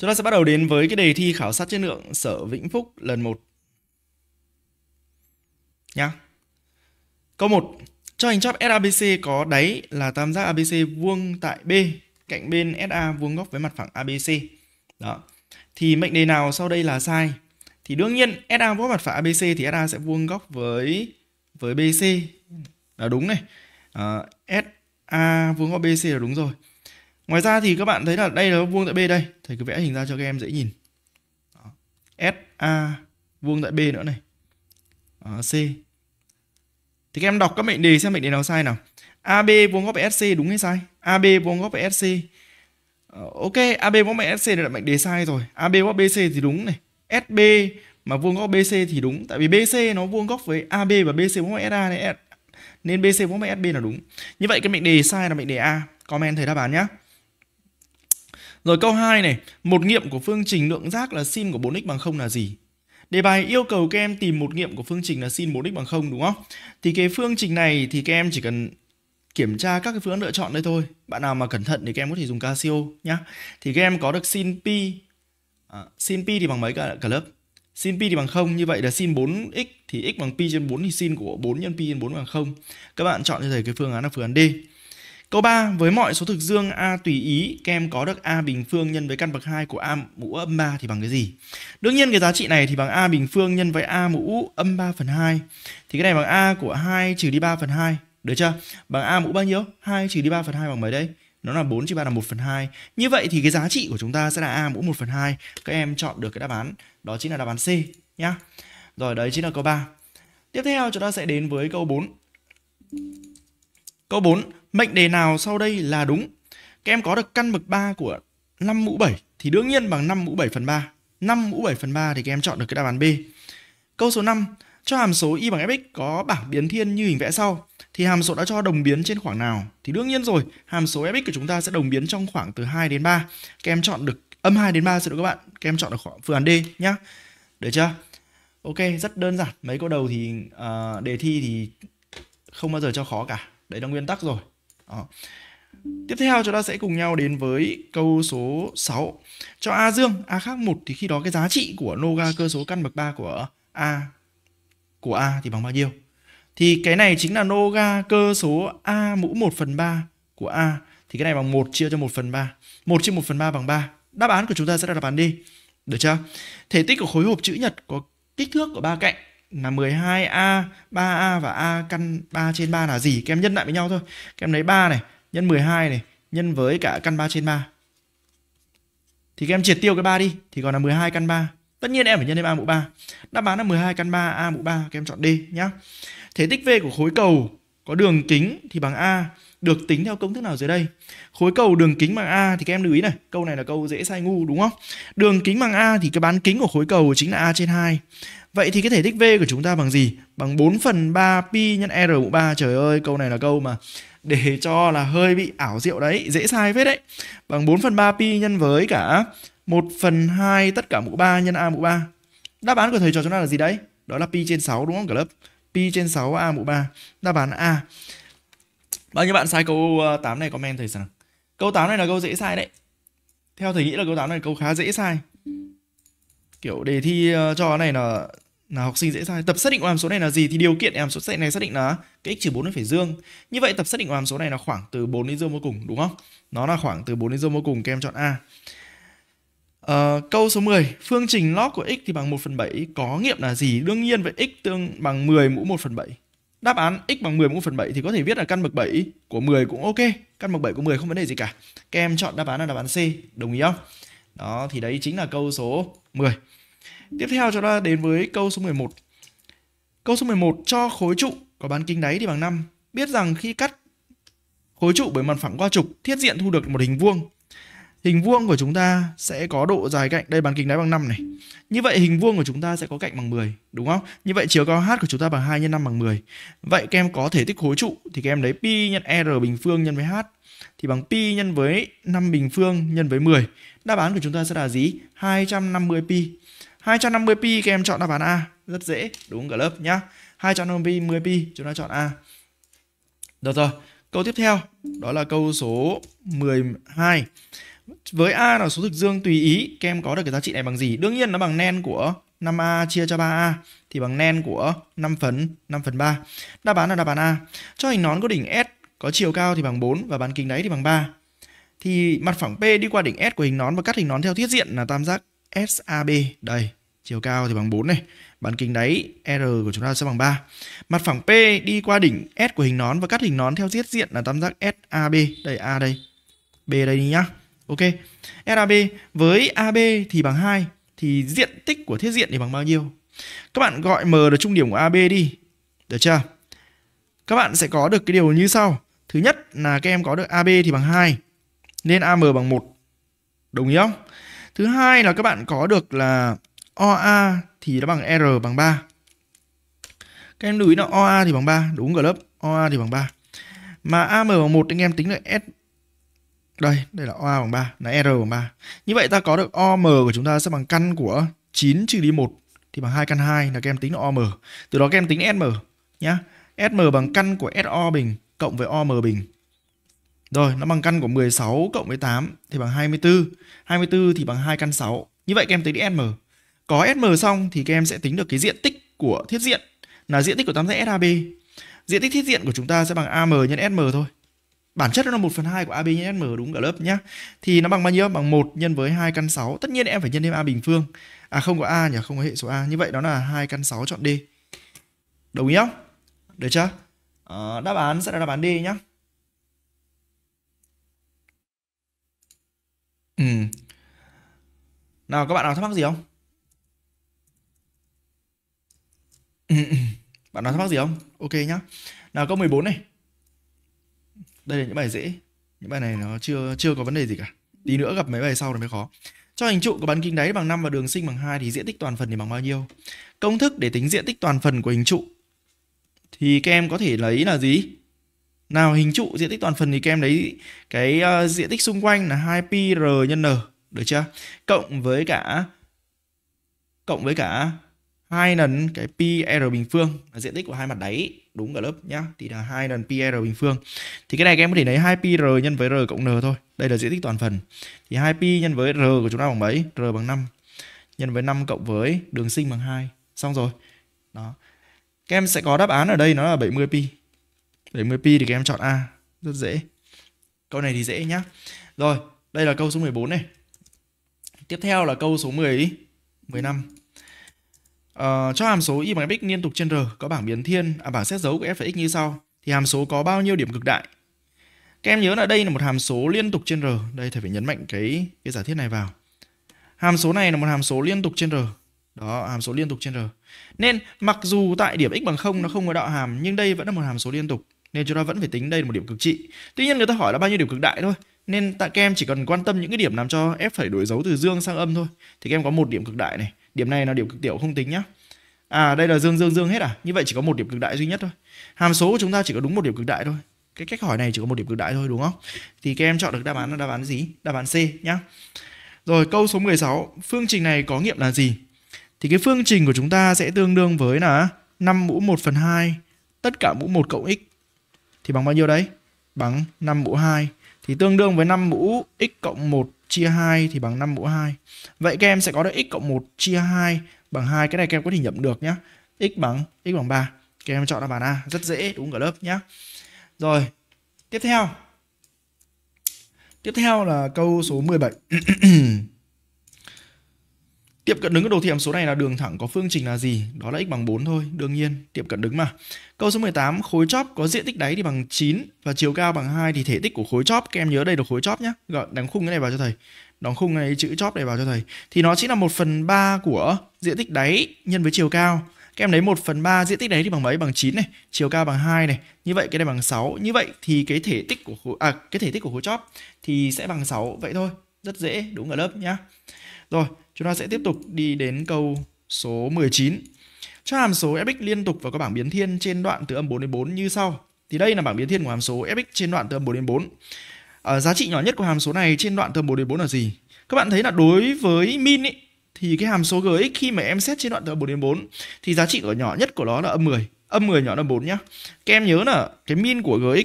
Chúng ta sẽ bắt đầu đến với cái đề thi khảo sát chất lượng Sở Vĩnh Phúc lần 1. Nhá. Câu 1. Cho hình chóp SABC có đáy là tam giác ABC vuông tại B, cạnh bên SA vuông góc với mặt phẳng ABC. Đó. Thì mệnh đề nào sau đây là sai? Thì đương nhiên SA vuông mặt phẳng ABC thì SA sẽ vuông góc với với BC. Là đúng này. À, ờ, SA vuông góc BC là đúng rồi. Ngoài ra thì các bạn thấy là đây là vuông tại B đây. Thầy cứ vẽ hình ra cho các em dễ nhìn. Đó. SA vuông tại B nữa này. Đó, C. Thì các em đọc các mệnh đề xem mệnh đề nào sai nào. AB vuông góc với SC đúng hay sai? AB vuông góc với SC. Ờ, ok, AB vuông với SC là mệnh đề sai rồi. AB vuông BC thì đúng này. SB mà vuông góc BC thì đúng. Tại vì BC nó vuông góc với AB và BC vuông với SA nên, nên BC vuông góc SB là đúng. Như vậy cái mệnh đề sai là mệnh đề A. Comment thầy đáp án nhé. Rồi câu 2 này, một nghiệm của phương trình lượng giác là sin của 4x bằng 0 là gì? Đề bài yêu cầu các em tìm một nghiệm của phương trình là sin 4x bằng 0 đúng không? Thì cái phương trình này thì các em chỉ cần kiểm tra các cái phương án lựa chọn đây thôi. Bạn nào mà cẩn thận thì các em có thể dùng Casio nhá. Thì các em có được sin pi à, sin pi thì bằng mấy cả cả lớp? Sin pi thì bằng 0, như vậy là sin 4x thì x bằng pi trên 4 thì sin của 4 nhân pi trên 4 bằng 0. Các bạn chọn cho thầy cái phương án là phương án D. Câu 3, với mọi số thực dương A tùy ý, các em có được A bình phương nhân với căn bậc 2 của A mũ âm 3 thì bằng cái gì? Đương nhiên cái giá trị này thì bằng A bình phương nhân với A mũ âm 3 phần 2. Thì cái này bằng A của 2 trừ đi 3 phần 2. Được chưa? Bằng A mũ bao nhiêu? 2 trừ đi 3 phần 2 bằng mấy đây? Nó là 4 trừ 3 là 1 phần 2. Như vậy thì cái giá trị của chúng ta sẽ là A mũ 1 phần 2. Các em chọn được cái đáp án, đó chính là đáp án C nhá. Rồi đấy chính là câu 3. Tiếp theo chúng ta sẽ đến với câu 4. Câu 4. Mệnh đề nào sau đây là đúng? Các em có được căn bậc 3 của 5 mũ 7 thì đương nhiên bằng 5 mũ 7 phần 3. 5 mũ 7 phần 3 thì các em chọn được cái đáp án B. Câu số 5. Cho hàm số y bằng fx có bảng biến thiên như hình vẽ sau thì hàm số đã cho đồng biến trên khoảng nào? Thì đương nhiên rồi, hàm số fx của chúng ta sẽ đồng biến trong khoảng từ 2 đến 3. Các em chọn được âm 2 đến 3 sẽ được các bạn. Các em chọn được khoảng phương án D nhá. Được chưa? Ok, rất đơn giản. Mấy câu đầu thì uh, đề thi thì không bao giờ cho khó cả đấy là nguyên tắc rồi đó. tiếp theo chúng ta sẽ cùng nhau đến với câu số 6 cho a dương a khác một thì khi đó cái giá trị của noga cơ số căn bậc 3 của a của a thì bằng bao nhiêu thì cái này chính là noga cơ số a mũ 1 phần 3 của a thì cái này bằng 1 chia cho 1 phần 3 1 chia 1 phần 3 bằng 3 đáp án của chúng ta sẽ là đáp án D được chưa thể tích của khối hộp chữ nhật có kích thước của ba cạnh là 12A, 3A và A căn 3 trên 3 là gì? Các em nhân lại với nhau thôi. Các em lấy 3 này, nhân 12 này, nhân với cả căn 3 trên 3. Thì các em triệt tiêu cái 3 đi, thì còn là 12 căn 3. Tất nhiên em phải nhân lên 3 mũ 3. Đáp án là 12 căn 3, A mũ 3, các em chọn D nhá. Thể tích V của khối cầu có đường kính thì bằng A được tính theo công thức nào dưới đây? Khối cầu đường kính bằng A thì các em lưu ý này, câu này là câu dễ sai ngu đúng không? Đường kính bằng A thì cái bán kính của khối cầu chính là A trên 2. Vậy thì cái thể tích V của chúng ta bằng gì? Bằng 4 phần 3 pi nhân R mũ 3. Trời ơi, câu này là câu mà để cho là hơi bị ảo diệu đấy, dễ sai phết đấy. Bằng 4 phần 3 pi nhân với cả 1 phần 2 tất cả mũ 3 nhân A mũ 3. Đáp án của thầy cho chúng ta là gì đấy? Đó là pi trên 6 đúng không cả lớp? Pi trên 6 A mũ 3. Đáp án A. Bao nhiêu bạn sai câu 8 ờ, này comment thầy sao? Câu 8 này là câu dễ sai đấy. Theo thầy nghĩ là câu 8 này là câu khá dễ sai kiểu đề thi ờ, cho này là là học sinh dễ sai tập xác định của số này là gì thì điều kiện làm số xác này xác định là cái x trừ 4 phải dương như vậy tập xác định của số này là khoảng từ 4 đến dương vô cùng đúng không nó là khoảng từ 4 đến dương vô cùng các em chọn a à, câu số 10 phương trình log của x thì bằng 1 phần 7 có nghiệm là gì đương nhiên với x tương bằng 10 mũ 1 phần 7 đáp án x bằng 10 mũ 1 phần 7 thì có thể viết là căn bậc 7 của 10 cũng ok căn bậc 7 của 10 không vấn đề gì cả các em chọn đáp án là đáp án C đồng ý không đó thì đấy chính là câu số 10 Tiếp theo chúng ta đến với câu số 11. Câu số 11 cho khối trụ có bán kính đáy thì bằng 5. Biết rằng khi cắt khối trụ bởi mặt phẳng qua trục, thiết diện thu được một hình vuông. Hình vuông của chúng ta sẽ có độ dài cạnh, đây bán kính đáy bằng 5 này. Như vậy hình vuông của chúng ta sẽ có cạnh bằng 10, đúng không? Như vậy chiều cao h của chúng ta bằng 2 nhân 5 bằng 10. Vậy các em có thể tích khối trụ thì các em lấy pi nhân r bình phương nhân với h thì bằng pi nhân với 5 bình phương nhân với 10. Đáp án của chúng ta sẽ là gì? 250 pi 250p các em chọn đáp án A rất dễ đúng cả lớp nhá 250p 10p chúng ta chọn A được rồi câu tiếp theo đó là câu số 12 với A là số thực dương tùy ý các em có được cái giá trị này bằng gì đương nhiên nó bằng nen của 5A chia cho 3A thì bằng nen của 5 phần 5 phần 3 đáp án là đáp án A cho hình nón có đỉnh S có chiều cao thì bằng 4 và bán kính đáy thì bằng 3 thì mặt phẳng P đi qua đỉnh S của hình nón và cắt hình nón theo thiết diện là tam giác SAB đây chiều cao thì bằng 4 này bán kính đáy R của chúng ta sẽ bằng 3 mặt phẳng P đi qua đỉnh S của hình nón và cắt hình nón theo tiết diện là tam giác SAB đây A đây B đây đi nhá ok SAB với AB thì bằng 2 thì diện tích của thiết diện thì bằng bao nhiêu các bạn gọi M là trung điểm của AB đi được chưa các bạn sẽ có được cái điều như sau thứ nhất là các em có được AB thì bằng 2 nên AM bằng 1 đồng ý không Thứ hai là các bạn có được là OA thì nó bằng R bằng 3. Các em lưu ý là OA thì bằng 3, đúng cả lớp, OA thì bằng 3. Mà AM bằng 1 anh em tính là S đây, đây là OA bằng 3, là R bằng 3. Như vậy ta có được OM của chúng ta sẽ bằng căn của 9 trừ đi 1 thì bằng 2 căn 2 là các em tính là OM. Từ đó các em tính SM nhá. SM bằng căn của SO bình cộng với OM bình rồi, nó bằng căn của 16 cộng với 8 thì bằng 24. 24 thì bằng 2 căn 6. Như vậy các em tính SM. Có SM xong thì các em sẽ tính được cái diện tích của thiết diện là diện tích của tam giác SAB. Diện tích thiết diện của chúng ta sẽ bằng AM nhân SM thôi. Bản chất nó là 1 phần 2 của AB nhân SM đúng cả lớp nhá. Thì nó bằng bao nhiêu? Bằng 1 nhân với 2 căn 6. Tất nhiên em phải nhân thêm A bình phương. À không có A nhỉ, không có hệ số A. Như vậy đó là 2 căn 6 chọn D. Đồng ý không? Được chưa? À, đáp án sẽ là đáp án D nhá. Ừ. Nào các bạn nào thắc mắc gì không? Ừ, ừ. bạn nào thắc mắc gì không? Ok nhá. Nào câu 14 này. Đây là những bài dễ. Những bài này nó chưa chưa có vấn đề gì cả. Tí nữa gặp mấy bài sau thì mới khó. Cho hình trụ có bán kính đáy bằng 5 và đường sinh bằng 2 thì diện tích toàn phần thì bằng bao nhiêu? Công thức để tính diện tích toàn phần của hình trụ thì các em có thể lấy là gì? nào hình trụ diện tích toàn phần thì kem em lấy cái uh, diện tích xung quanh là 2 pi r nhân n được chưa cộng với cả cộng với cả hai lần cái pi r bình phương là diện tích của hai mặt đáy đúng cả lớp nhá thì là hai lần pi r bình phương thì cái này các em có thể lấy 2 pi r nhân với r cộng n thôi đây là diện tích toàn phần thì 2 pi nhân với r của chúng ta bằng mấy r bằng 5 nhân với 5 cộng với đường sinh bằng 2 xong rồi đó các em sẽ có đáp án ở đây nó là 70 pi để 10 pi thì các em chọn A rất dễ câu này thì dễ nhá rồi đây là câu số 14 này tiếp theo là câu số 10 15 Uh, cho hàm số y bằng fx liên tục trên r có bảng biến thiên à, bảng xét dấu của f x như sau thì hàm số có bao nhiêu điểm cực đại các em nhớ là đây là một hàm số liên tục trên r đây thầy phải nhấn mạnh cái cái giả thiết này vào hàm số này là một hàm số liên tục trên r đó hàm số liên tục trên r nên mặc dù tại điểm x bằng 0 nó không có đạo hàm nhưng đây vẫn là một hàm số liên tục nên chúng ta vẫn phải tính đây là một điểm cực trị. Tuy nhiên người ta hỏi là bao nhiêu điểm cực đại thôi, nên tại các em chỉ cần quan tâm những cái điểm làm cho f phải đổi dấu từ dương sang âm thôi thì các em có một điểm cực đại này. Điểm này là điểm cực tiểu không tính nhá. À đây là dương dương dương hết à? Như vậy chỉ có một điểm cực đại duy nhất thôi. Hàm số của chúng ta chỉ có đúng một điểm cực đại thôi. Cái cách hỏi này chỉ có một điểm cực đại thôi đúng không? Thì các em chọn được đáp án là đáp án gì? Đáp án C nhá. Rồi câu số 16, phương trình này có nghiệm là gì? Thì cái phương trình của chúng ta sẽ tương đương với là 5 mũ 1 phần 2 tất cả mũ 1 cộng x thì bằng bao nhiêu đấy? Bằng 5 mũ 2. Thì tương đương với 5 mũ x cộng 1 chia 2 thì bằng 5 mũ 2. Vậy các em sẽ có được x cộng 1 chia 2 bằng 2. Cái này các em có thể nhận được nhá x bằng x bằng 3. Các em chọn đáp án A. Rất dễ đúng cả lớp nhé. Rồi, tiếp theo. Tiếp theo là câu số 17. Tiệm cận đứng các đồ thị hàm số này là đường thẳng có phương trình là gì? Đó là x bằng 4 thôi, đương nhiên, tiệm cận đứng mà. Câu số 18, khối chóp có diện tích đáy thì bằng 9 và chiều cao bằng 2 thì thể tích của khối chóp, các em nhớ đây là khối chóp nhá. Gọi đóng khung cái này vào cho thầy. Đóng khung này chữ chóp này vào cho thầy. Thì nó chính là 1/3 của diện tích đáy nhân với chiều cao. Các em lấy 1 phần 3 diện tích đáy thì bằng mấy? Bằng 9 này, chiều cao bằng 2 này. Như vậy cái này bằng 6. Như vậy thì cái thể tích của khối à cái thể tích của khối chóp thì sẽ bằng 6 vậy thôi. Rất dễ đúng ở lớp nhá. Rồi, Chúng ta sẽ tiếp tục đi đến câu số 19. Cho hàm số fx liên tục và có bảng biến thiên trên đoạn từ âm 4 đến 4 như sau. Thì đây là bảng biến thiên của hàm số fx trên đoạn từ âm 4 đến 4. ở giá trị nhỏ nhất của hàm số này trên đoạn từ âm 4 đến 4 là gì? Các bạn thấy là đối với min ý, thì cái hàm số gx khi mà em xét trên đoạn từ âm 4 đến 4 thì giá trị ở nhỏ nhất của nó là âm 10. Âm 10 nhỏ là 4 nhá. Các em nhớ là cái min của gx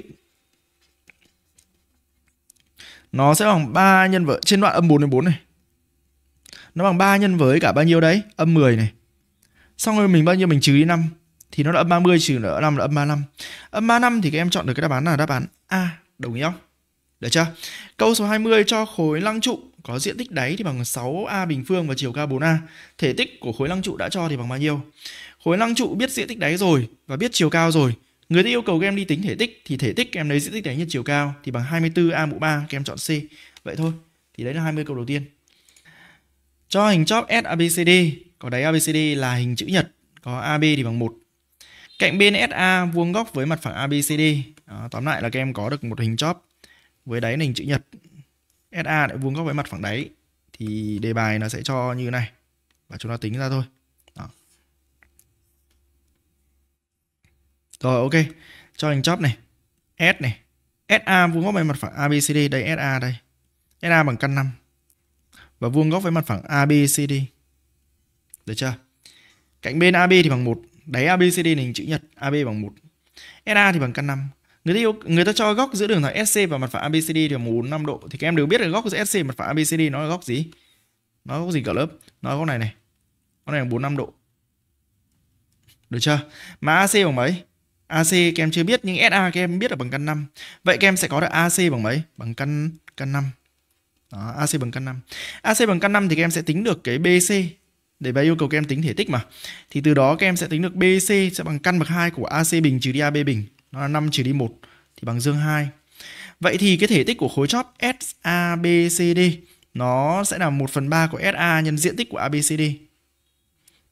nó sẽ bằng 3 nhân với trên đoạn âm 4 đến 4 này nó bằng 3 nhân với cả bao nhiêu đấy âm 10 này xong rồi mình bao nhiêu mình trừ đi 5 thì nó là âm 30 trừ nữa 5 là âm 35 âm 35 thì các em chọn được cái đáp án là đáp án A đồng ý không được chưa câu số 20 cho khối lăng trụ có diện tích đáy thì bằng 6A bình phương và chiều cao 4A. Thể tích của khối lăng trụ đã cho thì bằng bao nhiêu? Khối lăng trụ biết diện tích đáy rồi và biết chiều cao rồi. Người ta yêu cầu các em đi tính thể tích thì thể tích các em lấy diện tích đáy nhân chiều cao thì bằng 24A mũ 3, các em chọn C. Vậy thôi. Thì đấy là 20 câu đầu tiên. Cho hình chóp SABCD, có đáy ABCD là hình chữ nhật, có AB thì bằng 1. Cạnh bên SA vuông góc với mặt phẳng ABCD. Đó, tóm lại là các em có được một hình chóp với đáy hình chữ nhật. SA lại vuông góc với mặt phẳng đáy thì đề bài nó sẽ cho như này và chúng ta tính ra thôi. Đó. Rồi ok. Cho hình chóp này, S này, SA vuông góc với mặt phẳng ABCD, đây SA đây. SA bằng căn 5 và vuông góc với mặt phẳng ABCD. Được chưa? Cạnh bên AB thì bằng 1, đáy ABCD hình chữ nhật, AB bằng 1. SA thì bằng căn 5. Người ta, yêu, người ta cho góc giữa đường thẳng SC và mặt phẳng ABCD thì bằng 45 độ thì các em đều biết là góc giữa SC và mặt phẳng ABCD nó là góc gì? Nó góc gì cả lớp? Nó góc này này. Góc này là 45 độ. Được chưa? Mà AC bằng mấy? AC các em chưa biết nhưng SA các em biết là bằng căn 5. Vậy các em sẽ có được AC bằng mấy? Bằng căn căn 5. Đó, AC bằng căn 5. AC bằng căn 5 thì các em sẽ tính được cái BC để bài yêu cầu các em tính thể tích mà. Thì từ đó các em sẽ tính được BC sẽ bằng căn bậc 2 của AC bình trừ đi AB bình. Nó là 5 trừ đi 1 thì bằng dương 2. Vậy thì cái thể tích của khối chóp SABCD nó sẽ là 1 phần 3 của SA nhân diện tích của ABCD.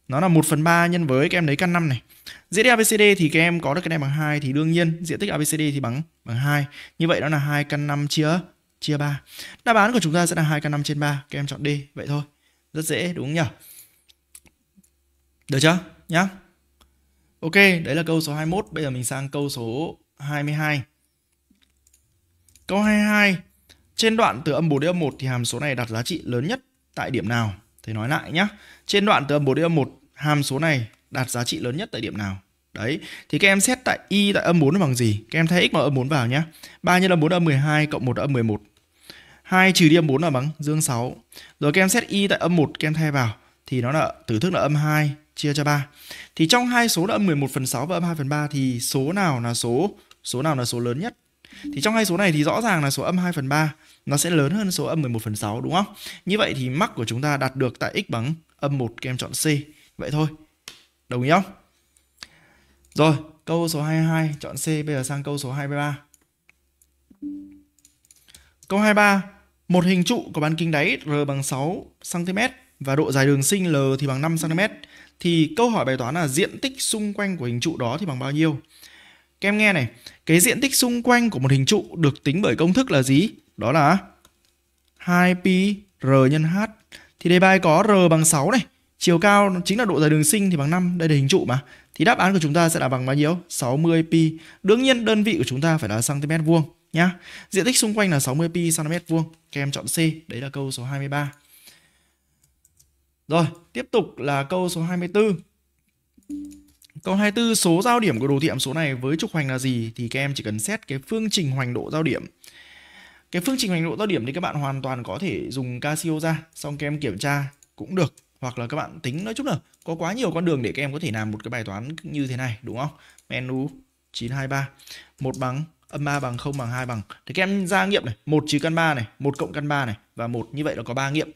Nó là 1 phần 3 nhân với các em lấy căn 5 này. Diện tích ABCD thì các em có được cái này bằng 2 thì đương nhiên diện tích ABCD thì bằng bằng 2. Như vậy đó là 2 căn 5 chia chia 3. Đáp án của chúng ta sẽ là 2K5 trên 3. Các em chọn D. Vậy thôi. Rất dễ đúng không nhỉ? Được chưa? Nhá. Ok, đấy là câu số 21. Bây giờ mình sang câu số 22. Câu 22. Trên đoạn từ âm 4 đến âm 1 thì hàm số này đặt giá trị lớn nhất tại điểm nào? Thì nói lại nhá. Trên đoạn từ âm 4 đến âm 1 hàm số này đạt giá trị lớn nhất tại điểm nào? Đấy, thì các em xét tại y tại âm 4 bằng gì? Các em thay x bằng âm 4 vào nhé. 3 nhân âm 4 âm 12 cộng 1 âm 11 2 trừ đi âm 4 là bằng dương 6. Rồi các em xét y tại âm 1 các em thay vào thì nó là tử thức là âm 2 chia cho 3. Thì trong hai số là âm 11 phần 6 và âm 2 phần 3 thì số nào là số số nào là số lớn nhất? Thì trong hai số này thì rõ ràng là số âm 2 phần 3 nó sẽ lớn hơn số âm 11 phần 6 đúng không? Như vậy thì mắc của chúng ta đạt được tại x bằng âm 1 các em chọn C. Vậy thôi. Đồng ý không? Rồi, câu số 22 chọn C bây giờ sang câu số 23. Câu 23, một hình trụ có bán kính đáy R bằng 6 cm và độ dài đường sinh L thì bằng 5 cm thì câu hỏi bài toán là diện tích xung quanh của hình trụ đó thì bằng bao nhiêu? Các em nghe này, cái diện tích xung quanh của một hình trụ được tính bởi công thức là gì? Đó là 2pi r nhân h. Thì đề bài có r bằng 6 này, chiều cao chính là độ dài đường sinh thì bằng 5, đây là hình trụ mà. Thì đáp án của chúng ta sẽ là bằng bao nhiêu? 60pi. Đương nhiên đơn vị của chúng ta phải là cm vuông nhá. Diện tích xung quanh là 60 pi cm vuông. Các em chọn C, đấy là câu số 23. Rồi, tiếp tục là câu số 24. Câu 24 số giao điểm của đồ thị hàm số này với trục hoành là gì thì các em chỉ cần xét cái phương trình hoành độ giao điểm. Cái phương trình hoành độ giao điểm thì các bạn hoàn toàn có thể dùng Casio ra xong các em kiểm tra cũng được hoặc là các bạn tính nói chung là có quá nhiều con đường để các em có thể làm một cái bài toán như thế này đúng không? Menu 923 1 bằng âm a bằng không bằng hai bằng thì các em ra nghiệm này một trừ căn ba này một cộng căn ba này và một như vậy là có ba nghiệm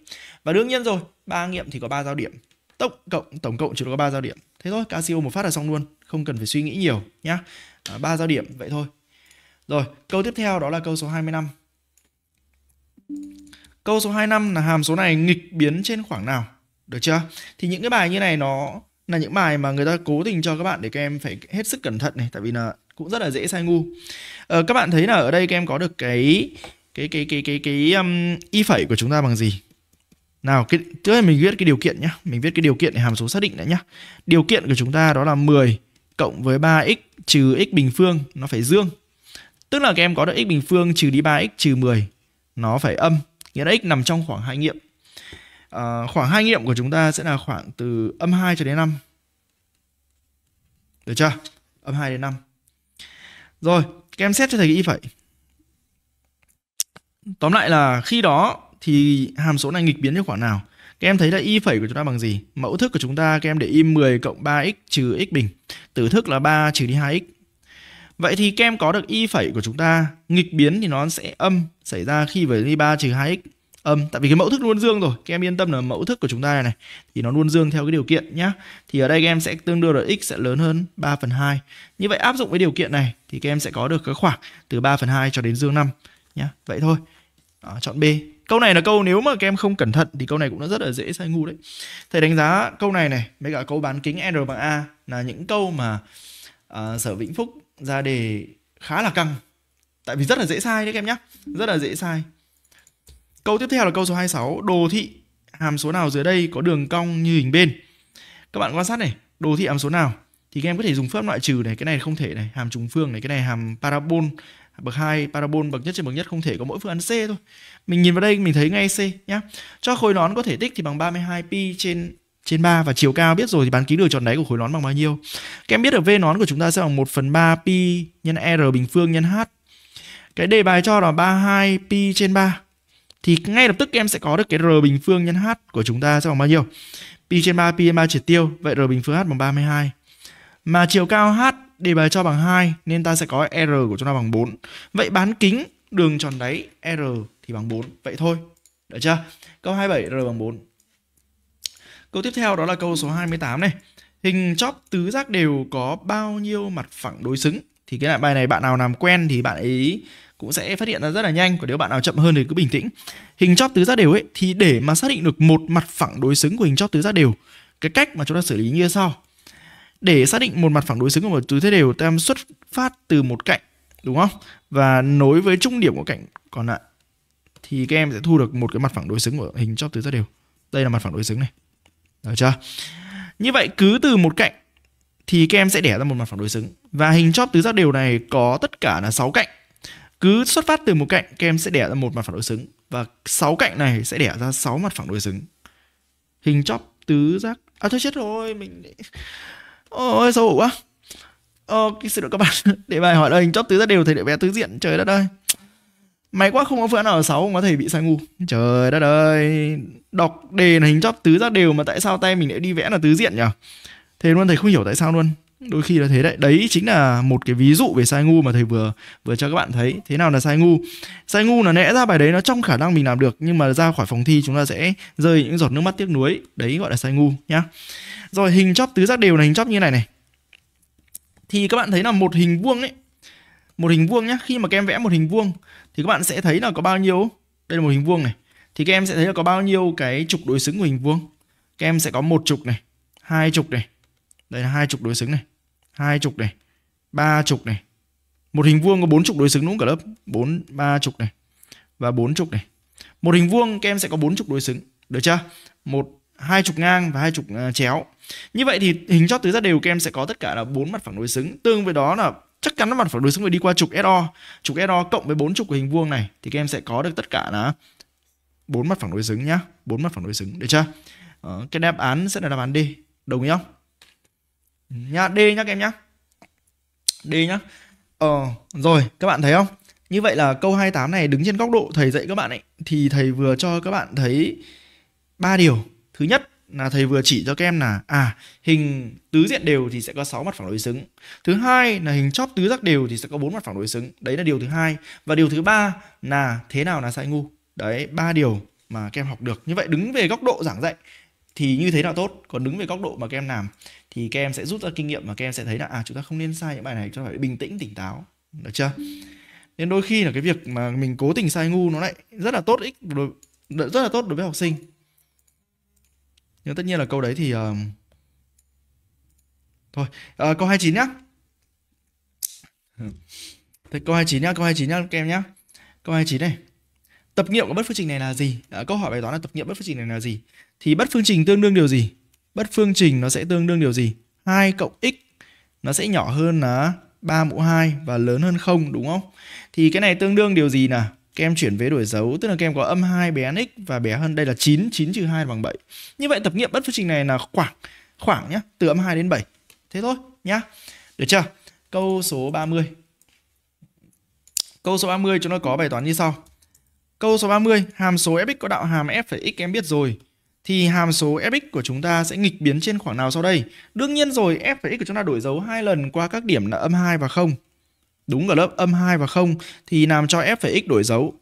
và đương nhiên rồi ba nghiệm thì có ba giao điểm tổng cộng tổng cộng chỉ có ba giao điểm thế thôi casio một phát là xong luôn không cần phải suy nghĩ nhiều nhá à, ba à, giao điểm vậy thôi rồi câu tiếp theo đó là câu số 25 câu số 25 là hàm số này nghịch biến trên khoảng nào được chưa thì những cái bài như này nó là những bài mà người ta cố tình cho các bạn để các em phải hết sức cẩn thận này tại vì là cũng rất là dễ sai ngu ờ, các bạn thấy là ở đây các em có được cái cái cái cái cái cái um, y phẩy của chúng ta bằng gì nào cái trước là mình viết cái điều kiện nhá mình viết cái điều kiện để hàm số xác định đã nhá điều kiện của chúng ta đó là 10 cộng với 3x trừ x bình phương nó phải dương tức là các em có được x bình phương trừ đi 3x trừ 10 nó phải âm nghĩa là x nằm trong khoảng hai nghiệm à, khoảng hai nghiệm của chúng ta sẽ là khoảng từ âm 2 cho đến 5 được chưa âm 2 đến 5 rồi, các em xét cho thầy cái y phẩy. Tóm lại là khi đó thì hàm số này nghịch biến như khoảng nào? Các em thấy là y phẩy của chúng ta bằng gì? Mẫu thức của chúng ta các em để y 10 cộng 3x trừ x bình. Tử thức là 3 trừ đi 2x. Vậy thì các em có được y phẩy của chúng ta nghịch biến thì nó sẽ âm xảy ra khi với đi 3 trừ 2x âm tại vì cái mẫu thức luôn dương rồi các em yên tâm là mẫu thức của chúng ta này, này thì nó luôn dương theo cái điều kiện nhá thì ở đây các em sẽ tương đương là x sẽ lớn hơn 3 phần 2 như vậy áp dụng với điều kiện này thì các em sẽ có được cái khoảng từ 3 phần 2 cho đến dương 5 nhá vậy thôi Đó, chọn B câu này là câu nếu mà các em không cẩn thận thì câu này cũng rất là dễ sai ngu đấy thầy đánh giá câu này này với cả câu bán kính R bằng A là những câu mà uh, sở Vĩnh Phúc ra đề khá là căng tại vì rất là dễ sai đấy các em nhé, rất là dễ sai Câu tiếp theo là câu số 26, đồ thị hàm số nào dưới đây có đường cong như hình bên. Các bạn quan sát này, đồ thị hàm số nào thì các em có thể dùng phương pháp loại trừ này, cái này không thể này, hàm trùng phương này, cái này hàm parabol bậc 2, parabol bậc nhất trên bậc nhất không thể có mỗi phương án C thôi. Mình nhìn vào đây mình thấy ngay C nhá. Cho khối nón có thể tích thì bằng 32 pi trên trên 3 và chiều cao biết rồi thì bán kính đường tròn đáy của khối nón bằng bao nhiêu. Các em biết được V nón của chúng ta sẽ bằng 1 phần 3 pi nhân R bình phương nhân H. Cái đề bài cho là 32 pi trên 3 thì ngay lập tức em sẽ có được cái r bình phương nhân h của chúng ta sẽ bằng bao nhiêu? pi trên 3 pi trên 3 triệt tiêu, vậy r bình phương h bằng 32. Mà chiều cao h đề bài cho bằng 2 nên ta sẽ có r của chúng ta bằng 4. Vậy bán kính đường tròn đáy r thì bằng 4. Vậy thôi. Được chưa? Câu 27 r bằng 4. Câu tiếp theo đó là câu số 28 này. Hình chóp tứ giác đều có bao nhiêu mặt phẳng đối xứng? Thì cái bài này bạn nào làm quen thì bạn ấy cũng sẽ phát hiện ra rất là nhanh còn nếu bạn nào chậm hơn thì cứ bình tĩnh hình chóp tứ giác đều ấy thì để mà xác định được một mặt phẳng đối xứng của hình chóp tứ giác đều cái cách mà chúng ta xử lý như sau để xác định một mặt phẳng đối xứng của một tứ giác đều ta xuất phát từ một cạnh đúng không và nối với trung điểm của cạnh còn lại thì các em sẽ thu được một cái mặt phẳng đối xứng của hình chóp tứ giác đều đây là mặt phẳng đối xứng này được chưa như vậy cứ từ một cạnh thì các em sẽ đẻ ra một mặt phẳng đối xứng và hình chóp tứ giác đều này có tất cả là 6 cạnh cứ xuất phát từ một cạnh kem sẽ đẻ ra một mặt phẳng đối xứng và sáu cạnh này sẽ đẻ ra sáu mặt phẳng đối xứng hình chóp tứ giác à thôi chết rồi mình ôi xấu hổ quá ok xin lỗi các bạn để bài hỏi là hình chóp tứ giác đều thì để vẽ tứ diện trời đất ơi May quá không có phương án nào ở 6 có thầy bị sai ngu Trời đất ơi Đọc đề là hình chóp tứ giác đều Mà tại sao tay mình lại đi vẽ là tứ diện nhỉ Thế luôn thầy không hiểu tại sao luôn đôi khi là thế đấy đấy chính là một cái ví dụ về sai ngu mà thầy vừa vừa cho các bạn thấy thế nào là sai ngu sai ngu là lẽ ra bài đấy nó trong khả năng mình làm được nhưng mà ra khỏi phòng thi chúng ta sẽ rơi những giọt nước mắt tiếc nuối đấy gọi là sai ngu nhá rồi hình chóp tứ giác đều là hình chóp như này này thì các bạn thấy là một hình vuông ấy một hình vuông nhá khi mà các em vẽ một hình vuông thì các bạn sẽ thấy là có bao nhiêu đây là một hình vuông này thì các em sẽ thấy là có bao nhiêu cái trục đối xứng của hình vuông các em sẽ có một trục này hai trục này đây là hai trục đối xứng này hai chục này, ba chục này. Một hình vuông có bốn chục đối xứng đúng không cả lớp? bốn ba chục này và bốn chục này. Một hình vuông các em sẽ có bốn chục đối xứng, được chưa? Một hai chục ngang và hai chục à, chéo. Như vậy thì hình chóp tứ giác đều các em sẽ có tất cả là bốn mặt phẳng đối xứng. Tương với đó là chắc chắn là mặt phẳng đối xứng phải đi qua trục SO. Trục SO cộng với bốn trục của hình vuông này thì các em sẽ có được tất cả là bốn mặt phẳng đối xứng nhá, bốn mặt phẳng đối xứng, được chưa? Ờ, cái đáp án sẽ là đáp án D, đồng ý không? nhá D nhá các em nhá D nhá ờ rồi các bạn thấy không như vậy là câu 28 này đứng trên góc độ thầy dạy các bạn ấy thì thầy vừa cho các bạn thấy ba điều thứ nhất là thầy vừa chỉ cho các em là à hình tứ diện đều thì sẽ có 6 mặt phẳng đối xứng. Thứ hai là hình chóp tứ giác đều thì sẽ có bốn mặt phẳng đối xứng. Đấy là điều thứ hai. Và điều thứ ba là thế nào là sai ngu. Đấy, ba điều mà các em học được. Như vậy đứng về góc độ giảng dạy thì như thế nào tốt, còn đứng về góc độ mà các em làm thì các em sẽ rút ra kinh nghiệm và các em sẽ thấy là à chúng ta không nên sai những bài này cho phải bình tĩnh tỉnh táo được chưa nên đôi khi là cái việc mà mình cố tình sai ngu nó lại rất là tốt ích đối, rất là tốt đối với học sinh nhưng tất nhiên là câu đấy thì uh... thôi à, câu 29 nhá Thế câu 29 nhá, câu 29 nhá các em nhá. Câu 29 này. Tập nghiệm của bất phương trình này là gì? À, câu hỏi bài toán là tập nghiệm bất phương trình này là gì? Thì bất phương trình tương đương điều gì? bất phương trình nó sẽ tương đương điều gì? 2 cộng x nó sẽ nhỏ hơn là 3 mũ 2 và lớn hơn 0 đúng không? Thì cái này tương đương điều gì nè Các em chuyển vế đổi dấu, tức là các em có âm 2 bé x và bé hơn đây là 9, 9 trừ 2 bằng 7. Như vậy tập nghiệm bất phương trình này là khoảng khoảng nhá, từ âm 2 đến 7. Thế thôi nhá. Được chưa? Câu số 30. Câu số 30 chúng nó có bài toán như sau. Câu số 30, hàm số fx có đạo hàm f phải x em biết rồi thì hàm số fx của chúng ta sẽ nghịch biến trên khoảng nào sau đây? Đương nhiên rồi, f và x của chúng ta đổi dấu hai lần qua các điểm là âm 2 và 0. Đúng ở lớp âm 2 và 0 thì làm cho f phải x đổi dấu.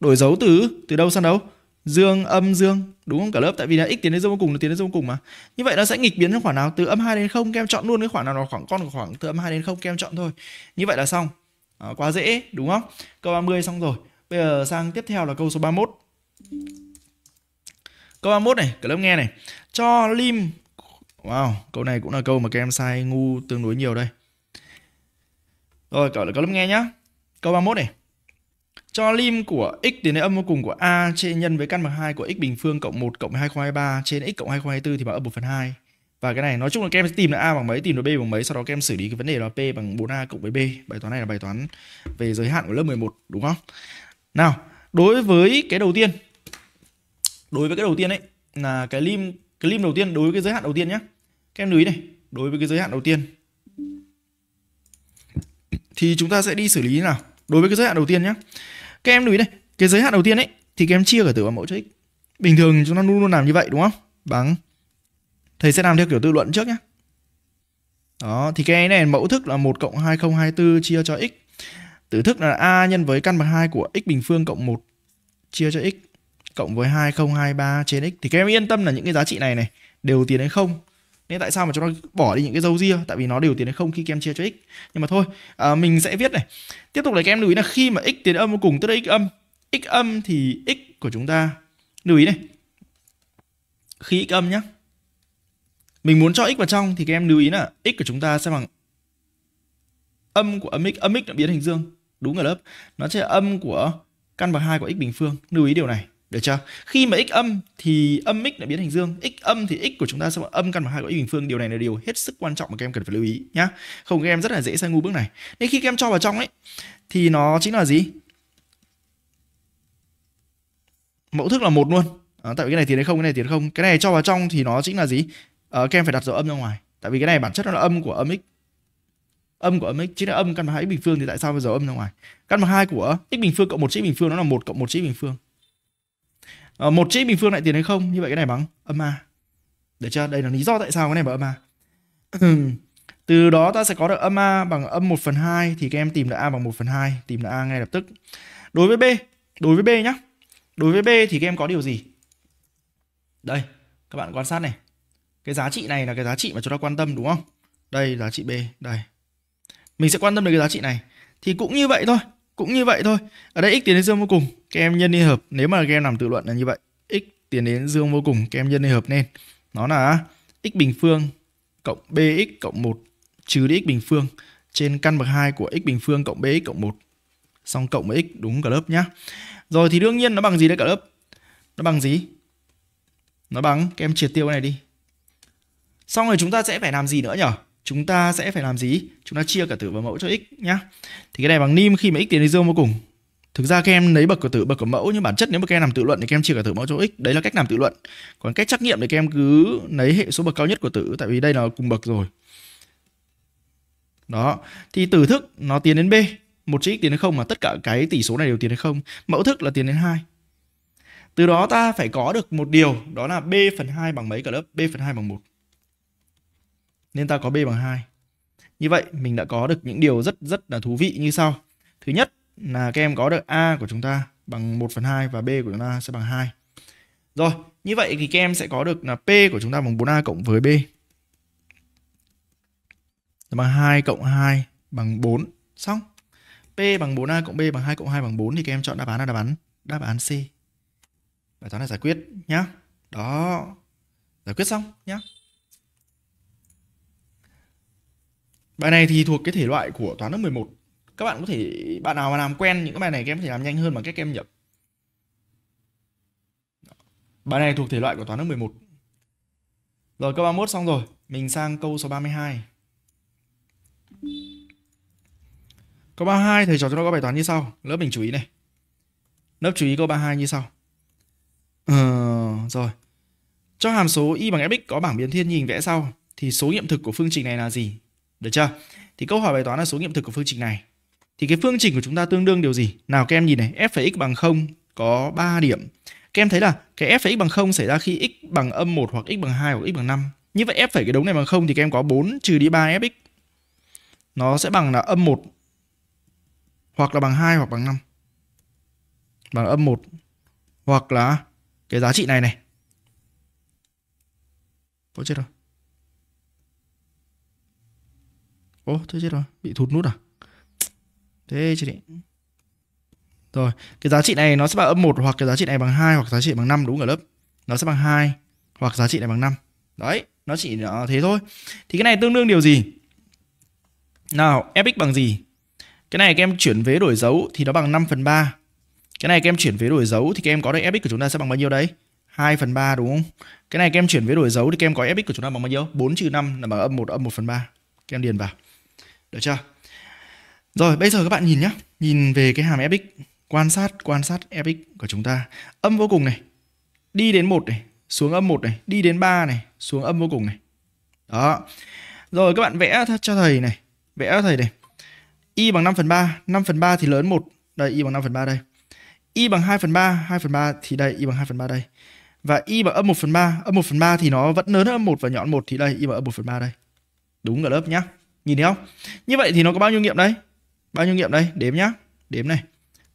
Đổi dấu từ từ đâu sang đâu? Dương âm dương, đúng không cả lớp? Tại vì là x tiến đến dương vô cùng là tiến đến dương vô cùng mà. Như vậy nó sẽ nghịch biến trong khoảng nào? Từ âm 2 đến 0 các em chọn luôn cái khoảng nào là khoảng con của khoảng từ âm 2 đến 0 các em chọn thôi. Như vậy là xong. À, quá dễ, đúng không? Câu 30 xong rồi. Bây giờ sang tiếp theo là câu số 31. Câu 31 này, cả lớp nghe này. Cho Lim Wow, câu này cũng là câu mà các em sai ngu tương đối nhiều đây. Rồi, cả, cả lớp nghe nhá. Câu 31 này. Cho lim của x tiến đến âm vô cùng của a trên nhân với căn bậc 2 của x bình phương cộng 1 cộng 2 khoa 23 trên x cộng 2 khoa 24 thì bằng âm 1 phần 2. Và cái này nói chung là các em sẽ tìm là a bằng mấy, tìm được b bằng mấy, sau đó các em xử lý cái vấn đề là p bằng 4a cộng với b. Bài toán này là bài toán về giới hạn của lớp 11 đúng không? Nào, đối với cái đầu tiên đối với cái đầu tiên ấy là cái lim cái lim đầu tiên đối với cái giới hạn đầu tiên nhé các em lưu ý này đối với cái giới hạn đầu tiên thì chúng ta sẽ đi xử lý như nào đối với cái giới hạn đầu tiên nhé các em lưu ý này cái giới hạn đầu tiên ấy thì các em chia cả tử và mẫu cho x bình thường chúng ta luôn luôn làm như vậy đúng không bằng thầy sẽ làm theo kiểu tư luận trước nhé đó thì cái này mẫu thức là 1 cộng 2024 chia cho x tử thức là a nhân với căn bậc 2 của x bình phương cộng 1 chia cho x cộng với 2023 trên x thì các em yên tâm là những cái giá trị này này đều tiền đến không nên tại sao mà chúng ta bỏ đi những cái dấu ria tại vì nó đều tiền đến không khi các em chia cho x nhưng mà thôi à, mình sẽ viết này tiếp tục là các em lưu ý là khi mà x tiền âm vô cùng tức là x âm x âm thì x của chúng ta lưu ý này khi x âm nhá mình muốn cho x vào trong thì các em lưu ý là x của chúng ta sẽ bằng âm của âm x âm x là biến hình dương đúng ở lớp nó sẽ âm của căn bậc 2 của x bình phương lưu ý điều này được chưa? Khi mà x âm thì âm x lại biến thành dương, x âm thì x của chúng ta sẽ âm căn bằng hai của y bình phương, điều này là điều hết sức quan trọng mà các em cần phải lưu ý nhá. Không các em rất là dễ sai ngu bước này. Nên khi các em cho vào trong ấy thì nó chính là gì? Mẫu thức là một luôn. À, tại vì cái này thì đến không, cái này thì tiến không. Cái này cho vào trong thì nó chính là gì? À, các em phải đặt dấu âm ra ngoài. Tại vì cái này bản chất nó là âm của âm x. Âm của âm x chính là âm căn bằng hai x bình phương thì tại sao phải dấu âm ra ngoài? Căn bằng hai của x bình phương cộng một chữ bình phương nó là một cộng một chữ bình phương Ờ, một chữ bình phương lại tiền đến không như vậy cái này bằng âm a để cho đây là lý do tại sao cái này bằng âm a từ đó ta sẽ có được âm a bằng âm 1 phần hai thì các em tìm được a bằng 1 phần hai tìm được a ngay lập tức đối với b đối với b nhá đối với b thì các em có điều gì đây các bạn quan sát này cái giá trị này là cái giá trị mà chúng ta quan tâm đúng không đây giá trị b đây mình sẽ quan tâm đến cái giá trị này thì cũng như vậy thôi cũng như vậy thôi ở đây x tiến đến dương vô cùng các em nhân đi hợp nếu mà các em làm tự luận là như vậy x tiến đến dương vô cùng các em nhân đi hợp nên nó là x bình phương cộng bx cộng 1 trừ đi x bình phương trên căn bậc 2 của x bình phương cộng bx cộng 1 xong cộng với x đúng cả lớp nhá rồi thì đương nhiên nó bằng gì đấy cả lớp nó bằng gì nó bằng các em triệt tiêu cái này đi xong rồi chúng ta sẽ phải làm gì nữa nhở chúng ta sẽ phải làm gì chúng ta chia cả tử và mẫu cho x nhá thì cái này bằng nim khi mà x tiến đến dương vô cùng thực ra các em lấy bậc của tử bậc của mẫu nhưng bản chất nếu mà các em làm tự luận thì các em chia cả tử mẫu cho x đấy là cách làm tự luận còn cách trắc nghiệm thì các em cứ lấy hệ số bậc cao nhất của tử tại vì đây là cùng bậc rồi đó thì tử thức nó tiến đến b một chữ x tiến đến không mà tất cả cái tỷ số này đều tiến đến không mẫu thức là tiến đến hai từ đó ta phải có được một điều đó là b phần hai bằng mấy cả lớp b phần hai bằng một nên ta có b bằng hai như vậy mình đã có được những điều rất rất là thú vị như sau thứ nhất là các em có được A của chúng ta bằng 1 phần 2 và B của chúng ta sẽ bằng 2. Rồi, như vậy thì các em sẽ có được là P của chúng ta bằng 4A cộng với B. bằng 2 cộng 2 bằng 4. Xong. P bằng 4A cộng B bằng 2 cộng 2 bằng 4 thì các em chọn đáp án là đáp án đáp án C. Bài toán này giải quyết nhá. Đó. Giải quyết xong nhá. Bài này thì thuộc cái thể loại của toán lớp 11 các bạn có thể bạn nào mà làm quen những cái bài này các em có thể làm nhanh hơn bằng cách các em nhập bài này thuộc thể loại của toán lớp 11 rồi câu 31 xong rồi mình sang câu số 32 câu 32 thầy trò chúng ta có bài toán như sau lớp mình chú ý này lớp chú ý câu 32 như sau ờ, rồi cho hàm số y bằng fx có bảng biến thiên như hình vẽ sau thì số nghiệm thực của phương trình này là gì được chưa thì câu hỏi bài toán là số nghiệm thực của phương trình này thì cái phương trình của chúng ta tương đương điều gì? Nào các em nhìn này, f phải x bằng 0 có 3 điểm. Các em thấy là cái f phải x bằng 0 xảy ra khi x bằng âm 1 hoặc x bằng 2 hoặc x bằng 5. Như vậy f phải cái đống này bằng 0 thì các em có 4 trừ đi 3 fx. Nó sẽ bằng là âm 1 hoặc là bằng 2 hoặc bằng 5. Bằng âm 1 hoặc là cái giá trị này này. Ôi chết rồi. Ô, thôi chết rồi, bị thụt nút à? thế chứ định rồi cái giá trị này nó sẽ bằng âm một hoặc cái giá trị này bằng 2 hoặc giá trị bằng 5 đúng ở lớp nó sẽ bằng 2 hoặc giá trị này bằng 5 đấy nó chỉ nó thế thôi thì cái này tương đương điều gì nào fx bằng gì cái này các em chuyển vế đổi dấu thì nó bằng 5 phần 3 cái này các em chuyển vế đổi dấu thì các em có được fx của chúng ta sẽ bằng bao nhiêu đấy 2 phần 3 đúng không? Cái này các em chuyển vế đổi dấu thì các em có fx của chúng ta bằng bao nhiêu? 4 trừ 5 là bằng âm 1, âm 1 phần 3. Các em điền vào. Được chưa? Rồi bây giờ các bạn nhìn nhé Nhìn về cái hàm epic Quan sát, quan sát epic của chúng ta Âm vô cùng này Đi đến một này, xuống âm 1 này Đi đến 3 này, xuống âm vô cùng này Đó Rồi các bạn vẽ cho thầy này Vẽ cho thầy này Y bằng 5 phần 3 5 phần 3 thì lớn 1 Đây Y bằng 5 phần 3 đây Y bằng 2 phần 3 2 phần 3 thì đây Y bằng 2 phần 3 đây Và Y bằng âm 1 phần 3 Âm 1 phần 3 thì nó vẫn lớn hơn âm 1 và nhọn 1 Thì đây Y bằng âm 1 phần 3 đây Đúng ở lớp nhá Nhìn thấy không Như vậy thì nó có bao nhiêu nghiệm đây bao nhiêu nghiệm đây đếm nhá đếm này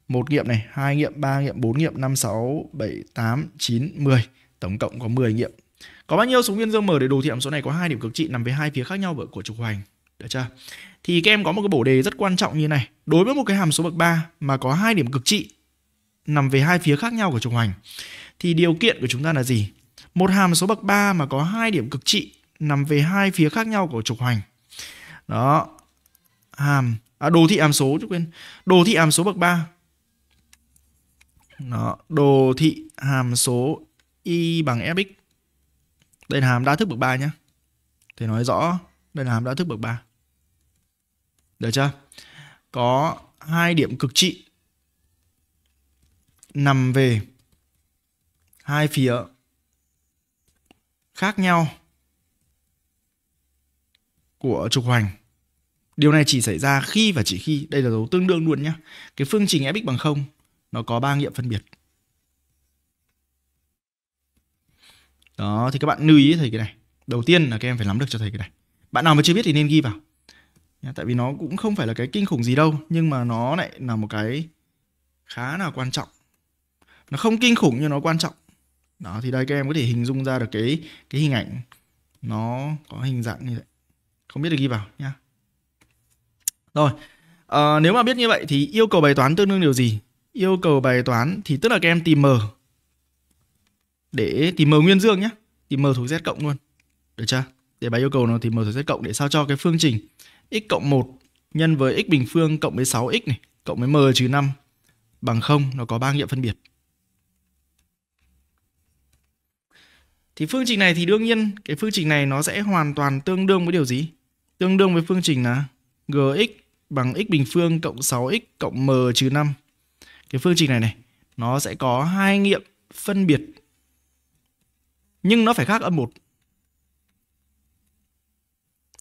một nghiệm này hai nghiệm ba nghiệm bốn nghiệm năm sáu bảy tám chín mười tổng cộng có 10 nghiệm có bao nhiêu số nguyên dương mở để đồ thị hàm số này có hai điểm cực trị nằm về hai phía khác nhau của trục hoành được chưa thì các em có một cái bổ đề rất quan trọng như này đối với một cái hàm số bậc 3 mà có hai điểm cực trị nằm về hai phía khác nhau của trục hoành thì điều kiện của chúng ta là gì một hàm số bậc 3 mà có hai điểm cực trị nằm về hai phía khác nhau của trục hoành đó hàm à, đồ thị hàm số chứ quên đồ thị hàm số bậc 3 Đó, đồ thị hàm số y bằng fx đây là hàm đa thức bậc 3 nhé thì nói rõ đây là hàm đa thức bậc 3 được chưa có hai điểm cực trị nằm về hai phía khác nhau của trục hoành Điều này chỉ xảy ra khi và chỉ khi, đây là dấu tương đương luôn nhé. Cái phương trình fx bằng 0 nó có ba nghiệm phân biệt. Đó, thì các bạn lưu ý thầy cái này. Đầu tiên là các em phải nắm được cho thầy cái này. Bạn nào mà chưa biết thì nên ghi vào. Tại vì nó cũng không phải là cái kinh khủng gì đâu, nhưng mà nó lại là một cái khá là quan trọng. Nó không kinh khủng nhưng nó quan trọng. Đó, thì đây các em có thể hình dung ra được cái cái hình ảnh nó có hình dạng như vậy. Không biết được ghi vào nhá. Rồi, à, nếu mà biết như vậy thì yêu cầu bài toán tương đương điều gì? Yêu cầu bài toán thì tức là các em tìm m để tìm m nguyên dương nhé, tìm m thuộc z cộng luôn. Được chưa? Để bài yêu cầu nó tìm m thuộc z cộng để sao cho cái phương trình x cộng 1 nhân với x bình phương cộng với 6x này cộng với m trừ 5 bằng 0 nó có ba nghiệm phân biệt. Thì phương trình này thì đương nhiên cái phương trình này nó sẽ hoàn toàn tương đương với điều gì? Tương đương với phương trình là gx bằng x bình phương cộng 6x cộng m trừ 5. Cái phương trình này này, nó sẽ có hai nghiệm phân biệt. Nhưng nó phải khác âm 1.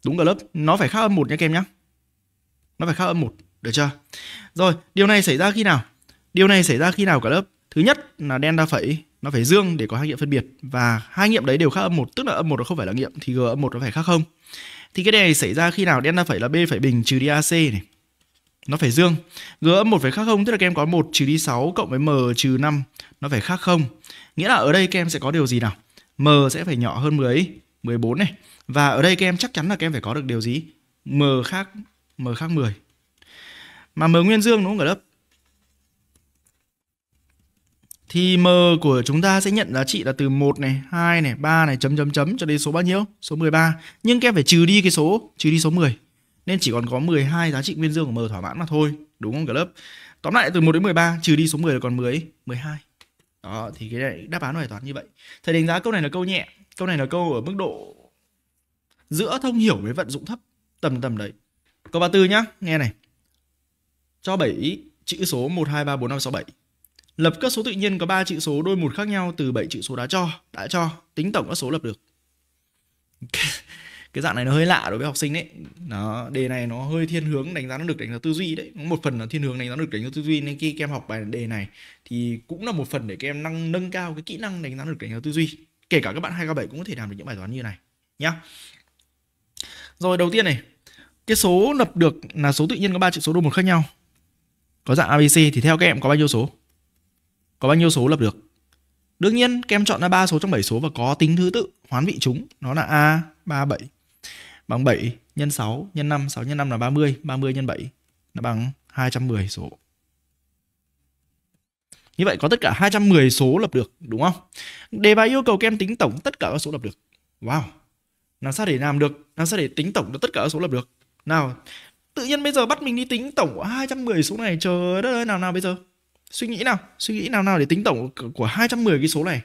Đúng cả lớp, nó phải khác âm 1 nha các em nhé. Nó phải khác âm 1, được chưa? Rồi, điều này xảy ra khi nào? Điều này xảy ra khi nào cả lớp? Thứ nhất là delta phẩy nó phải dương để có hai nghiệm phân biệt và hai nghiệm đấy đều khác âm một tức là âm một nó không phải là nghiệm thì g âm một nó phải khác không thì cái này xảy ra khi nào delta phẩy là B phẩy bình trừ đi AC này. Nó phải dương. G âm 1 phải khác không tức là các em có một trừ đi sáu cộng với M trừ năm nó phải khác không Nghĩa là ở đây các em sẽ có điều gì nào? M sẽ phải nhỏ hơn 10 14 này. Và ở đây các em chắc chắn là các em phải có được điều gì? M khác M khác 10. Mà M nguyên dương đúng không cả lớp? thì m của chúng ta sẽ nhận giá trị là từ 1 này, 2 này, 3 này, chấm chấm chấm cho đến số bao nhiêu? Số 13. Nhưng các em phải trừ đi cái số, trừ đi số 10. Nên chỉ còn có 12 giá trị nguyên dương của m thỏa mãn mà thôi, đúng không cả lớp? Tóm lại từ 1 đến 13 trừ đi số 10 là còn 10, 12. Đó, thì cái này đáp án bài toán như vậy. Thầy đánh giá câu này là câu nhẹ, câu này là câu ở mức độ giữa thông hiểu với vận dụng thấp, tầm tầm đấy. Câu 34 nhá, nghe này. Cho 7 chữ số 1 2 3 4 5 6 7 Lập các số tự nhiên có 3 chữ số đôi một khác nhau từ 7 chữ số đã cho, đã cho, tính tổng các số lập được. cái dạng này nó hơi lạ đối với học sinh đấy. Nó đề này nó hơi thiên hướng đánh giá nó được đánh giá tư duy đấy. Một phần là thiên hướng đánh giá được đánh giá tư duy nên khi các em học bài đề này thì cũng là một phần để các em năng nâng cao cái kỹ năng đánh giá được đánh giá tư duy. Kể cả các bạn hai k bảy cũng có thể làm được những bài toán như này nhá. Rồi đầu tiên này, cái số lập được là số tự nhiên có ba chữ số đôi một khác nhau. Có dạng ABC thì theo các em có bao nhiêu số? có bao nhiêu số lập được đương nhiên các em chọn ra ba số trong 7 số và có tính thứ tự hoán vị chúng nó là a 37 bằng 7 nhân 6 nhân 5 6 nhân 5 là 30 30 nhân 7 là bằng 210 số như vậy có tất cả 210 số lập được đúng không đề bài yêu cầu các em tính tổng tất cả các số lập được wow làm sao để làm được làm sao để tính tổng được tất cả các số lập được nào tự nhiên bây giờ bắt mình đi tính tổng của 210 số này trời đất ơi nào nào bây giờ suy nghĩ nào suy nghĩ nào nào để tính tổng của 210 cái số này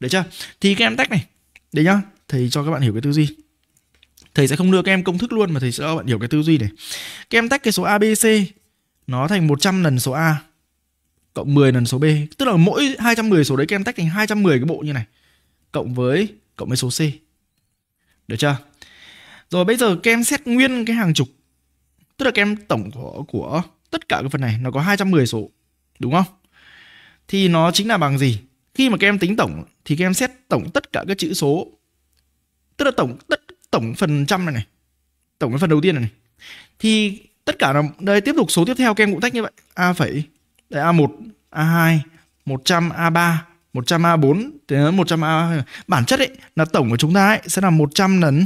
được chưa thì các em tách này đấy nhá thầy cho các bạn hiểu cái tư duy thầy sẽ không đưa các em công thức luôn mà thầy sẽ cho bạn hiểu cái tư duy này các em tách cái số abc nó thành 100 lần số a cộng 10 lần số b tức là mỗi 210 số đấy các em tách thành 210 cái bộ như này cộng với cộng với số c được chưa rồi bây giờ các em xét nguyên cái hàng chục tức là các em tổng của, của tất cả cái phần này nó có 210 số đúng không? Thì nó chính là bằng gì? Khi mà các em tính tổng thì các em xét tổng tất cả các chữ số. Tức là tổng tất tổng phần trăm này này. Tổng cái phần đầu tiên này này. Thì tất cả là đây tiếp tục số tiếp theo các em cũng tách như vậy. A phẩy, đây A1, A2, 100, A3, 100 A4 đến 100 A bản chất ấy là tổng của chúng ta ấy sẽ là 100 lần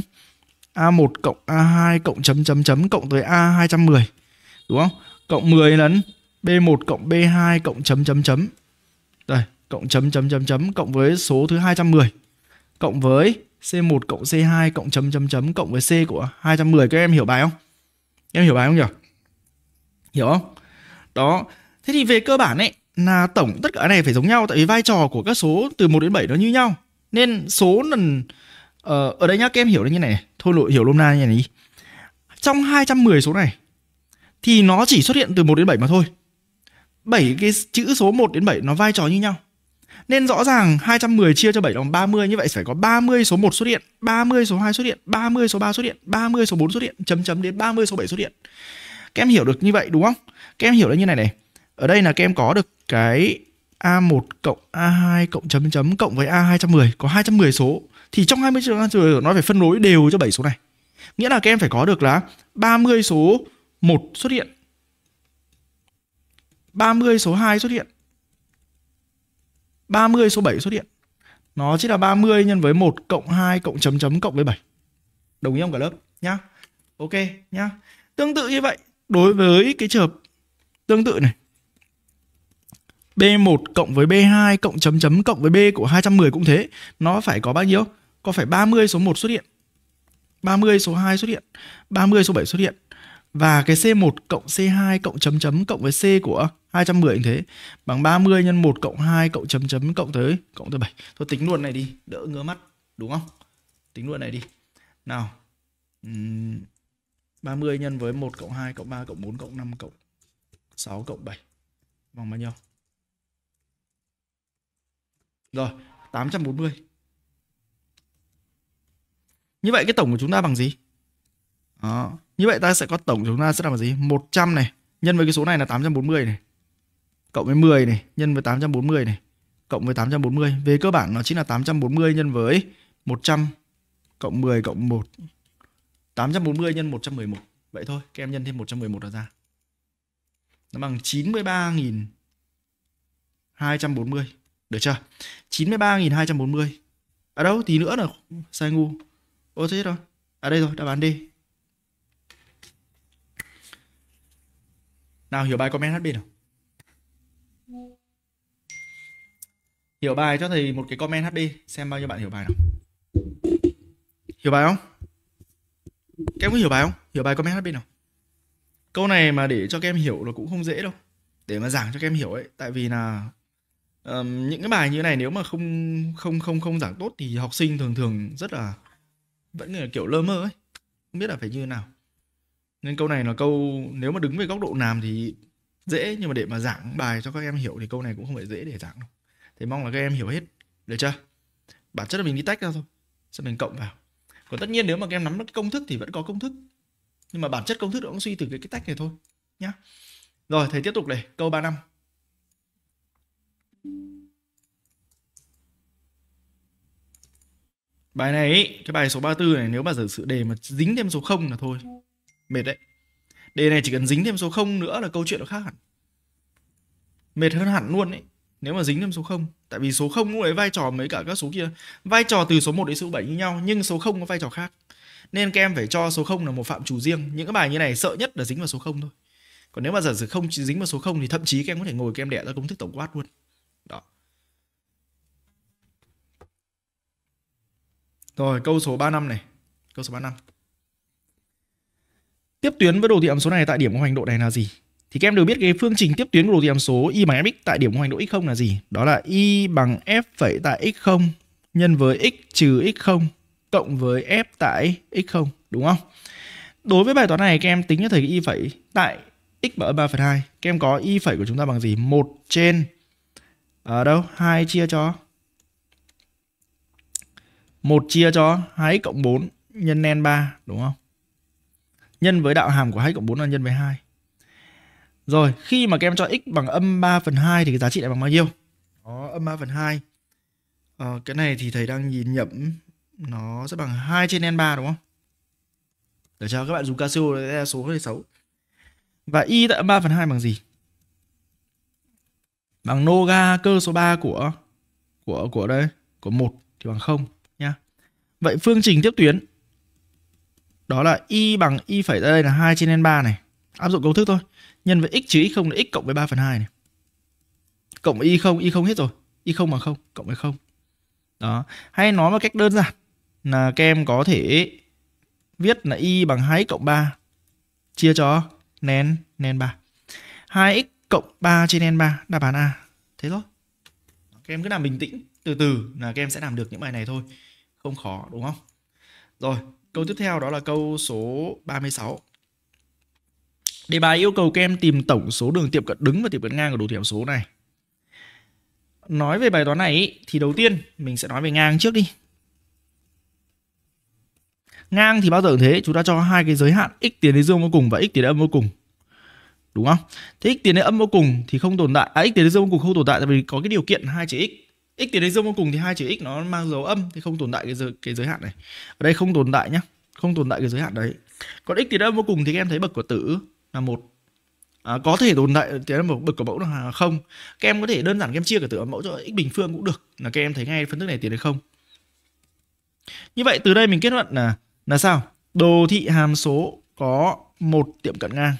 A1 cộng A2 cộng chấm chấm chấm cộng tới A210 đúng không? Cộng 10 lần B1 cộng B2 cộng chấm chấm chấm. Đây, cộng chấm chấm chấm chấm cộng với số thứ 210 cộng với C1 cộng C2 cộng chấm chấm chấm cộng với C của 210 các em hiểu bài không? em hiểu bài không nhỉ? Hiểu không? Đó, thế thì về cơ bản ấy là tổng tất cả này phải giống nhau tại vì vai trò của các số từ 1 đến 7 nó như nhau. Nên số lần Ờ, ở đây nhá, các em hiểu như này, Thôi nội hiểu lôm na như này đi. Trong 210 số này thì nó chỉ xuất hiện từ 1 đến 7 mà thôi. 7 cái chữ số 1 đến 7 nó vai trò như nhau. Nên rõ ràng 210 chia cho 7 bằng 30 như vậy phải có 30 số 1 xuất hiện, 30 số 2 xuất hiện, 30 số 3 xuất hiện, 30 số 4 xuất hiện, chấm chấm đến 30 số 7 xuất hiện. Các em hiểu được như vậy đúng không? Các em hiểu được như này này. Ở đây là các em có được cái A1 cộng A2 cộng chấm chấm cộng với A210 có 210 số thì trong 20 trường nó phải phân nối đều cho 7 số này. Nghĩa là các em phải có được là 30 số 1 xuất hiện, 30 số 2 xuất hiện. 30 số 7 xuất hiện. Nó chỉ là 30 nhân với 1 cộng 2 cộng chấm chấm cộng với 7. Đồng ý không cả lớp nhá. Ok nhá. Tương tự như vậy, đối với cái trường hợp tương tự này. B1 cộng với B2 cộng chấm chấm cộng với B của 210 cũng thế, nó phải có bao nhiêu? Có phải 30 số 1 xuất hiện. 30 số 2 xuất hiện, 30 số 7 xuất hiện và cái C1 cộng C2 cộng chấm chấm cộng với C của 210 như thế bằng 30 nhân 1 cộng 2 cộng chấm chấm cộng tới cộng tới 7. Thôi tính luôn này đi, đỡ ngứa mắt, đúng không? Tính luôn này đi. Nào. Uhm, 30 nhân với 1 cộng 2 cộng 3 cộng 4 cộng 5 cộng 6 cộng 7 bằng bao nhiêu? Rồi, 840. Như vậy cái tổng của chúng ta bằng gì? Đó. Như vậy ta sẽ có tổng chúng ta sẽ làm là gì? 100 này nhân với cái số này là 840 này. Cộng với 10 này nhân với 840 này. Cộng với 840. Về cơ bản nó chính là 840 nhân với 100 cộng 10 cộng 1. 840 nhân 111. Vậy thôi, các em nhân thêm 111 là ra. Nó bằng 93.240. Được chưa? 93.240. Ở à đâu? Tí nữa là sai ngu. Ô thế rồi. À đây rồi, đáp án D. Nào hiểu bài comment HB nào. Hiểu bài cho thầy một cái comment HB xem bao nhiêu bạn hiểu bài nào. Hiểu bài không? Các em có hiểu bài không? Hiểu bài comment HB nào. Câu này mà để cho các em hiểu là cũng không dễ đâu. Để mà giảng cho các em hiểu ấy, tại vì là um, những cái bài như này nếu mà không không không không giảng tốt thì học sinh thường thường rất là vẫn là kiểu lơ mơ ấy. Không biết là phải như thế nào nên câu này là câu nếu mà đứng về góc độ làm thì dễ nhưng mà để mà giảng bài cho các em hiểu thì câu này cũng không phải dễ để giảng đâu thì mong là các em hiểu hết được chưa bản chất là mình đi tách ra thôi xong mình cộng vào còn tất nhiên nếu mà các em nắm được công thức thì vẫn có công thức nhưng mà bản chất công thức nó cũng suy từ cái, cái tách này thôi nhá rồi thầy tiếp tục này câu 3 năm Bài này cái bài số 34 này nếu mà giả sự đề mà dính thêm số 0 là thôi mệt đấy đề này chỉ cần dính thêm số 0 nữa là câu chuyện nó khác hẳn mệt hơn hẳn luôn ấy nếu mà dính thêm số 0 tại vì số 0 cũng lấy vai trò mấy cả các số kia vai trò từ số 1 đến số 7 như nhau nhưng số 0 có vai trò khác nên các em phải cho số 0 là một phạm chủ riêng những cái bài như này sợ nhất là dính vào số 0 thôi còn nếu mà giả sử không dính vào số 0 thì thậm chí các em có thể ngồi các em đẻ ra công thức tổng quát luôn đó rồi câu số 35 này câu số 35 Tiếp tuyến với đồ thị hàm số này tại điểm của hoành độ này là gì? Thì các em đều biết cái phương trình tiếp tuyến của đồ thị hàm số y bằng fx tại điểm của hoành độ x0 là gì? Đó là y bằng f phẩy tại x0 nhân với x trừ x0 cộng với f tại x0, đúng không? Đối với bài toán này các em tính cho thầy cái y phẩy tại x bằng 3 phần 2. Các em có y phẩy của chúng ta bằng gì? 1 trên ở đâu? 2 chia cho 1 chia cho 2x cộng 4 nhân n 3 đúng không? nhân với đạo hàm của 2 cộng 4 là nhân với 2. Rồi, khi mà các em cho x bằng âm 3 phần 2 thì cái giá trị lại bằng bao nhiêu? Đó, âm 3 phần 2. Ờ, cái này thì thầy đang nhìn nhầm nó sẽ bằng 2 trên n3 đúng không? Để cho các bạn dùng Casio là số hơi xấu. Và y tại âm 3 phần 2 bằng gì? Bằng noga cơ số 3 của của của đây, của 1 thì bằng 0 nha. Vậy phương trình tiếp tuyến đó là y bằng y phẩy ra đây là 2 trên n 3 này. Áp dụng công thức thôi. Nhân với x trừ x không là x cộng với 3 phần 2 này. Cộng với y không y không hết rồi. y không bằng không cộng với không Đó. Hay nói một cách đơn giản là các em có thể viết là y bằng 2x cộng 3 chia cho nén nén 3. 2x cộng 3 trên n 3 đáp án A. Thế thôi. Các em cứ làm bình tĩnh, từ từ là các em sẽ làm được những bài này thôi. Không khó đúng không? Rồi, Câu tiếp theo đó là câu số 36. Đề bài yêu cầu các em tìm tổng số đường tiệm cận đứng và tiệm cận ngang của đồ thị hàm số này. Nói về bài toán này thì đầu tiên mình sẽ nói về ngang trước đi. Ngang thì bao giờ cũng thế, chúng ta cho hai cái giới hạn x tiến đến dương vô cùng và x tiến đến âm vô cùng. Đúng không? Thế x tiến đến âm vô cùng thì không tồn tại, à, x tiến đến dương vô cùng không tồn tại tại vì có cái điều kiện hai chữ x x tiến đến dương vô cùng thì hai chữ x nó mang dấu âm thì không tồn tại cái giới, cái giới hạn này ở đây không tồn tại nhá không tồn tại cái giới hạn đấy còn x tiến đến vô cùng thì các em thấy bậc của tử là một à, có thể tồn tại tiến đến bậc của mẫu là không các em có thể đơn giản các em chia cả tử và mẫu cho x bình phương cũng được là các em thấy ngay phân tích này tiến đến không như vậy từ đây mình kết luận là là sao đồ thị hàm số có một tiệm cận ngang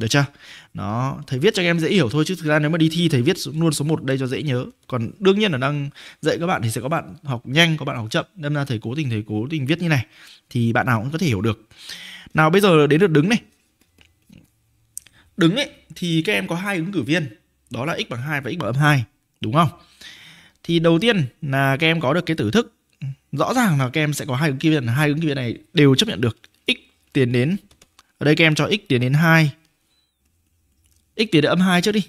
được chưa? Nó thầy viết cho các em dễ hiểu thôi chứ thực ra nếu mà đi thi thầy viết luôn số 1 đây cho dễ nhớ. Còn đương nhiên là đang dạy các bạn thì sẽ có bạn học nhanh, có bạn học chậm, nên là thầy cố tình thầy cố tình viết như này thì bạn nào cũng có thể hiểu được. Nào bây giờ đến được đứng này. Đứng ấy thì các em có hai ứng cử viên, đó là x bằng 2 và x bằng âm 2, đúng không? Thì đầu tiên là các em có được cái tử thức. Rõ ràng là các em sẽ có hai ứng cử viên, hai ứng cử viên này đều chấp nhận được x tiến đến ở đây các em cho x tiến đến 2 x tiến đến âm 2 trước đi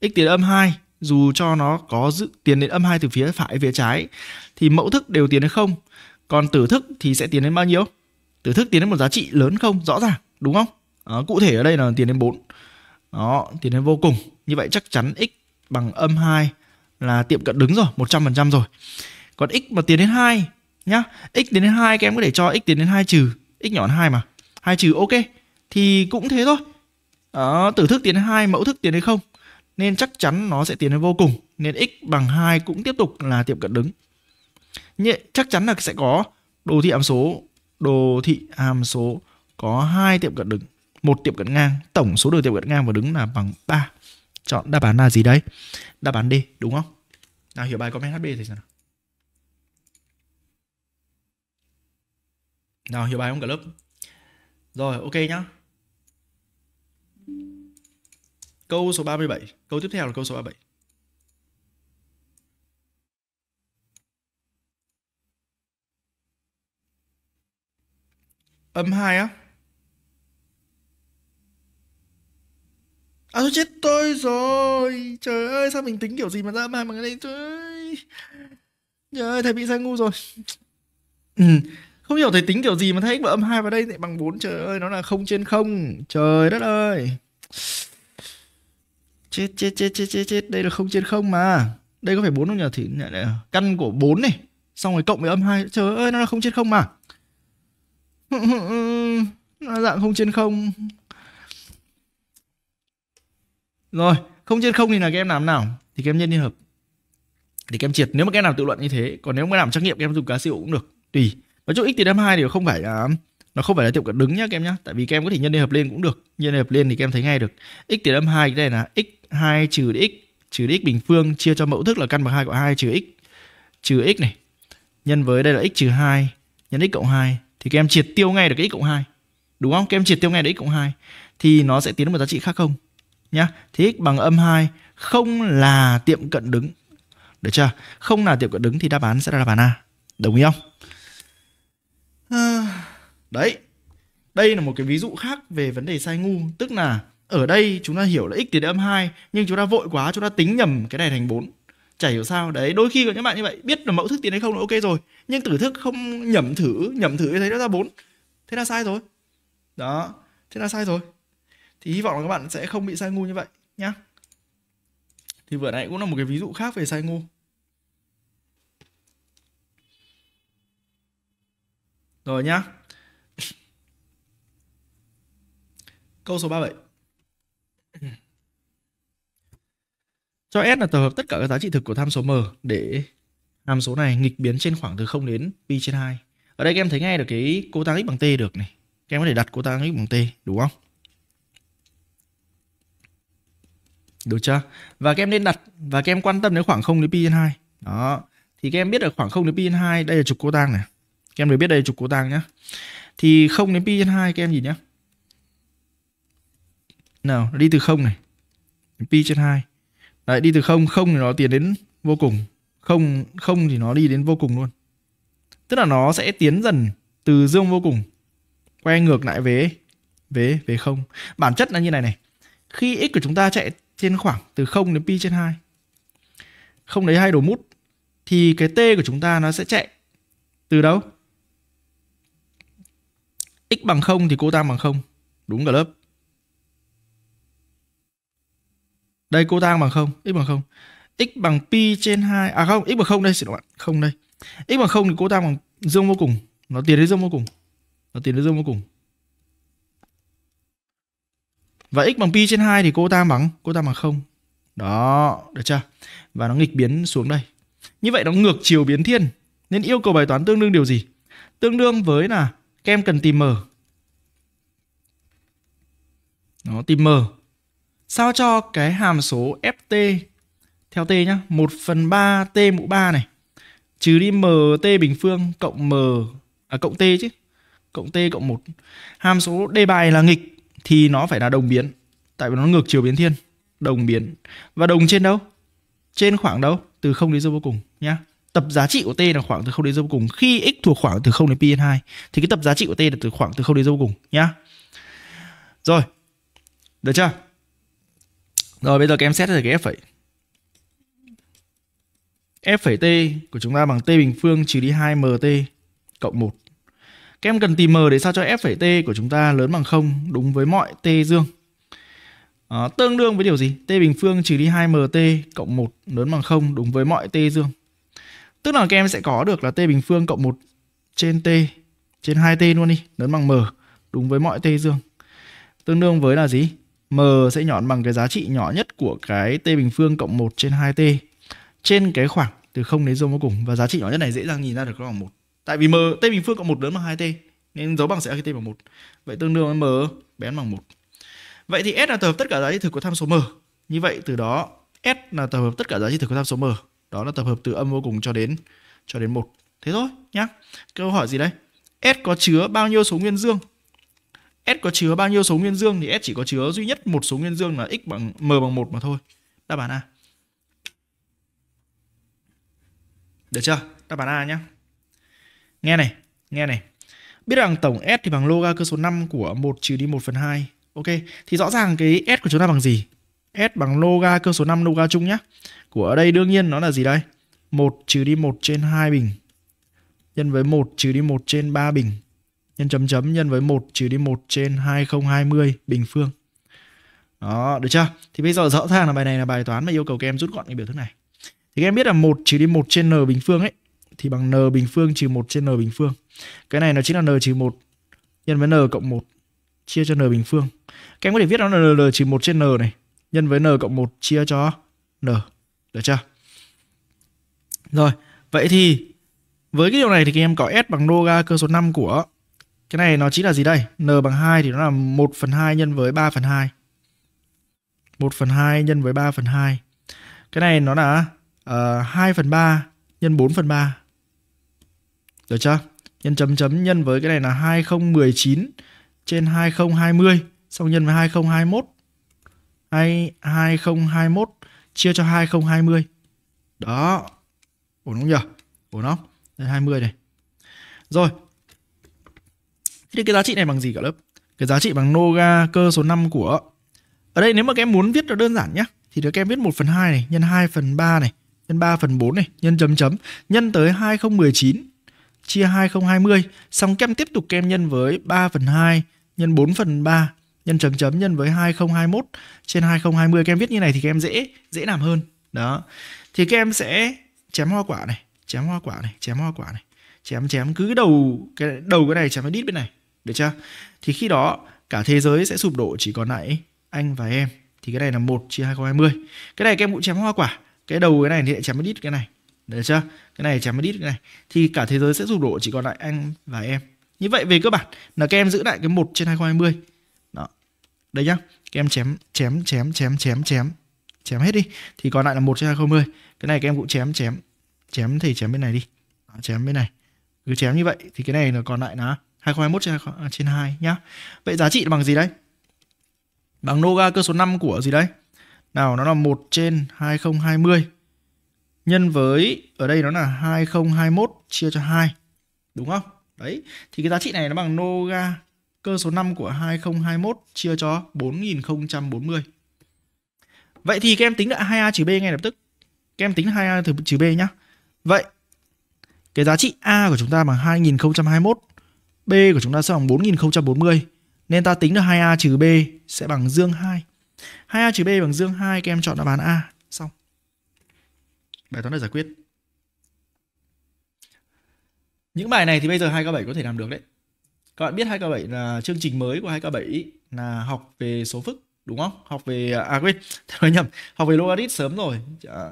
x tiến đến âm 2 dù cho nó có dự tiền đến âm 2 từ phía phải phía trái thì mẫu thức đều tiến đến không còn tử thức thì sẽ tiến đến bao nhiêu tử thức tiến đến một giá trị lớn không rõ ràng đúng không đó, cụ thể ở đây là tiến đến 4 đó tiến đến vô cùng như vậy chắc chắn x bằng âm 2 là tiệm cận đứng rồi 100% rồi còn x mà tiến đến 2 nhá x tiến đến 2 các em có thể cho x tiến đến 2 trừ x nhỏ hơn 2 mà 2 trừ ok thì cũng thế thôi đó, tử thức tiến 2 mẫu thức tiến hay không nên chắc chắn nó sẽ tiến đến vô cùng nên x bằng 2 cũng tiếp tục là tiệm cận đứng Nhẹ, chắc chắn là sẽ có đồ thị hàm số đồ thị hàm số có hai tiệm cận đứng một tiệm cận ngang tổng số đường tiệm cận ngang và đứng là bằng 3 chọn đáp án là gì đấy đáp án D đúng không nào hiểu bài comment HB thì sao nào hiểu bài không cả lớp rồi ok nhá Câu số 37, câu tiếp theo là câu số 37. Âm 2 á. À tôi chết tôi rồi. Trời ơi sao mình tính kiểu gì mà ra âm 2 bằng cái này trời ơi. thầy bị sai ngu rồi. Không hiểu thầy tính kiểu gì mà thấy x âm 2 vào đây lại bằng 4 trời ơi nó là không trên không. Trời đất ơi chết chết chết chết chết chết đây là không trên không mà đây có phải bốn không nhỉ thì căn của bốn này xong rồi cộng với âm hai trời ơi nó là không trên không mà nó dạng không trên không rồi không trên không thì là các làm nào thì các nhân liên hợp thì các triệt nếu mà các nào tự luận như thế còn nếu mà làm trắc nghiệm các dùng cá siêu cũng được tùy nói chung x thì âm hai thì không phải là nó không phải là tiệm cận đứng nhá các em nhá tại vì các em có thể nhân liên hợp lên cũng được nhân liên hợp lên thì các em thấy ngay được x tiền âm hai cái này là x 2 trừ x trừ x bình phương chia cho mẫu thức là căn bậc 2 của 2 trừ x trừ x này nhân với đây là x trừ 2 nhân x cộng 2 thì các em triệt tiêu ngay được cái x cộng 2. Đúng không? Các em triệt tiêu ngay được x cộng 2 thì nó sẽ tiến đến một giá trị khác không? Nhá. Thì x bằng âm 2 không là tiệm cận đứng. Được chưa? Không là tiệm cận đứng thì đáp án sẽ là đáp án A. Đồng ý không? À, đấy. Đây là một cái ví dụ khác về vấn đề sai ngu, tức là ở đây chúng ta hiểu là x tiến đến âm 2 nhưng chúng ta vội quá chúng ta tính nhầm cái này thành 4 chả hiểu sao đấy đôi khi có những bạn như vậy biết là mẫu thức tiến hay không là ok rồi nhưng tử thức không nhẩm thử nhẩm thử thấy nó ra 4 thế là sai rồi đó thế là sai rồi thì hy vọng là các bạn sẽ không bị sai ngu như vậy nhá thì vừa nãy cũng là một cái ví dụ khác về sai ngu rồi nhá câu số 37 Cho S là tập hợp tất cả các giá trị thực của tham số M để hàm số này nghịch biến trên khoảng từ 0 đến pi trên 2. Ở đây các em thấy ngay được cái cô tăng x bằng t được này. Các em có thể đặt cô tăng x bằng t đúng không? Được chưa? Và các em nên đặt và các em quan tâm đến khoảng 0 đến pi trên 2. Đó. Thì các em biết ở khoảng 0 đến pi trên 2 đây là trục cô tăng này. Các em đều biết đây là trục cô tăng nhá. Thì 0 đến pi trên 2 các em nhìn nhá. Nào, đi từ 0 này pi trên 2 Đấy, đi từ không, không thì nó tiến đến vô cùng. Không, không thì nó đi đến vô cùng luôn. Tức là nó sẽ tiến dần từ dương vô cùng. Quay ngược lại về, về, về không. Bản chất là như này này. Khi x của chúng ta chạy trên khoảng từ 0 đến pi trên 2. Không lấy hai đồ mút. Thì cái t của chúng ta nó sẽ chạy từ đâu? x bằng 0 thì cô ta bằng 0. Đúng cả lớp. Đây cô thang bằng 0, x bằng 0. x bằng pi trên 2 à không, x bằng 0 đây xin lỗi bạn, không đây. x bằng 0 thì cô thang bằng dương vô cùng, nó tiến đến dương vô cùng. Nó tiến đến dương vô cùng. Và x bằng pi trên 2 thì cô ta bằng cô ta bằng 0. Đó, được chưa? Và nó nghịch biến xuống đây. Như vậy nó ngược chiều biến thiên. Nên yêu cầu bài toán tương đương điều gì? Tương đương với là kem cần tìm m. Nó tìm m sao cho cái hàm số ft theo t nhá 1 phần 3 t mũ 3 này trừ đi mt bình phương cộng m à, cộng t chứ cộng t cộng 1 hàm số đề bài là nghịch thì nó phải là đồng biến tại vì nó ngược chiều biến thiên đồng biến và đồng trên đâu trên khoảng đâu từ 0 đến dương vô cùng nhá tập giá trị của t là khoảng từ 0 đến dương vô cùng khi x thuộc khoảng từ 0 đến pi 2 thì cái tập giá trị của t là từ khoảng từ 0 đến dương vô cùng nhá rồi được chưa rồi bây giờ các em xét ra cái f phẩy. F phẩy t của chúng ta bằng t bình phương trừ đi 2mt cộng 1. Các em cần tìm m để sao cho f phẩy t của chúng ta lớn bằng 0 đúng với mọi t dương. À, tương đương với điều gì? T bình phương trừ đi 2mt cộng 1 lớn bằng 0 đúng với mọi t dương. Tức là các em sẽ có được là t bình phương cộng 1 trên t trên 2t luôn đi, lớn bằng m đúng với mọi t dương. Tương đương với là gì? M sẽ nhọn bằng cái giá trị nhỏ nhất của cái t bình phương cộng 1 trên 2t trên cái khoảng từ 0 đến vô cùng và giá trị nhỏ nhất này dễ dàng nhìn ra được khoảng 1. Tại vì m t bình phương cộng 1 lớn bằng 2t nên dấu bằng sẽ là t bằng 1. Vậy tương đương với m bé bằng 1. Vậy thì S là tập hợp tất cả giá trị thực của tham số m. Như vậy từ đó S là tập hợp tất cả giá trị thực của tham số m. Đó là tập hợp từ âm vô cùng cho đến cho đến 1. Thế thôi nhá. Câu hỏi gì đây? S có chứa bao nhiêu số nguyên dương? S có chứa bao nhiêu số nguyên dương thì S chỉ có chứa duy nhất một số nguyên dương là x bằng m bằng 1 mà thôi. Đáp án A. Được chưa? Đáp án A nhé. Nghe này, nghe này. Biết rằng tổng S thì bằng log cơ số 5 của 1 trừ đi 1 phần 2. Ok, thì rõ ràng cái S của chúng ta bằng gì? S bằng log cơ số 5 log chung nhá. Của ở đây đương nhiên nó là gì đây? 1 trừ đi 1 trên 2 bình nhân với 1 trừ đi 1 trên 3 bình nhân chấm chấm nhân với 1 trừ đi 1 trên 2020 bình phương. Đó, được chưa? Thì bây giờ rõ ràng là bài này là bài toán mà yêu cầu các em rút gọn cái biểu thức này. Thì các em biết là 1 trừ đi 1 trên n bình phương ấy thì bằng n bình phương trừ 1 trên n bình phương. Cái này nó chính là n trừ 1 nhân với n cộng 1 chia cho n bình phương. Các em có thể viết nó là n trừ 1 trên n này nhân với n cộng 1 chia cho n. Được chưa? Rồi, vậy thì với cái điều này thì các em có S bằng loga cơ số 5 của cái này nó chính là gì đây? N bằng 2 thì nó là 1 phần 2 nhân với 3 phần 2. 1 phần 2 nhân với 3 phần 2. Cái này nó là uh, ờ, 2 phần 3 nhân 4 phần 3. Được chưa? Nhân chấm chấm nhân với cái này là 2019 trên 2020. Xong nhân với 2021. Hay 2021 chia cho 2020. Đó. Ổn không nhỉ? Ổn không? Đây 20 này. Rồi, Thế thì cái giá trị này bằng gì cả lớp? Cái giá trị bằng noga cơ số 5 của Ở đây nếu mà các em muốn viết nó đơn giản nhé Thì các em viết 1 phần 2 này Nhân 2 phần 3 này Nhân 3 phần 4 này Nhân chấm chấm Nhân tới 2019 Chia 2020 Xong các em tiếp tục kem nhân với 3 phần 2 Nhân 4 phần 3 Nhân chấm chấm nhân với 2021 Trên 2020 các em viết như này thì các em dễ Dễ làm hơn Đó Thì các em sẽ chém hoa quả này Chém hoa quả này Chém hoa quả này Chém chém cứ đầu Cái đầu cái này chém cái đít bên này được chưa? Thì khi đó cả thế giới sẽ sụp đổ chỉ còn lại anh và em. Thì cái này là một chia hai hai mươi Cái này các em cũng chém hoa quả. Cái đầu cái này thì lại chém ít cái này. Được chưa? Cái này chém một ít cái này. Thì cả thế giới sẽ sụp đổ chỉ còn lại anh và em. Như vậy về cơ bản là các em giữ lại cái 1 trên mươi Đó. Đây nhá. Các em chém chém chém chém chém chém chém hết đi thì còn lại là 1 trên mươi Cái này các em cũng chém chém chém thì chém bên này đi. chém bên này. Cứ chém như vậy thì cái này là còn lại là 2021 trên, à, trên 2 nhá. Vậy giá trị bằng gì đấy? Bằng Noga cơ số 5 của gì đấy? Nào nó là 1 trên 2020 nhân với ở đây nó là 2021 chia cho 2. Đúng không? Đấy, thì cái giá trị này nó bằng Noga cơ số 5 của 2021 chia cho 4040. Vậy thì các em tính lại 2A trừ B ngay lập tức. Các em tính 2A trừ B nhá. Vậy cái giá trị A của chúng ta bằng 2021 B của chúng ta sẽ bằng 4040 nên ta tính được 2A trừ B sẽ bằng dương 2. 2A trừ B bằng dương 2 các em chọn đáp án A. Xong. Bài toán được giải quyết. Những bài này thì bây giờ 2K7 có thể làm được đấy. Các bạn biết 2K7 là chương trình mới của 2K7 là học về số phức đúng không? Học về à quên, nhầm, học về logarit sớm rồi. Dạ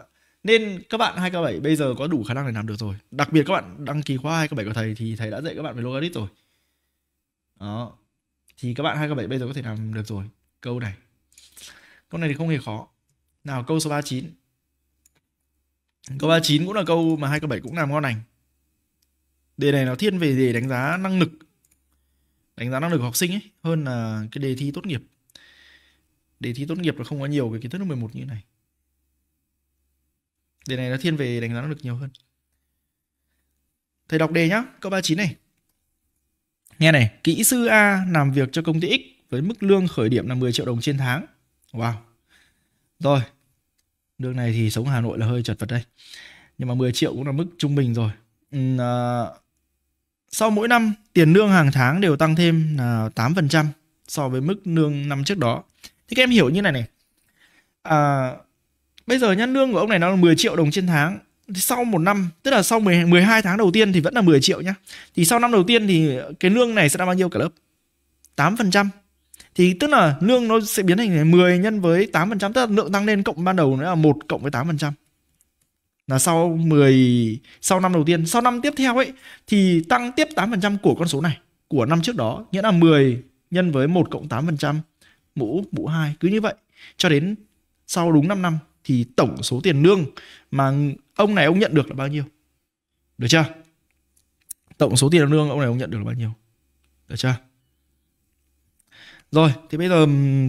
nên các bạn 2K7 bây giờ có đủ khả năng để làm được rồi đặc biệt các bạn đăng ký khóa 2K7 của thầy thì thầy đã dạy các bạn về logarit rồi đó thì các bạn 2K7 bây giờ có thể làm được rồi câu này câu này thì không hề khó nào câu số 39 câu 39 cũng là câu mà 2K7 cũng làm ngon lành đề này nó thiên về đề đánh giá năng lực đánh giá năng lực của học sinh ấy hơn là cái đề thi tốt nghiệp đề thi tốt nghiệp là không có nhiều cái kiến thức lớp 11 như này đề này nó thiên về đánh giá năng lực nhiều hơn thầy đọc đề nhá câu 39 này nghe này kỹ sư A làm việc cho công ty X với mức lương khởi điểm là 10 triệu đồng trên tháng wow rồi lương này thì sống Hà Nội là hơi chật vật đây nhưng mà 10 triệu cũng là mức trung bình rồi ừ, à, sau mỗi năm tiền lương hàng tháng đều tăng thêm là 8% so với mức lương năm trước đó thì các em hiểu như này này à, Bây giờ nhân lương của ông này nó là 10 triệu đồng trên tháng thì sau một năm tức là sau 10, 12 tháng đầu tiên thì vẫn là 10 triệu nhá thì sau năm đầu tiên thì cái lương này sẽ là bao nhiêu cả lớp 8 phần trăm thì tức là lương nó sẽ biến thành 10 nhân với 8 phần trăm tức là lượng tăng lên cộng ban đầu nó là 1 cộng với 8 phần trăm là sau 10 sau năm đầu tiên sau năm tiếp theo ấy thì tăng tiếp 8 phần trăm của con số này của năm trước đó nghĩa là 10 nhân với 1 cộng 8 phần trăm mũ mũ 2 cứ như vậy cho đến sau đúng 5 năm thì tổng số tiền lương mà ông này ông nhận được là bao nhiêu được chưa tổng số tiền lương ông này ông nhận được là bao nhiêu được chưa rồi thì bây giờ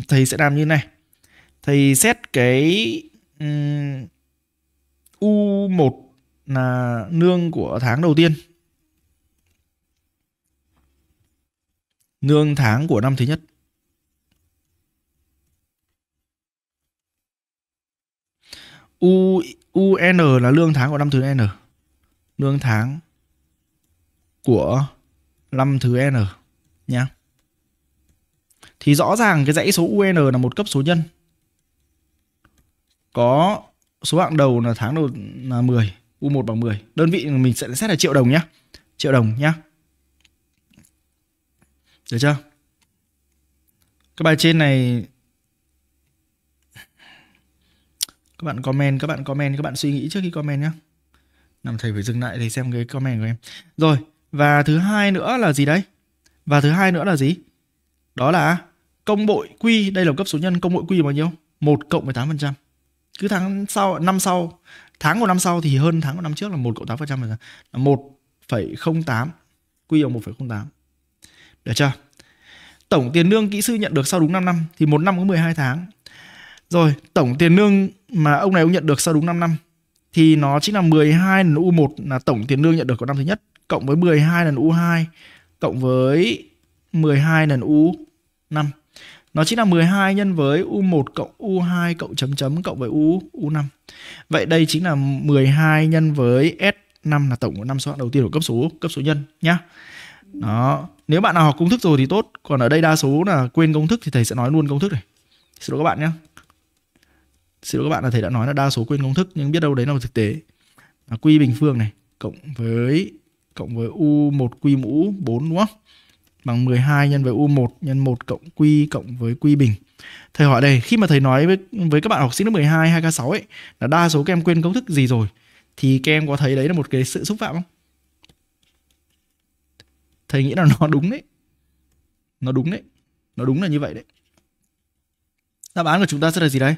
thầy sẽ làm như này thầy xét cái um, U1 là lương của tháng đầu tiên lương tháng của năm thứ nhất U UN là lương tháng của năm thứ N. Lương tháng của năm thứ N nhá. Thì rõ ràng cái dãy số UN là một cấp số nhân. Có số hạng đầu là tháng đầu là 10, U1 bằng 10. Đơn vị mình sẽ xét là triệu đồng nhá. Triệu đồng nhá. Được chưa? Cái bài trên này các bạn comment các bạn comment các bạn suy nghĩ trước khi comment nhé làm thầy phải dừng lại để xem cái comment của em rồi và thứ hai nữa là gì đấy và thứ hai nữa là gì đó là công bội quy đây là cấp số nhân công bội quy bao nhiêu một cộng 18 phần trăm cứ tháng sau năm sau tháng của năm sau thì hơn tháng của năm trước là một cộng tám phần trăm là một phẩy không tám quy bằng một phẩy không tám được chưa tổng tiền lương kỹ sư nhận được sau đúng 5 năm thì một năm có 12 tháng rồi, tổng tiền lương mà ông này ông nhận được sau đúng 5 năm thì nó chính là 12 lần U1 là tổng tiền lương nhận được của năm thứ nhất cộng với 12 lần U2 cộng với 12 lần U5. Nó chính là 12 nhân với U1 cộng U2 cộng chấm chấm cộng với U U5. Vậy đây chính là 12 nhân với S5 là tổng của năm số hạng đầu tiên của cấp số cấp số nhân nhá. Đó, nếu bạn nào học công thức rồi thì tốt, còn ở đây đa số là quên công thức thì thầy sẽ nói luôn công thức này. Xin lỗi các bạn nhé xin lỗi các bạn là thầy đã nói là đa số quên công thức nhưng biết đâu đấy là một thực tế là q bình phương này cộng với cộng với u1 quy mũ 4 đúng không? Bằng 12 nhân với u1 nhân 1 cộng quy cộng với quy bình. Thầy hỏi đây, khi mà thầy nói với với các bạn học sinh lớp 12 2K6 ấy là đa số các em quên công thức gì rồi thì các em có thấy đấy là một cái sự xúc phạm không? Thầy nghĩ là nó đúng đấy. Nó đúng đấy. Nó đúng là như vậy đấy. Đáp án của chúng ta sẽ là gì đây?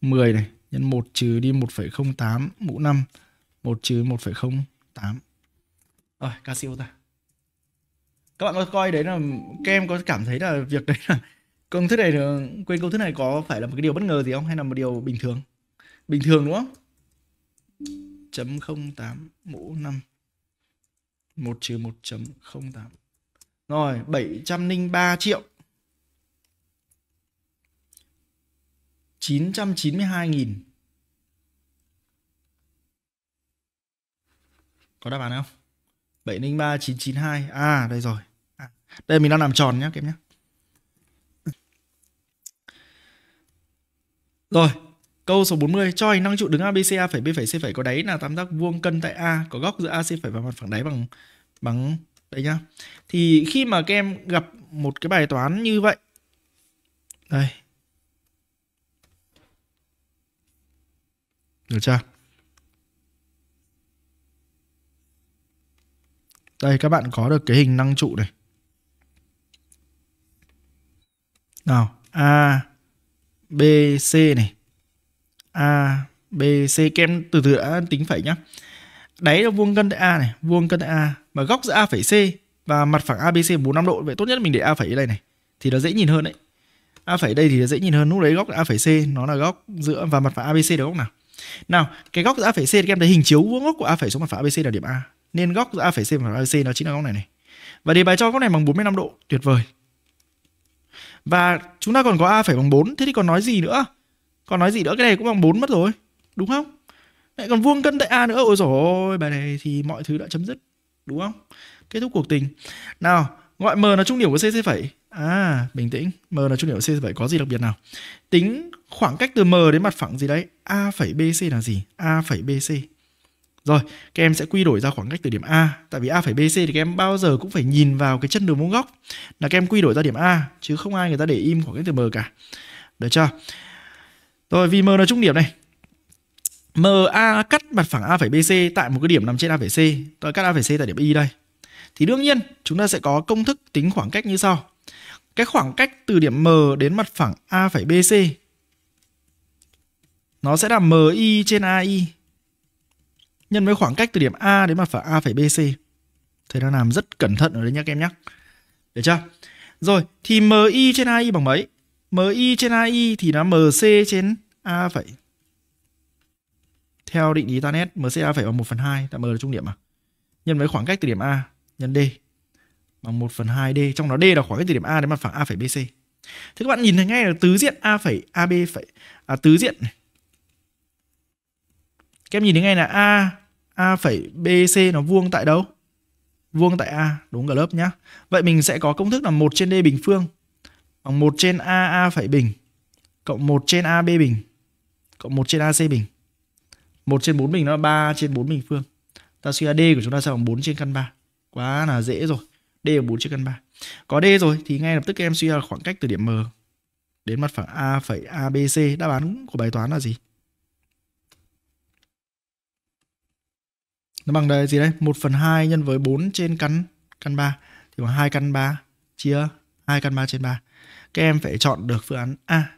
10 này nhân 1 trừ đi 1,08 mũ 5 1 trừ 1,08 rồi Casio ta các bạn có coi đấy là các em có cảm thấy là việc đấy là công thức này quên công thức này có phải là một cái điều bất ngờ gì không hay là một điều bình thường bình thường đúng không chấm 08 mũ 5 1 trừ 1 chấm 08 rồi 703 triệu 992.000 Có đáp án không? 703 992 À đây rồi à, Đây mình đang làm tròn nhé các em nhé Rồi Câu số 40 cho hình năng trụ đứng ABC A phẩy B phẩy C phẩy có đáy là tam giác vuông cân tại A có góc giữa AC phẩy và mặt phẳng đáy bằng bằng đây nhá. Thì khi mà các em gặp một cái bài toán như vậy. Đây, được chưa đây các bạn có được cái hình năng trụ này nào a b c này a b c kem từ từ đã tính phải nhá đáy là vuông cân tại a này vuông cân tại a mà góc giữa a phải c và mặt phẳng abc 45 độ vậy tốt nhất mình để a phải ở đây này thì nó dễ nhìn hơn đấy a phải đây thì nó dễ nhìn hơn lúc đấy góc a phải c nó là góc giữa và mặt phẳng abc là không nào nào, cái góc giữa A phải C thì các em thấy hình chiếu vuông góc của A phải số mặt phẳng ABC là điểm A. Nên góc giữa A phải C và ac nó chính là góc này này. Và đề bài cho góc này bằng 45 độ, tuyệt vời. Và chúng ta còn có A phải bằng 4, thế thì còn nói gì nữa? Còn nói gì nữa, cái này cũng bằng 4 mất rồi, đúng không? Lại còn vuông cân tại A nữa, ôi rồi bài này thì mọi thứ đã chấm dứt, đúng không? Kết thúc cuộc tình. Nào, gọi M là trung điểm của CC phẩy. À, bình tĩnh, M là trung điểm của CC phẩy có gì đặc biệt nào? Tính khoảng cách từ M đến mặt phẳng gì đấy, A phẩy BC là gì? A phẩy BC. Rồi, các em sẽ quy đổi ra khoảng cách từ điểm A, tại vì A phẩy BC thì các em bao giờ cũng phải nhìn vào cái chân đường vuông góc là các em quy đổi ra điểm A, chứ không ai người ta để im khoảng cách từ M cả. Được chưa? Rồi, vì M là trung điểm này, MA cắt mặt phẳng A phẩy BC tại một cái điểm nằm trên A phẩy C, tôi cắt A phẩy C tại điểm Y đây. Thì đương nhiên chúng ta sẽ có công thức tính khoảng cách như sau. Cái khoảng cách từ điểm M đến mặt phẳng A phẩy BC nó sẽ là MI trên AI nhân với khoảng cách từ điểm A đến mặt phẳng A phẩy BC. Thầy đang làm rất cẩn thận ở đây nhá các em nhé. Được chưa? Rồi, thì MI trên AI bằng mấy? MI trên AI thì nó MC trên A phẩy. Theo định lý Tanet, MC A phẩy bằng 1 phần 2, tại M là trung điểm à? Nhân với khoảng cách từ điểm A nhân D bằng 1 phần 2 D. Trong đó D là khoảng cách từ điểm A đến mặt phẳng A phẩy BC. Thế các bạn nhìn thấy ngay là tứ diện A phẩy AB phẩy, à, tứ diện này các em nhìn thấy ngay là A, A phẩy BC nó vuông tại đâu? Vuông tại A, đúng cả lớp nhá. Vậy mình sẽ có công thức là 1 trên D bình phương bằng 1 trên A A phẩy bình cộng 1 trên AB bình cộng 1 trên AC bình. 1 trên 4 bình nó là 3 trên 4 bình phương. Ta suy ra D của chúng ta sẽ bằng 4 trên căn 3. Quá là dễ rồi. D bằng 4 trên căn 3. Có D rồi thì ngay lập tức các em suy ra khoảng cách từ điểm M đến mặt phẳng A phẩy ABC. Đáp án của bài toán là gì? nó bằng đề gì đây 1 phần 2 nhân với 4 trên căn căn 3 thì bằng 2 căn 3 chia 2 căn 3 trên 3 các em phải chọn được phương án A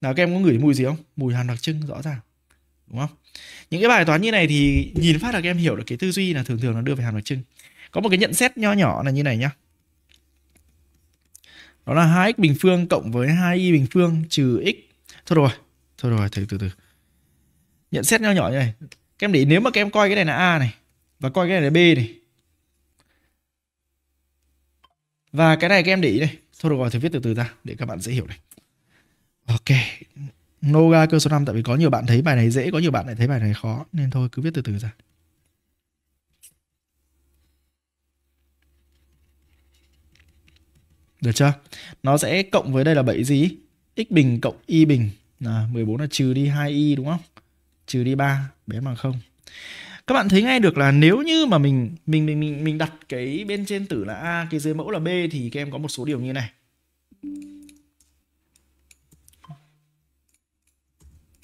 nào các em có ngửi mùi gì không mùi hàm đặc trưng rõ ràng đúng không những cái bài toán như này thì nhìn phát là các em hiểu được cái tư duy là thường thường nó đưa về hàm đặc trưng có một cái nhận xét nho nhỏ là như này nhá đó là 2x bình phương cộng với 2y bình phương trừ x thôi rồi thôi rồi thầy từ từ nhận xét nho nhỏ như này các em để nếu mà các em coi cái này là a này và coi cái này là b này và cái này các em để đây thôi được rồi thì viết từ từ ra để các bạn dễ hiểu này ok noga cơ số 5 tại vì có nhiều bạn thấy bài này dễ có nhiều bạn lại thấy bài này khó nên thôi cứ viết từ từ ra Được chưa? Nó sẽ cộng với đây là 7 gì? x bình cộng y bình là 14 là trừ đi 2y đúng không? trừ đi 3 bé bằng không các bạn thấy ngay được là nếu như mà mình mình mình mình mình đặt cái bên trên tử là a cái dưới mẫu là b thì các em có một số điều như này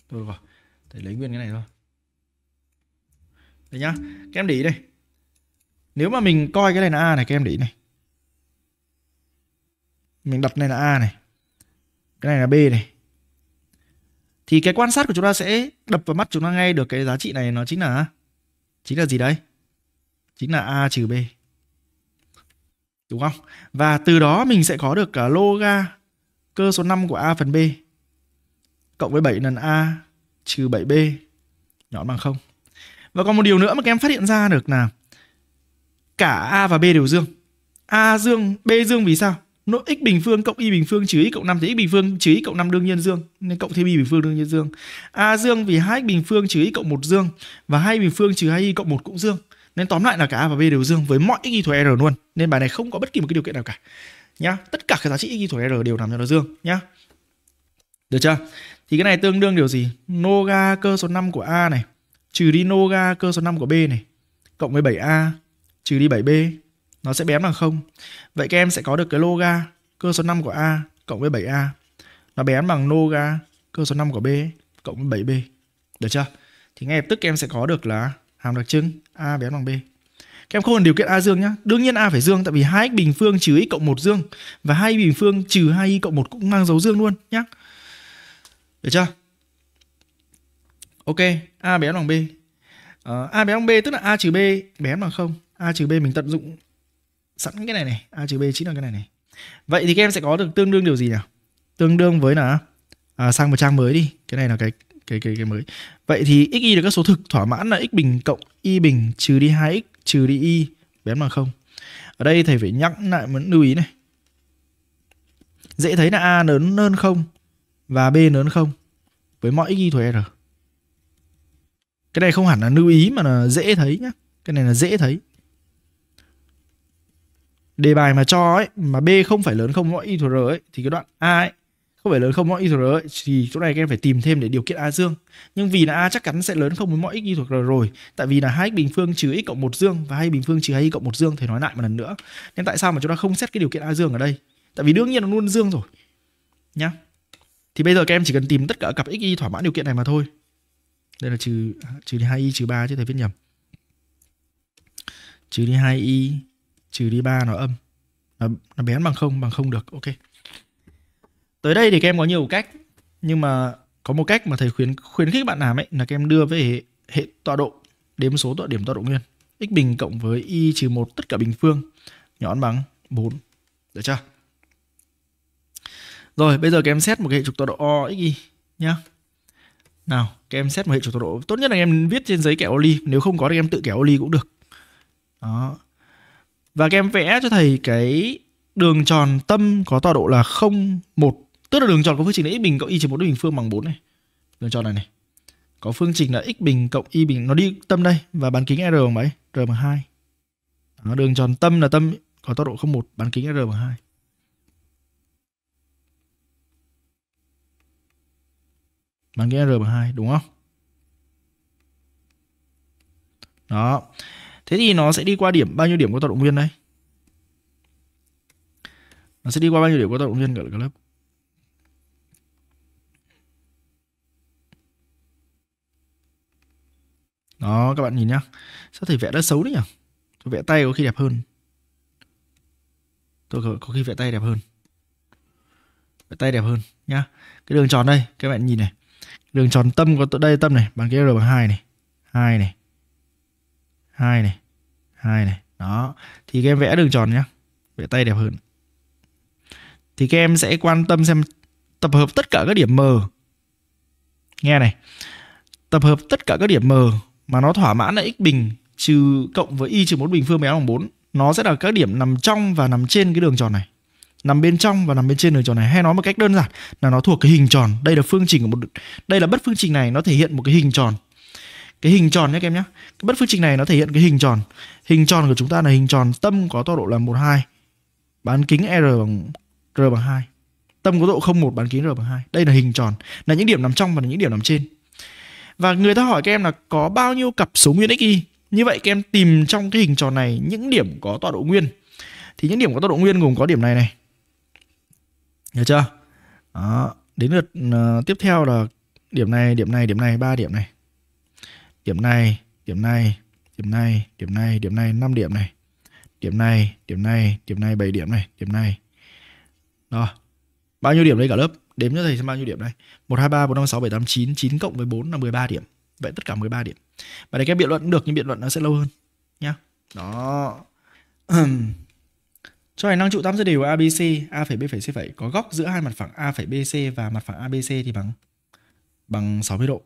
thôi rồi để lấy nguyên cái này thôi đấy nhá các em để ý đây nếu mà mình coi cái này là a này các em để ý này mình đặt này là a này cái này là b này thì cái quan sát của chúng ta sẽ đập vào mắt chúng ta ngay được cái giá trị này nó chính là chính là gì đấy chính là a trừ b đúng không và từ đó mình sẽ có được cả à, loga cơ số 5 của a phần b cộng với 7 lần a trừ 7b nhỏ bằng không và còn một điều nữa mà các em phát hiện ra được là cả a và b đều dương a dương b dương vì sao nó x bình phương cộng y bình phương trừ x cộng 5 thì x bình phương trừ x cộng 5 đương nhiên dương nên cộng thêm y bình phương đương nhiên dương. A dương vì 2x bình phương trừ x cộng 1 dương và 2 bình phương trừ 2y cộng 1 cũng dương. Nên tóm lại là cả A và B đều dương với mọi x y thuộc r luôn. Nên bài này không có bất kỳ một cái điều kiện nào cả. Nhá, tất cả các giá trị x y thuộc r đều nằm trong nó dương nhá. Được chưa? Thì cái này tương đương điều gì? Noga cơ số 5 của A này trừ đi Noga cơ số 5 của B này cộng với 7A trừ đi 7B nó sẽ bém bằng không. Vậy các em sẽ có được cái loga cơ số 5 của A cộng với 7A. Nó bém bằng loga cơ số 5 của B cộng với 7B. Được chưa? Thì ngay lập tức các em sẽ có được là hàm đặc trưng A bém bằng B. Các em không cần điều kiện A dương nhá. Đương nhiên A phải dương tại vì 2x bình phương trừ x cộng 1 dương và 2 bình phương trừ 2y cộng 1 cũng mang dấu dương luôn nhá. Được chưa? Ok, A bém bằng B. Uh, A bé bằng B tức là A trừ B bém bằng không. A trừ B mình tận dụng sẵn cái này này a trừ b chính là cái này này vậy thì các em sẽ có được tương đương điều gì nào tương đương với là à, sang một trang mới đi cái này là cái cái cái cái mới vậy thì x y được các số thực thỏa mãn là x bình cộng y bình trừ đi 2 x trừ đi y bé bằng không ở đây thầy phải nhắc lại một lưu ý này dễ thấy là a lớn hơn không và b lớn hơn không với mọi x y thuộc r cái này không hẳn là lưu ý mà là dễ thấy nhá cái này là dễ thấy đề bài mà cho ấy mà b không phải lớn không mọi y thuộc r ấy thì cái đoạn a ấy không phải lớn không mọi y thuộc r ấy, thì chỗ này các em phải tìm thêm để điều kiện a dương nhưng vì là a chắc chắn sẽ lớn không với mọi x y thuộc r rồi tại vì là hai x bình phương trừ x cộng một dương và hai bình phương trừ hai y cộng một dương thì nói lại một lần nữa nên tại sao mà chúng ta không xét cái điều kiện a dương ở đây tại vì đương nhiên nó luôn dương rồi nhá thì bây giờ các em chỉ cần tìm tất cả cặp x y thỏa mãn điều kiện này mà thôi đây là trừ trừ đi hai y trừ ba chứ thầy viết nhầm trừ đi hai y trừ đi 3 nó âm. Nó, nó bén bằng không bằng không được. Ok. Tới đây thì các em có nhiều cách nhưng mà có một cách mà thầy khuyến khuyến khích bạn làm ấy là các em đưa về hệ, tọa độ đếm số tọa điểm tọa độ nguyên x bình cộng với y trừ một tất cả bình phương nhọn bằng 4. Được chưa? Rồi, bây giờ các em xét một cái hệ trục tọa độ O x y nhá. Nào, các em xét một hệ trục tọa độ. Tốt nhất là các em viết trên giấy kẻ Oli, nếu không có thì các em tự kẻ Oli cũng được. Đó và các em vẽ cho thầy cái đường tròn tâm có tọa độ là 0 1 tức là đường tròn có phương trình là x bình cộng y trừ 1 bình phương bằng 4 này. Đường tròn này này. Có phương trình là x bình cộng y bình nó đi tâm đây và bán kính r bằng mấy? R bằng 2. Đó, đường tròn tâm là tâm có tọa độ 01, bán kính r bằng 2. Bán kính r bằng 2 đúng không? Đó. Thế thì nó sẽ đi qua điểm bao nhiêu điểm của tạo động viên đây? Nó sẽ đi qua bao nhiêu điểm của tạo động viên cả lớp? Đó các bạn nhìn nhá. Sao thầy vẽ rất xấu đấy nhỉ? Tôi vẽ tay có khi đẹp hơn. Tôi có, khi vẽ tay đẹp hơn. Vẽ tay đẹp hơn nhá. Cái đường tròn đây, các bạn nhìn này. Đường tròn tâm có đây tâm này, bằng cái R bằng 2 này. 2 này hai này hai này đó thì các em vẽ đường tròn nhá vẽ tay đẹp hơn thì các em sẽ quan tâm xem tập hợp tất cả các điểm m nghe này tập hợp tất cả các điểm m mà nó thỏa mãn là x bình trừ cộng với y trừ một bình phương béo bằng 4 nó sẽ là các điểm nằm trong và nằm trên cái đường tròn này nằm bên trong và nằm bên trên đường tròn này hay nói một cách đơn giản là nó thuộc cái hình tròn đây là phương trình của một đây là bất phương trình này nó thể hiện một cái hình tròn cái hình tròn nhé các em nhé cái bất phương trình này nó thể hiện cái hình tròn hình tròn của chúng ta là hình tròn tâm có tọa độ là một hai, bán kính r bằng r bằng 2 tâm có độ không một bán kính r bằng hai, đây là hình tròn là những điểm nằm trong và là những điểm nằm trên và người ta hỏi các em là có bao nhiêu cặp số nguyên xy như vậy các em tìm trong cái hình tròn này những điểm có tọa độ nguyên thì những điểm có tọa độ nguyên gồm có điểm này này hiểu chưa đó. đến lượt uh, tiếp theo là điểm này điểm này điểm này ba điểm này điểm này, điểm này, điểm này, điểm này, điểm này 5 điểm này. Điểm này, điểm này, điểm này 7 điểm này, điểm này. đó Bao nhiêu điểm đây cả lớp? Đếm cho thầy xem bao nhiêu điểm đây. 1 2 3 4 5 6 7 8 9, 9 cộng với 4 là 13 điểm. Vậy tất cả 13 điểm. Và để các biện luận cũng được nhưng biện luận nó sẽ lâu hơn nhá. Đó. Cho hành năng trụ tam giác đều ABC, A phẩy B phẩy C phẩy có góc giữa hai mặt phẳng A phẩy BC và mặt phẳng ABC thì bằng bằng 60 độ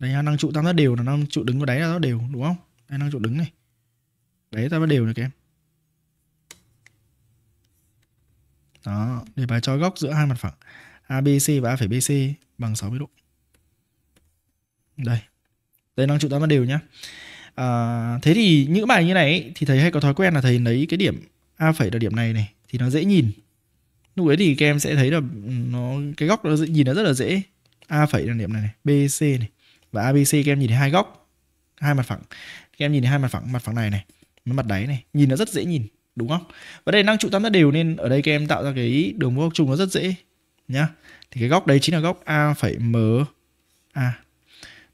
đấy ha, năng trụ tam giác đều là năng trụ đứng của đáy là nó đều đúng không đây năng trụ đứng này đấy ta giác đều này các em đó để bài cho góc giữa hai mặt phẳng ABC và A' BC bằng 60 độ đây đây năng trụ tam giác đều nhá à, thế thì những bài như này ấy, thì thầy hay có thói quen là thầy lấy cái điểm A phẩy là điểm này này thì nó dễ nhìn lúc ấy thì các em sẽ thấy là ừ, nó cái góc nó nhìn nó rất là dễ A phẩy là điểm này này BC này và abc các em nhìn thấy hai góc hai mặt phẳng các em nhìn thấy hai mặt phẳng mặt phẳng này này với mặt đáy này nhìn nó rất dễ nhìn đúng không và đây năng trụ tam giác đều nên ở đây các em tạo ra cái đường vuông góc chung nó rất dễ nhá thì cái góc đấy chính là góc a phẩy m a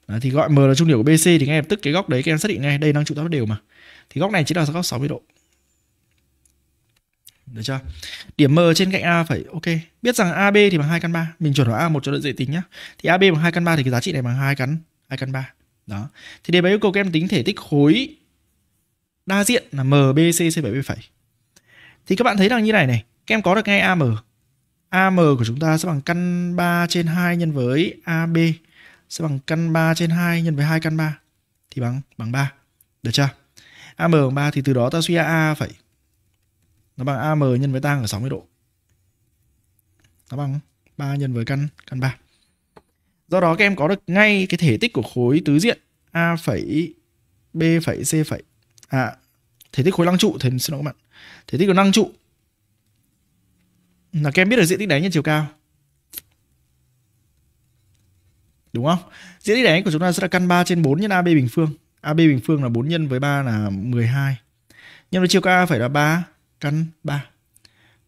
đó, thì gọi m là trung điểm của bc thì ngay lập tức cái góc đấy các em xác định ngay đây năng trụ tam giác đều mà thì góc này chính là góc 60 độ được chưa? Điểm M trên cạnh A phẩy ok. Biết rằng AB thì bằng hai căn ba mình chuẩn hóa a một cho đơn dễ tính nhá. Thì AB bằng hai căn ba thì cái giá trị này bằng hai căn icon 3 đó thì đề bài yêu cầu các em tính thể tích khối đa diện là MBCC7 phẩy thì các bạn thấy rằng như này này các em có được ngay AM AM của chúng ta sẽ bằng căn 3 trên 2 nhân với AB sẽ bằng căn 3 trên 2 nhân với 2 căn 3 thì bằng bằng 3 được chưa AM bằng 3 thì từ đó ta suy ra A phẩy nó bằng AM nhân với tang ở 60 độ nó bằng 3 nhân với căn căn 3 Do đó các em có được ngay cái thể tích của khối tứ diện A phẩy B phẩy C phẩy à thể tích khối lăng trụ thì xin lỗi các bạn. Thể tích của năng trụ là các em biết được diện tích đáy nhân chiều cao. Đúng không? Diện tích đáy của chúng ta sẽ là căn 3 trên 4 nhân AB bình phương. AB bình phương là 4 nhân với 3 là 12. Nhân với chiều cao A phải là 3 căn 3.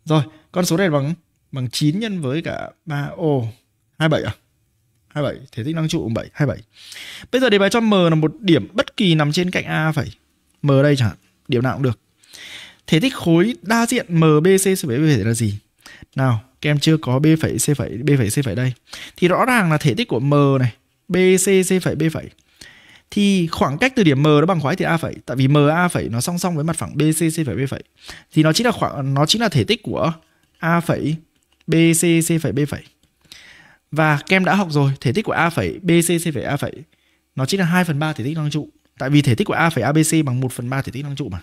Rồi, con số này bằng bằng 9 nhân với cả 3 ồ oh, 27 à? 27, thể tích năng trụ 7, 27. Bây giờ đề bài cho M là một điểm bất kỳ nằm trên cạnh A phẩy. M đây chẳng hạn, điểm nào cũng được. Thể tích khối đa diện MBC sẽ với B là gì? Nào, các em chưa có B phẩy C phẩy B phẩy C phẩy đây. Thì rõ ràng là thể tích của M này, BC C phẩy B phẩy thì khoảng cách từ điểm M nó bằng khoảng thì A phẩy, tại vì M A phẩy nó song song với mặt phẳng BC C phẩy B phẩy. Thì nó chính là khoảng nó chính là thể tích của A phẩy BC C phẩy B phẩy và kem đã học rồi thể tích của a phẩy bc c phẩy a phẩy nó chính là 2 phần 3 thể tích năng trụ tại vì thể tích của a phẩy abc bằng 1 phần 3 thể tích năng trụ mà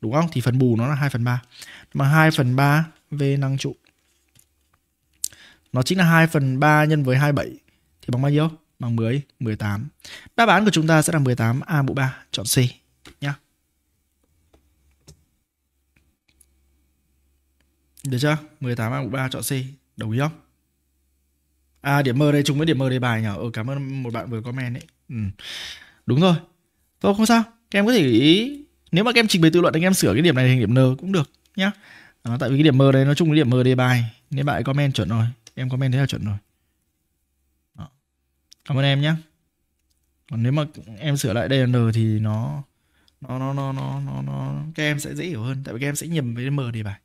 đúng không thì phần bù nó là 2 phần 3 mà 2 phần 3 v năng trụ nó chính là 2 phần 3 nhân với 27 thì bằng bao nhiêu bằng 10 18 đáp án của chúng ta sẽ là 18 a mũ 3 chọn C nhá được chưa 18 a mũ 3 chọn C đồng ý không À điểm mờ đây chung với điểm mờ đề bài nhở. Ừ, cảm ơn một bạn vừa comment đấy. Ừ. Đúng rồi. Thôi không sao. Các em có thể ý nếu mà các em trình bày tự luận thì các em sửa cái điểm này thành điểm n cũng được nhá. À, tại vì cái điểm mờ đây nó chung với điểm mờ đề bài. Nếu bạn comment chuẩn rồi, em comment thế là chuẩn rồi. Đó. Cảm ơn em nhé. Còn nếu mà em sửa lại đây là n thì nó nó nó nó nó nó nó các em sẽ dễ hiểu hơn tại vì các em sẽ nhầm với m đề bài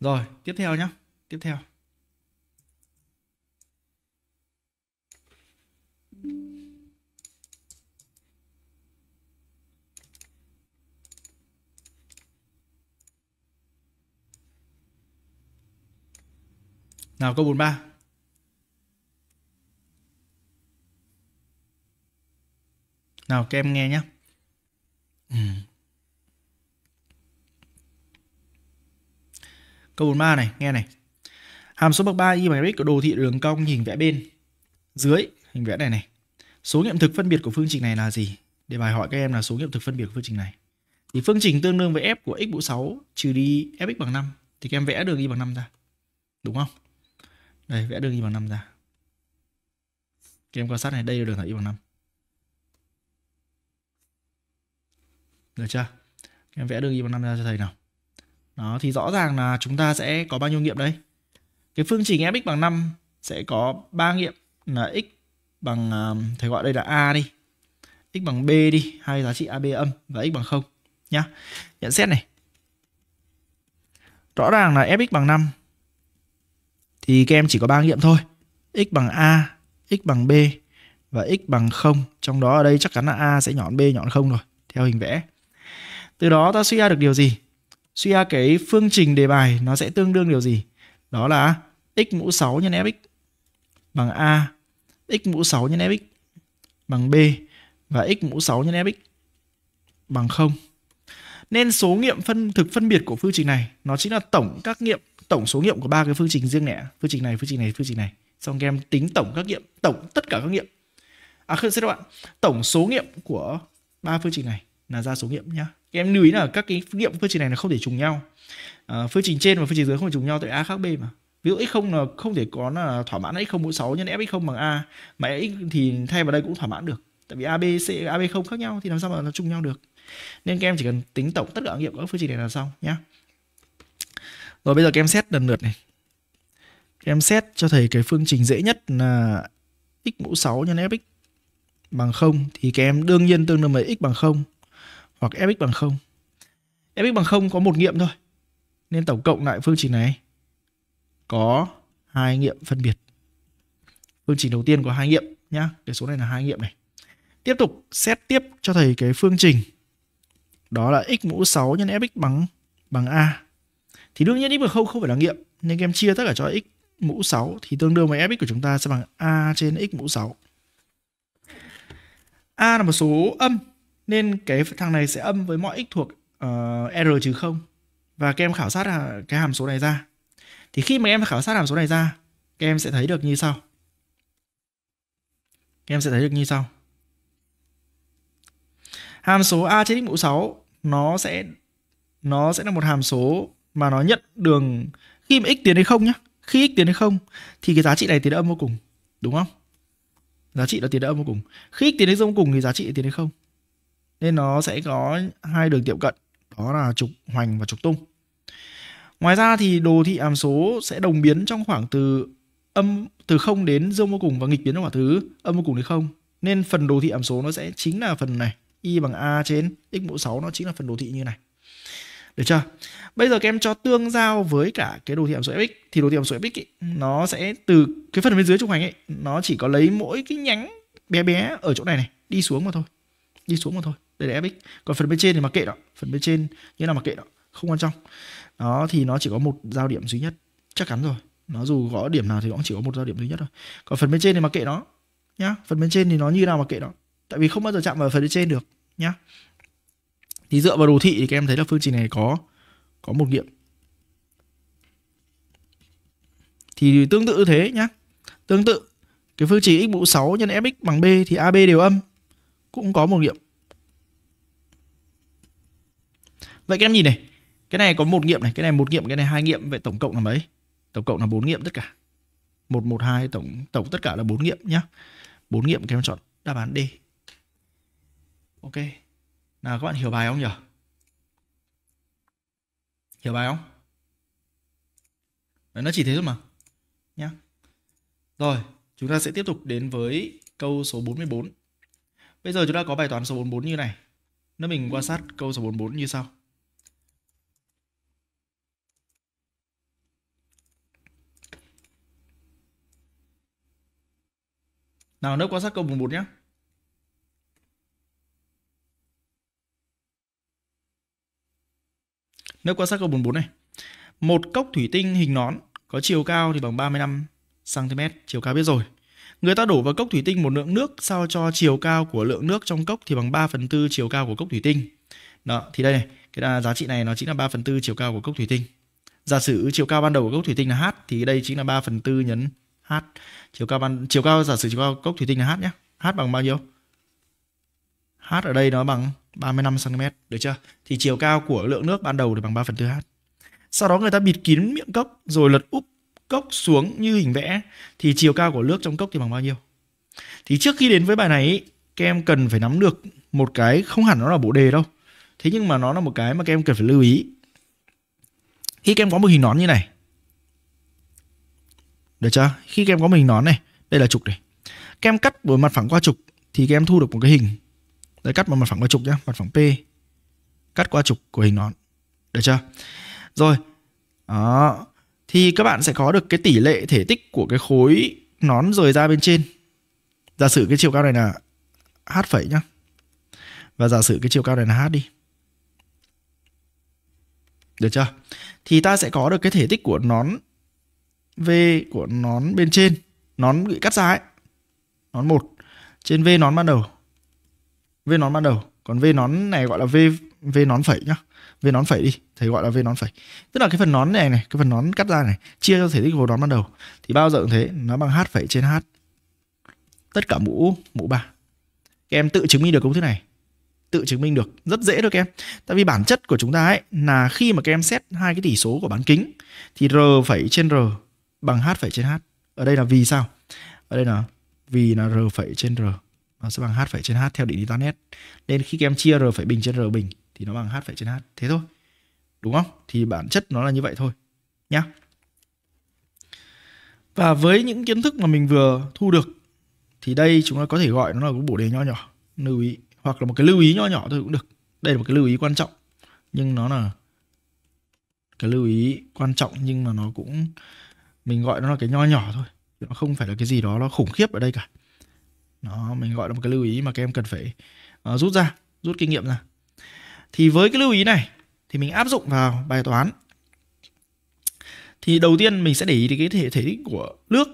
rồi tiếp theo nhé tiếp theo Nào câu 43 Nào các em nghe nhé ừ. Câu 43 này, nghe này Hàm số bậc 3 y bằng x của đồ thị đường cong hình vẽ bên dưới hình vẽ này này. Số nghiệm thực phân biệt của phương trình này là gì? Để bài hỏi các em là số nghiệm thực phân biệt của phương trình này. Thì phương trình tương đương với f của x mũ 6 trừ đi fx bằng 5 thì các em vẽ đường y bằng 5 ra. Đúng không? Đây vẽ đường y bằng 5 ra. Các em quan sát này, đây là đường thẳng y bằng 5. Được chưa? Các em vẽ đường y bằng 5 ra cho thầy nào. Đó thì rõ ràng là chúng ta sẽ có bao nhiêu nghiệm đấy cái phương trình fx bằng 5 sẽ có ba nghiệm là x bằng à, thầy gọi đây là a đi x bằng b đi hai giá trị ab âm và x bằng 0 nhá nhận xét này rõ ràng là fx bằng 5 thì các em chỉ có ba nghiệm thôi x bằng a x bằng b và x bằng 0 trong đó ở đây chắc chắn là a sẽ nhỏ b nhỏ 0 rồi theo hình vẽ từ đó ta suy ra được điều gì suy ra cái phương trình đề bài nó sẽ tương đương điều gì đó là x mũ 6 nhân fx bằng a, x mũ 6 nhân fx bằng b và x mũ 6 nhân fx bằng 0. Nên số nghiệm phân thực phân biệt của phương trình này nó chính là tổng các nghiệm, tổng số nghiệm của ba cái phương trình riêng lẻ, phương trình này, phương trình này, phương trình này. Xong các em tính tổng các nghiệm, tổng tất cả các nghiệm. À không, các bạn, tổng số nghiệm của ba phương trình này là ra số nghiệm nhá em lưu ý là các cái nghiệm phương trình này là không thể trùng nhau à, phương trình trên và phương trình dưới không thể trùng nhau tại a khác b mà ví dụ x không là không thể có là thỏa mãn x0 mũ sáu nhân f(x0) bằng a mà x thì thay vào đây cũng thỏa mãn được tại vì a b c a b không khác nhau thì làm sao mà nó trùng nhau được nên các em chỉ cần tính tổng tất cả nghiệm các phương trình này là xong nhá rồi bây giờ các em xét lần lượt này các em xét cho thầy cái phương trình dễ nhất là x mũ 6 nhân fx bằng 0 thì các em đương nhiên tương đương với x bằng 0 hoặc fx bằng 0. fx bằng 0 có một nghiệm thôi. Nên tổng cộng lại phương trình này có hai nghiệm phân biệt. Phương trình đầu tiên có hai nghiệm nhá, cái số này là hai nghiệm này. Tiếp tục xét tiếp cho thầy cái phương trình đó là x mũ 6 nhân fx bằng bằng a. Thì đương nhiên x bằng 0 không phải là nghiệm, nên em chia tất cả cho x mũ 6 thì tương đương với fx của chúng ta sẽ bằng a trên x mũ 6. a là một số âm nên cái thằng này sẽ âm với mọi x thuộc uh, r trừ không và các em khảo sát là cái hàm số này ra thì khi mà em khảo sát hàm số này ra các em sẽ thấy được như sau các em sẽ thấy được như sau hàm số a trên x mũ 6 nó sẽ nó sẽ là một hàm số mà nó nhận đường khi mà x tiến đến không nhá khi x tiến đến không thì cái giá trị này tiến đến âm vô cùng đúng không giá trị là tiến đến âm vô cùng khi x tiến đến âm vô cùng thì giá trị tiến đến không nên nó sẽ có hai đường tiệm cận đó là trục hoành và trục tung ngoài ra thì đồ thị hàm số sẽ đồng biến trong khoảng từ âm từ 0 đến dương vô cùng và nghịch biến trong khoảng thứ âm vô cùng đến không nên phần đồ thị hàm số nó sẽ chính là phần này y bằng a trên x mũ 6 nó chính là phần đồ thị như này được chưa? Bây giờ các em cho tương giao với cả cái đồ thị hàm số fx thì đồ thị hàm số fx ấy, nó sẽ từ cái phần bên dưới trục hoành ấy nó chỉ có lấy mỗi cái nhánh bé bé ở chỗ này này đi xuống mà thôi. Đi xuống mà thôi đây là fx còn phần bên trên thì mặc kệ đó phần bên trên như là mặc kệ đó không quan trọng đó thì nó chỉ có một giao điểm duy nhất chắc chắn rồi nó dù có điểm nào thì cũng chỉ có một giao điểm duy nhất thôi còn phần bên trên thì mặc kệ nó nhá phần bên trên thì nó như nào mặc kệ đó tại vì không bao giờ chạm vào phần bên trên được nhá thì dựa vào đồ thị thì các em thấy là phương trình này có có một nghiệm thì tương tự thế nhá tương tự cái phương trình x mũ 6 nhân fx bằng b thì ab đều âm cũng có một nghiệm Vậy các em nhìn này, cái này có một nghiệm này, cái này một nghiệm, cái này hai nghiệm, vậy tổng cộng là mấy? Tổng cộng là bốn nghiệm tất cả. một một hai tổng tổng tất cả là bốn nghiệm nhá. bốn nghiệm các em chọn đáp án D. Ok. Nào các bạn hiểu bài không nhỉ? Hiểu bài không? Đấy, nó chỉ thế thôi mà. Nhá. Rồi, chúng ta sẽ tiếp tục đến với câu số 44. Bây giờ chúng ta có bài toán số 44 như này. Nếu mình quan sát câu số 44 như sau. Nào nấp qua sát câu 11 nhé. Nấp qua sát câu 44 này. Một cốc thủy tinh hình nón có chiều cao thì bằng 35 cm, chiều cao biết rồi. Người ta đổ vào cốc thủy tinh một lượng nước sao cho chiều cao của lượng nước trong cốc thì bằng 3 phần tư chiều cao của cốc thủy tinh. Đó, thì đây này, cái đà, giá trị này nó chính là 3 phần tư chiều cao của cốc thủy tinh. Giả sử chiều cao ban đầu của cốc thủy tinh là h thì đây chính là 3 phần tư nhấn h chiều cao ban chiều cao giả sử chiều cao cốc thủy tinh là h nhé h bằng bao nhiêu h ở đây nó bằng 35 cm được chưa thì chiều cao của lượng nước ban đầu thì bằng 3 phần tư h sau đó người ta bịt kín miệng cốc rồi lật úp cốc xuống như hình vẽ thì chiều cao của nước trong cốc thì bằng bao nhiêu thì trước khi đến với bài này các em cần phải nắm được một cái không hẳn nó là bộ đề đâu thế nhưng mà nó là một cái mà các em cần phải lưu ý khi các em có một hình nón như này được chưa? Khi các em có mình nón này, đây là trục này. Các em cắt bởi mặt phẳng qua trục thì các em thu được một cái hình. Đấy cắt bởi mặt phẳng qua trục nhá, mặt phẳng P. Cắt qua trục của hình nón. Được chưa? Rồi. Đó. Thì các bạn sẽ có được cái tỷ lệ thể tích của cái khối nón rời ra bên trên. Giả sử cái chiều cao này là h phẩy nhá. Và giả sử cái chiều cao này là h đi. Được chưa? Thì ta sẽ có được cái thể tích của nón V của nón bên trên nón bị cắt ra ấy nón một trên V nón ban đầu V nón ban đầu còn V nón này gọi là V V nón phẩy nhá V nón phẩy đi thầy gọi là V nón phẩy tức là cái phần nón này này cái phần nón cắt ra này chia cho thể tích của nón ban đầu thì bao giờ cũng thế nó bằng H phẩy trên H tất cả mũ mũ ba các em tự chứng minh được công thức này tự chứng minh được rất dễ thôi các em tại vì bản chất của chúng ta ấy là khi mà các em xét hai cái tỉ số của bán kính thì r phẩy trên r bằng h phẩy trên h ở đây là vì sao ở đây là vì là r phẩy trên r nó sẽ bằng h phẩy trên h theo định lý toán s nên khi các em chia r phẩy bình trên r bình thì nó bằng h phẩy trên h thế thôi đúng không thì bản chất nó là như vậy thôi nhá và với những kiến thức mà mình vừa thu được thì đây chúng ta có thể gọi nó là một bổ đề nho nhỏ lưu ý hoặc là một cái lưu ý nho nhỏ thôi cũng được đây là một cái lưu ý quan trọng nhưng nó là cái lưu ý quan trọng nhưng mà nó cũng mình gọi nó là cái nho nhỏ thôi nó không phải là cái gì đó nó khủng khiếp ở đây cả nó mình gọi là một cái lưu ý mà các em cần phải uh, rút ra rút kinh nghiệm ra thì với cái lưu ý này thì mình áp dụng vào bài toán thì đầu tiên mình sẽ để ý đến cái thể thể tích của nước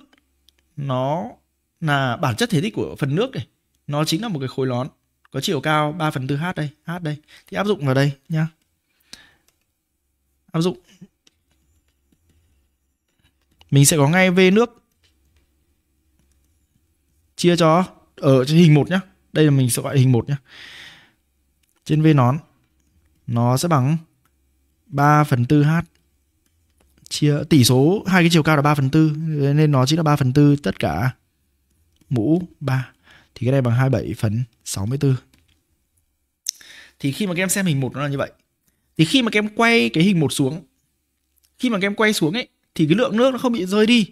nó là bản chất thể tích của phần nước này nó chính là một cái khối lón có chiều cao 3 phần tư h đây h đây thì áp dụng vào đây nhá áp dụng mình sẽ có ngay v nước chia cho ở ờ, trên hình một nhá. Đây là mình sẽ gọi hình một nhá. Trên v nón nó sẽ bằng 3 phần 4 h chia tỷ số hai cái chiều cao là 3 phần 4 nên nó chính là 3 phần 4 tất cả mũ 3 thì cái này bằng 27 phần 64 thì khi mà các em xem hình một nó là như vậy thì khi mà các em quay cái hình một xuống khi mà các em quay xuống ấy thì cái lượng nước nó không bị rơi đi.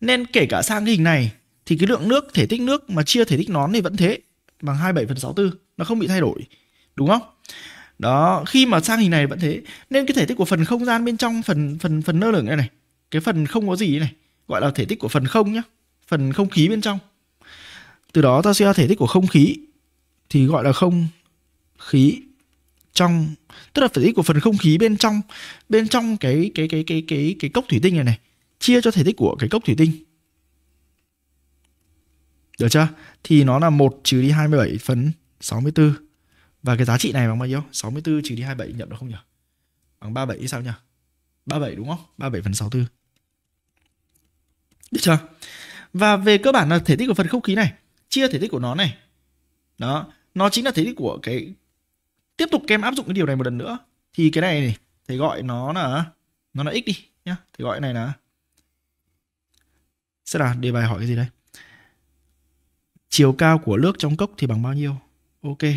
Nên kể cả sang cái hình này thì cái lượng nước thể tích nước mà chia thể tích nón thì vẫn thế bằng 27 phần 64 nó không bị thay đổi đúng không đó khi mà sang hình này vẫn thế nên cái thể tích của phần không gian bên trong phần phần phần nơ lửng này này cái phần không có gì này gọi là thể tích của phần không nhá phần không khí bên trong từ đó ta sẽ thể tích của không khí thì gọi là không khí trong tức là thể tích của phần không khí bên trong bên trong cái cái cái cái cái cái cốc thủy tinh này này chia cho thể tích của cái cốc thủy tinh được chưa thì nó là 1 trừ đi 27 phần 64 và cái giá trị này bằng bao nhiêu 64 trừ đi 27 nhận được không nhỉ bằng 37 hay sao nhỉ 37 đúng không 37 phần 64 được chưa và về cơ bản là thể tích của phần không khí này chia thể tích của nó này đó nó chính là thể tích của cái tiếp tục kem áp dụng cái điều này một lần nữa thì cái này, này thầy gọi nó là nó là x đi nhá thầy gọi này là sẽ là đề bài hỏi cái gì đây chiều cao của nước trong cốc thì bằng bao nhiêu ok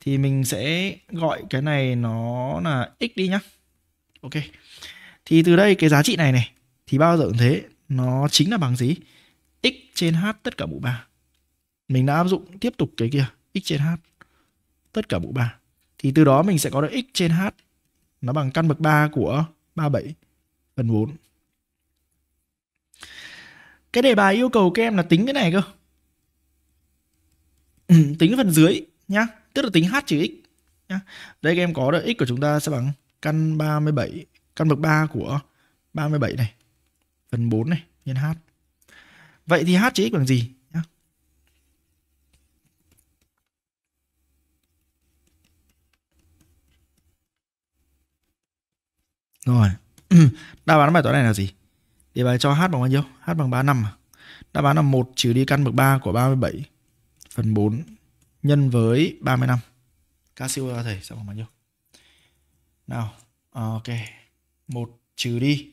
thì mình sẽ gọi cái này nó là x đi nhá ok thì từ đây cái giá trị này này thì bao giờ cũng thế nó chính là bằng gì x trên h tất cả mũ 3 mình đã áp dụng tiếp tục cái kia x trên h tất cả mũ 3 thì từ đó mình sẽ có được x trên h nó bằng căn bậc 3 của 37 phần 4. Cái đề bài yêu cầu các em là tính cái này cơ. Ừ, tính phần dưới nhá, tức là tính h trừ x nhá. Đây các em có được x của chúng ta sẽ bằng căn 37, căn bậc 3 của 37 này, phần 4 này nhân h. Vậy thì h trừ x bằng gì? Rồi. đáp án bài toán này là gì? Đề bài cho h bằng bao nhiêu? h bằng 35 à? Đáp án là 1 trừ đi căn bậc 3 của 37 phần 4 nhân với 35. Ca siêu ra thầy sẽ bằng bao nhiêu? Nào, ờ, ok. 1 trừ đi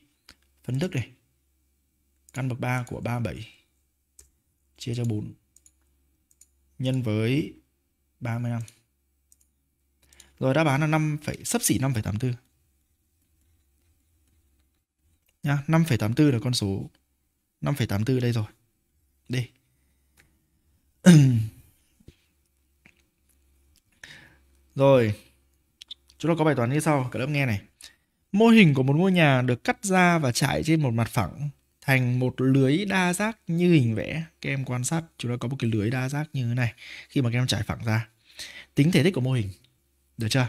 phân thức này. Căn bậc 3 của 37 chia cho 4 nhân với 35. Rồi đáp án là 5, phải, sấp xỉ 5,84. Nhá, 5,84 là con số 5,84 đây rồi. Đây. rồi. Chúng ta có bài toán như sau, cả lớp nghe này. Mô hình của một ngôi nhà được cắt ra và trải trên một mặt phẳng thành một lưới đa giác như hình vẽ. Các em quan sát, chúng ta có một cái lưới đa giác như thế này khi mà các em trải phẳng ra. Tính thể tích của mô hình. Được chưa?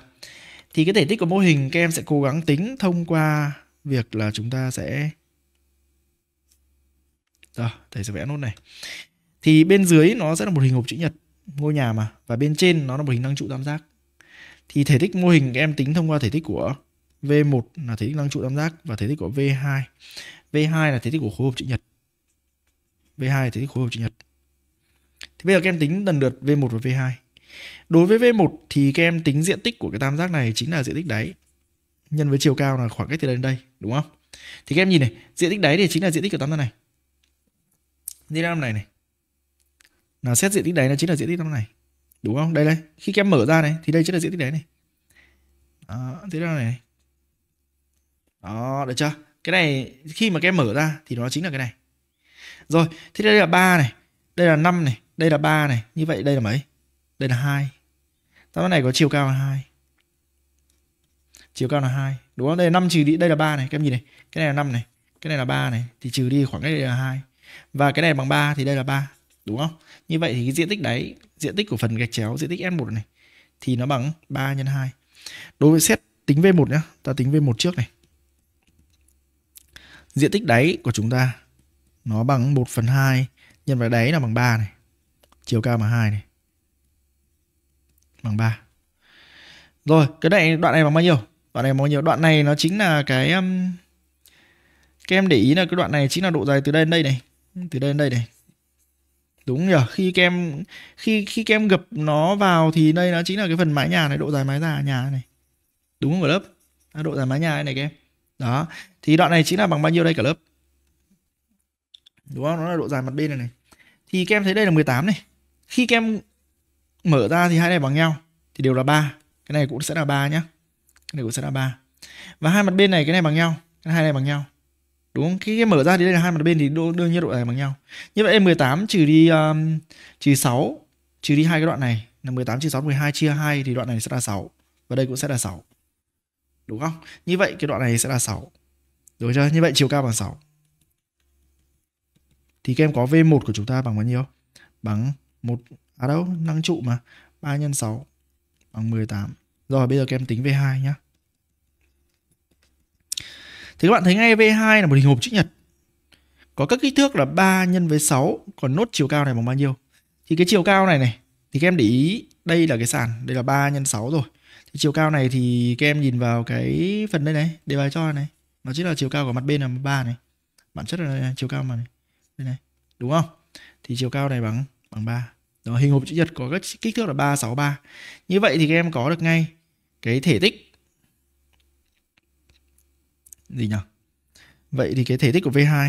Thì cái thể tích của mô hình các em sẽ cố gắng tính thông qua việc là chúng ta sẽ rồi thầy sẽ vẽ nốt này thì bên dưới nó sẽ là một hình hộp chữ nhật ngôi nhà mà và bên trên nó là một hình năng trụ tam giác thì thể tích mô hình em tính thông qua thể tích của V1 là thể tích năng trụ tam giác và thể tích của V2 V2 là thể tích của khối hộp chữ nhật V2 là thể tích khối hộp chữ nhật thì bây giờ các em tính lần lượt V1 và V2 đối với V1 thì các em tính diện tích của cái tam giác này chính là diện tích đáy nhân với chiều cao là khoảng cách từ đây đến đây đúng không thì các em nhìn này diện tích đáy thì chính là diện tích của tấm thân này diện tích này này nào xét diện tích đáy nó chính là diện tích tấm này đúng không đây đây khi các em mở ra này thì đây chính là diện tích đáy này đó, thế nào này đó được chưa cái này khi mà các em mở ra thì nó chính là cái này rồi thế đây là ba này đây là 5 này đây là ba này như vậy đây là mấy đây là hai tấm này có chiều cao là hai chiều cao là hai đúng không đây là năm trừ đi đây là ba này các em nhìn này cái này là năm này cái này là ba này thì trừ đi khoảng cách đây là hai và cái này bằng 3 thì đây là 3 đúng không như vậy thì cái diện tích đáy diện tích của phần gạch chéo diện tích S1 này thì nó bằng 3 nhân 2 đối với xét tính V1 nhá ta tính V1 trước này diện tích đáy của chúng ta nó bằng 1 phần 2 nhân với đáy là bằng 3 này chiều cao bằng 2 này bằng 3 rồi cái này đoạn này bằng bao nhiêu Đoạn này mọi nhiều đoạn này nó chính là cái um, các em để ý là cái đoạn này chính là độ dài từ đây đến đây này, ừ, từ đây đến đây này. Đúng nhỉ? Khi kem khi khi kem gập nó vào thì đây nó chính là cái phần mái nhà này, độ dài mái nhà nhà này. Đúng không cả lớp? À, độ dài mái nhà này, kem Đó. Thì đoạn này chính là bằng bao nhiêu đây cả lớp? Đúng không? Nó là độ dài mặt bên này này. Thì kem thấy đây là 18 này. Khi kem mở ra thì hai này bằng nhau thì đều là ba cái này cũng sẽ là ba nhá cái này của sẽ là ba và hai mặt bên này cái này bằng nhau cái hai này bằng nhau đúng không? Cái, cái mở ra thì đây là hai mặt bên thì đương nhiên độ này bằng nhau như vậy em 18 trừ đi um, trừ 6 trừ đi hai cái đoạn này là 18 trừ 6 12 chia 2 thì đoạn này sẽ là 6 và đây cũng sẽ là 6 đúng không như vậy cái đoạn này sẽ là 6 đúng chưa như vậy chiều cao bằng 6 thì các em có V1 của chúng ta bằng bao nhiêu bằng một à đâu năng trụ mà 3 nhân 6 bằng 18 rồi bây giờ các em tính V2 nhá. Thì các bạn thấy ngay V2 là một hình hộp chữ nhật. Có các kích thước là 3 nhân với 6, còn nốt chiều cao này bằng bao nhiêu? Thì cái chiều cao này này thì các em để ý đây là cái sàn, đây là 3 nhân 6 rồi. Thì chiều cao này thì các em nhìn vào cái phần đây này, đề bài cho này, nó chính là chiều cao của mặt bên là 3 này. Bản chất là này, chiều cao mà này. Đây này, đúng không? Thì chiều cao này bằng bằng 3. Đó, hình hộp chữ nhật có các kích thước là 363. Như vậy thì các em có được ngay cái thể tích gì nhỉ? Vậy thì cái thể tích của V2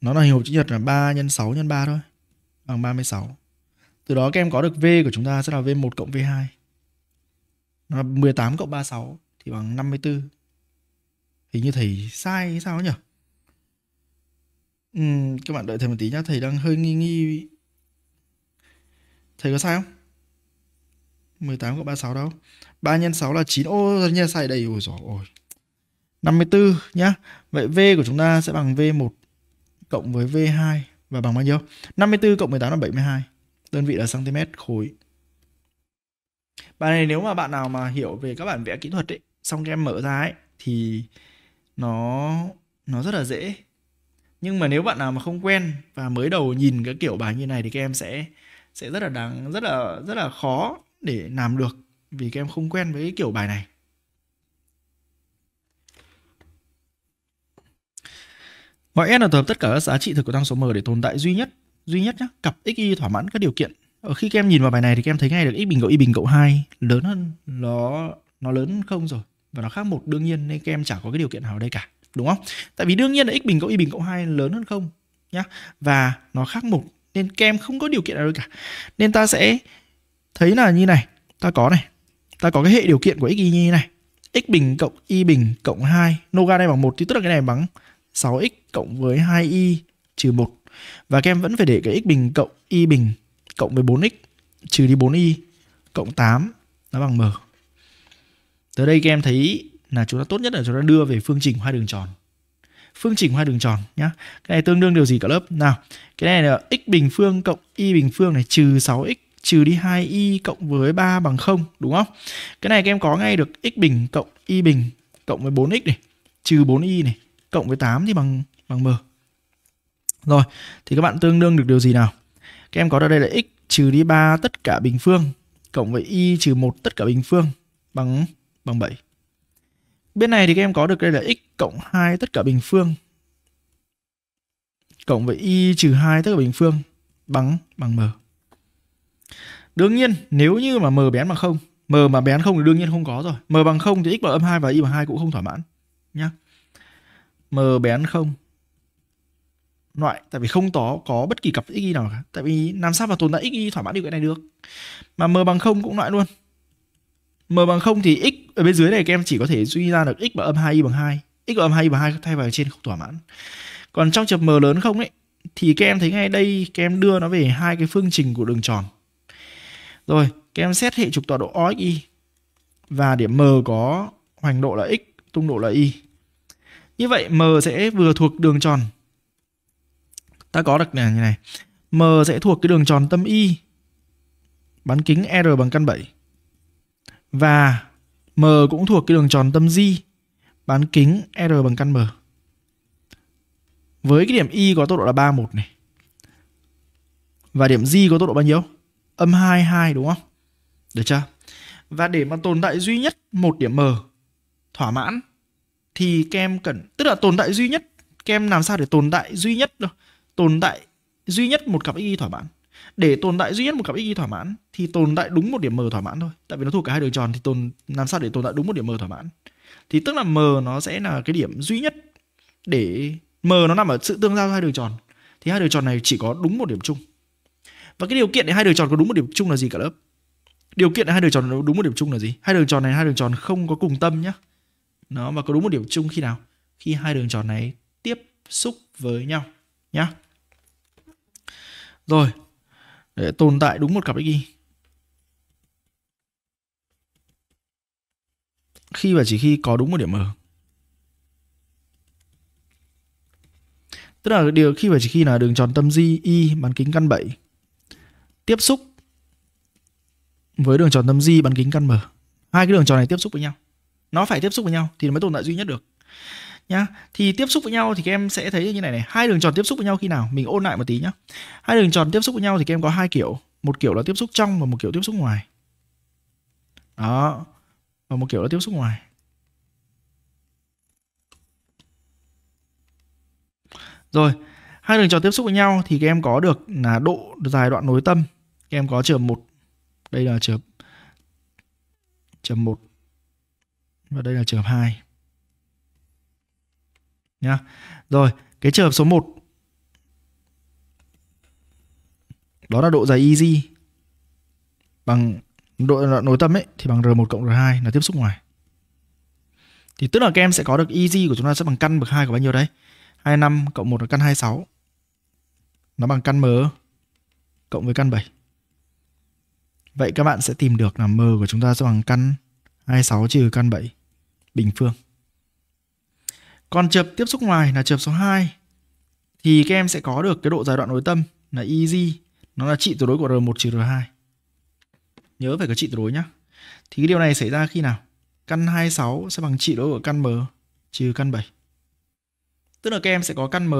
nó là hình hộp chữ nhật là 3 x 6 x 3 thôi, bằng 36. Từ đó các em có được V của chúng ta sẽ là V1 cộng V2. Nó là 18 cộng 36 thì bằng 54. Hình như thầy sai hay sao nhỉ? Ừ, các bạn đợi thầy một tí nhá, thầy đang hơi nghi nghi. Thầy có sai không? 18 cộng 36 đâu 3 nhân 6 là 9 ô nhân sai đây ôi giời ôi 54 nhá Vậy V của chúng ta sẽ bằng V1 cộng với V2 và bằng bao nhiêu 54 cộng 18 là 72 đơn vị là cm khối bài này nếu mà bạn nào mà hiểu về các bản vẽ kỹ thuật ấy xong các mở ra ấy thì nó nó rất là dễ nhưng mà nếu bạn nào mà không quen và mới đầu nhìn cái kiểu bài như này thì các em sẽ sẽ rất là đáng rất là rất là khó để làm được vì các em không quen với kiểu bài này. Gọi S là tập hợp tất cả các giá trị thực của tăng số m để tồn tại duy nhất, duy nhất nhé, cặp x y thỏa mãn các điều kiện. Ở khi các em nhìn vào bài này thì các em thấy ngay được x bình cộng y bình cộng 2 lớn hơn nó nó lớn hơn không rồi và nó khác một đương nhiên nên các em chả có cái điều kiện nào ở đây cả, đúng không? Tại vì đương nhiên là x bình cộng y bình cộng 2 lớn hơn không nhá và nó khác một nên các em không có điều kiện nào đây cả. Nên ta sẽ thấy là như này ta có này ta có cái hệ điều kiện của x y như này x bình cộng y bình cộng 2 noga đây bằng một thì tức là cái này bằng 6x cộng với 2y trừ 1 và các em vẫn phải để cái x bình cộng y bình cộng với 4x trừ đi 4y cộng 8 nó bằng m tới đây các em thấy là chúng ta tốt nhất là chúng ta đưa về phương trình hai đường tròn phương trình hai đường tròn nhá. Cái này tương đương điều gì cả lớp? Nào, cái này là x bình phương cộng y bình phương này trừ 6x trừ đi 2y cộng với 3 bằng 0 đúng không? Cái này các em có ngay được x bình cộng y bình cộng với 4x này, trừ 4y này, cộng với 8 thì bằng bằng m. Rồi, thì các bạn tương đương được điều gì nào? Các em có ở đây là x trừ đi 3 tất cả bình phương cộng với y trừ 1 tất cả bình phương bằng bằng 7. Bên này thì các em có được đây là x cộng 2 tất cả bình phương cộng với y trừ 2 tất cả bình phương bằng bằng m. Đương nhiên nếu như mà m bén bằng không, m mà bén không thì đương nhiên không có rồi. M bằng không thì x bằng âm 2 và y bằng 2 cũng không thỏa mãn nhá. M bén không loại tại vì không có có bất kỳ cặp x y nào cả. Tại vì làm sao mà tồn tại x y thỏa mãn điều kiện này được. Mà m bằng không cũng loại luôn. M bằng không thì x ở bên dưới này các em chỉ có thể suy ra được x bằng âm 2 y bằng 2. x bằng âm 2 y bằng 2 thay vào trên không thỏa mãn. Còn trong trường m lớn không ấy thì các em thấy ngay đây các em đưa nó về hai cái phương trình của đường tròn rồi, các em xét hệ trục tọa độ OXY và điểm M có hoành độ là x, tung độ là y. Như vậy M sẽ vừa thuộc đường tròn. Ta có được này như này. M sẽ thuộc cái đường tròn tâm y bán kính R bằng căn 7. Và M cũng thuộc cái đường tròn tâm z bán kính R bằng căn M. Với cái điểm Y có tốc độ là 31 này. Và điểm z có tốc độ bao nhiêu? âm 2 2 đúng không? Được chưa? Và để mà tồn tại duy nhất một điểm m thỏa mãn thì kem cần tức là tồn tại duy nhất kem làm sao để tồn tại duy nhất đâu tồn tại duy nhất một cặp y thỏa mãn để tồn tại duy nhất một cặp y thỏa mãn thì tồn tại đúng một điểm m thỏa mãn thôi tại vì nó thuộc cả hai đường tròn thì tồn làm sao để tồn tại đúng một điểm m thỏa mãn thì tức là m nó sẽ là cái điểm duy nhất để m nó nằm ở sự tương giao hai đường tròn thì hai đường tròn này chỉ có đúng một điểm chung và cái điều kiện để hai đường tròn có đúng một điểm chung là gì cả lớp điều kiện để hai đường tròn đúng một điểm chung là gì hai đường tròn này hai đường tròn không có cùng tâm nhá nó mà có đúng một điểm chung khi nào khi hai đường tròn này tiếp xúc với nhau nhá rồi để tồn tại đúng một cặp x y khi và chỉ khi có đúng một điểm m tức là điều khi và chỉ khi là đường tròn tâm di y bán kính căn 7 tiếp xúc với đường tròn tâm di bán kính căn mở hai cái đường tròn này tiếp xúc với nhau nó phải tiếp xúc với nhau thì mới tồn tại duy nhất được nhá thì tiếp xúc với nhau thì các em sẽ thấy như này này hai đường tròn tiếp xúc với nhau khi nào mình ôn lại một tí nhá hai đường tròn tiếp xúc với nhau thì các em có hai kiểu một kiểu là tiếp xúc trong và một kiểu tiếp xúc ngoài đó và một kiểu là tiếp xúc ngoài rồi hai đường tròn tiếp xúc với nhau thì các em có được là độ dài đoạn nối tâm các em có trường một, đây là trường trường một và đây là trường hợp 2 nhá rồi cái trường hợp số 1 đó là độ dài easy bằng độ đoạn nối tâm ấy thì bằng R1 cộng R2 là tiếp xúc ngoài thì tức là các em sẽ có được easy của chúng ta sẽ bằng căn bậc 2 của bao nhiêu đấy 25 cộng 1 là căn 26 nó bằng căn m cộng với căn 7. Vậy các bạn sẽ tìm được là m của chúng ta sẽ bằng căn 26 trừ căn 7 bình phương. Còn chợp tiếp xúc ngoài là chợp số 2 thì các em sẽ có được cái độ giai đoạn đối tâm là easy, nó là trị tuyệt đối của R1 trừ R2. Nhớ phải có trị tuyệt đối nhá. Thì cái điều này xảy ra khi nào? Căn 26 sẽ bằng trị đối của căn M trừ căn 7. Tức là các em sẽ có căn M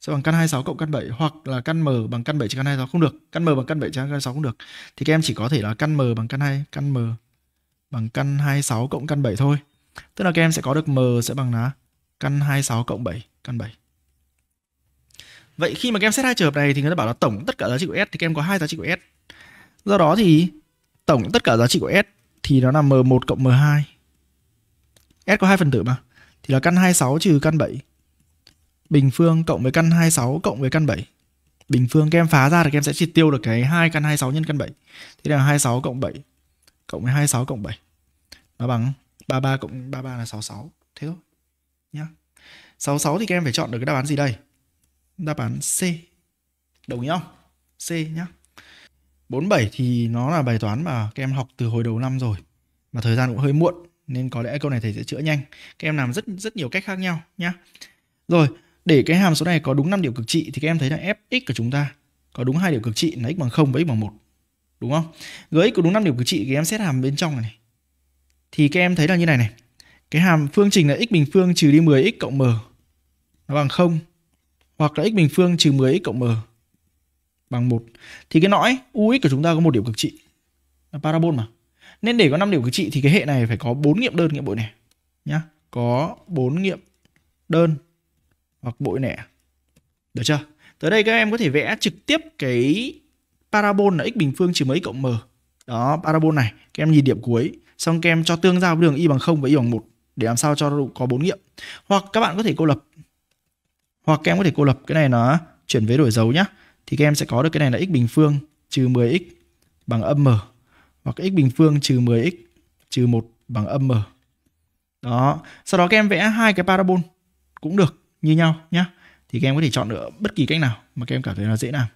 sẽ bằng căn 26 cộng căn 7 hoặc là căn m bằng căn 7 trừ căn 26 không được, căn m bằng căn 7 trừ căn 26 không được. Thì các em chỉ có thể là căn m bằng căn 2 căn m bằng căn 26 cộng căn 7 thôi. Tức là các em sẽ có được m sẽ bằng là căn 26 cộng 7, căn 7. Vậy khi mà các em xét hai trường hợp này thì người ta bảo là tổng tất cả giá trị của S thì các em có hai giá trị của S. Do đó thì tổng tất cả giá trị của S thì nó là m1 cộng m2. S có hai phần tử mà. Thì là căn 26 trừ căn 7 bình phương cộng với căn 26 cộng với căn 7. Bình phương các em phá ra thì các em sẽ triệt tiêu được cái hai căn 26 nhân căn 7. Thế là 26 cộng 7 cộng với 26 cộng 7 nó bằng 33 cộng 33 là 66. Thế thôi nhá. 66 thì các em phải chọn được cái đáp án gì đây? Đáp án C. Đồng ý không? C nhá. 47 thì nó là bài toán mà các em học từ hồi đầu năm rồi mà thời gian cũng hơi muộn nên có lẽ câu này thầy sẽ chữa nhanh. Các em làm rất rất nhiều cách khác nhau nhá. Rồi, để cái hàm số này có đúng 5 điểm cực trị thì các em thấy là fx của chúng ta có đúng hai điểm cực trị là x bằng 0 và x bằng 1. Đúng không? Gx có đúng 5 điểm cực trị thì em xét hàm bên trong này, Thì các em thấy là như này này. Cái hàm phương trình là x bình phương trừ đi 10x cộng m nó bằng 0 hoặc là x bình phương trừ 10x cộng m bằng 1. Thì cái nõi ux của chúng ta có một điểm cực trị là parabol mà. Nên để có 5 điểm cực trị thì cái hệ này phải có bốn nghiệm đơn nghiệm bội này nhá. Có bốn nghiệm đơn hoặc bội nẻ. Được chưa? Tới đây các em có thể vẽ trực tiếp cái parabol là x bình phương trừ mấy cộng m. Đó, parabol này, các em nhìn điểm cuối, xong các em cho tương giao với đường y bằng 0 và y bằng 1 để làm sao cho có bốn nghiệm. Hoặc các bạn có thể cô lập. Hoặc các em có thể cô lập cái này nó chuyển vế đổi dấu nhá. Thì các em sẽ có được cái này là x bình phương trừ 10x bằng âm m hoặc x bình phương trừ 10x trừ 1 bằng âm m. Đó, sau đó các em vẽ hai cái parabol cũng được như nhau nhé thì các em có thể chọn được bất kỳ cách nào mà các em cảm thấy là dễ làm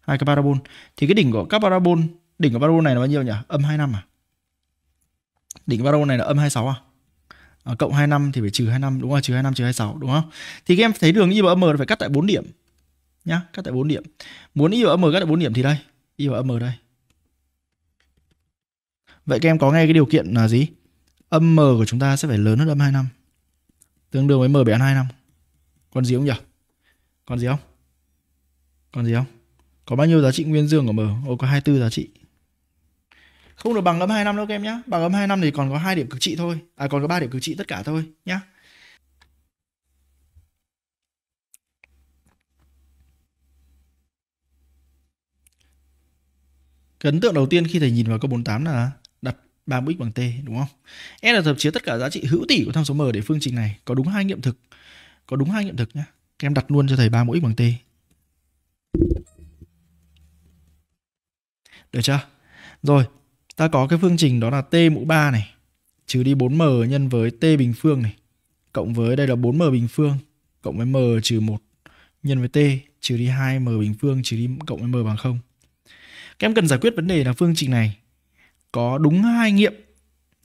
hai cái parabol thì cái đỉnh của các parabol đỉnh của parabol này là bao nhiêu nhỉ âm 25 à đỉnh parabol này là âm 26 à À, cộng 25 thì phải trừ 25 đúng không? Trừ 25 trừ 26 đúng không? Thì các em thấy đường y và m phải cắt tại 4 điểm. Nhá, cắt tại 4 điểm. Muốn y và m cắt tại 4 điểm thì đây, y và m đây. Vậy các em có nghe cái điều kiện là gì? Âm m của chúng ta sẽ phải lớn hơn âm 25. Tương đương với m bé hơn 25 còn gì không nhỉ còn gì không còn gì không có bao nhiêu giá trị nguyên dương của m ô có 24 giá trị không được bằng âm năm đâu các em nhá bằng âm năm thì còn có hai điểm cực trị thôi à còn có ba điểm cực trị tất cả thôi nhá Cái ấn tượng đầu tiên khi thầy nhìn vào câu 48 là đặt 3 mũ x bằng t đúng không? S e là tập chứa tất cả giá trị hữu tỷ của tham số m để phương trình này có đúng hai nghiệm thực có đúng hai nghiệm thực nhá các em đặt luôn cho thầy ba mỗi x bằng t được chưa rồi ta có cái phương trình đó là t mũ 3 này trừ đi 4m nhân với t bình phương này cộng với đây là 4m bình phương cộng với m trừ 1 nhân với t trừ đi 2m bình phương trừ đi cộng với m bằng 0. Các em cần giải quyết vấn đề là phương trình này có đúng hai nghiệm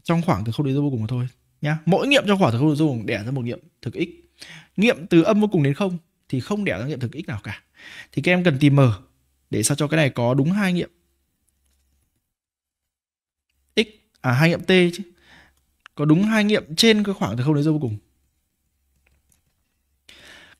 trong khoảng từ không đến vô cùng mà thôi nhá. Mỗi nghiệm trong khoảng từ không đến vô cùng đẻ ra một nghiệm thực x nghiệm từ âm vô cùng đến không thì không đẻ ra nghiệm thực x nào cả thì các em cần tìm m để sao cho cái này có đúng hai nghiệm x à hai nghiệm t chứ có đúng hai nghiệm trên cái khoảng từ không đến vô cùng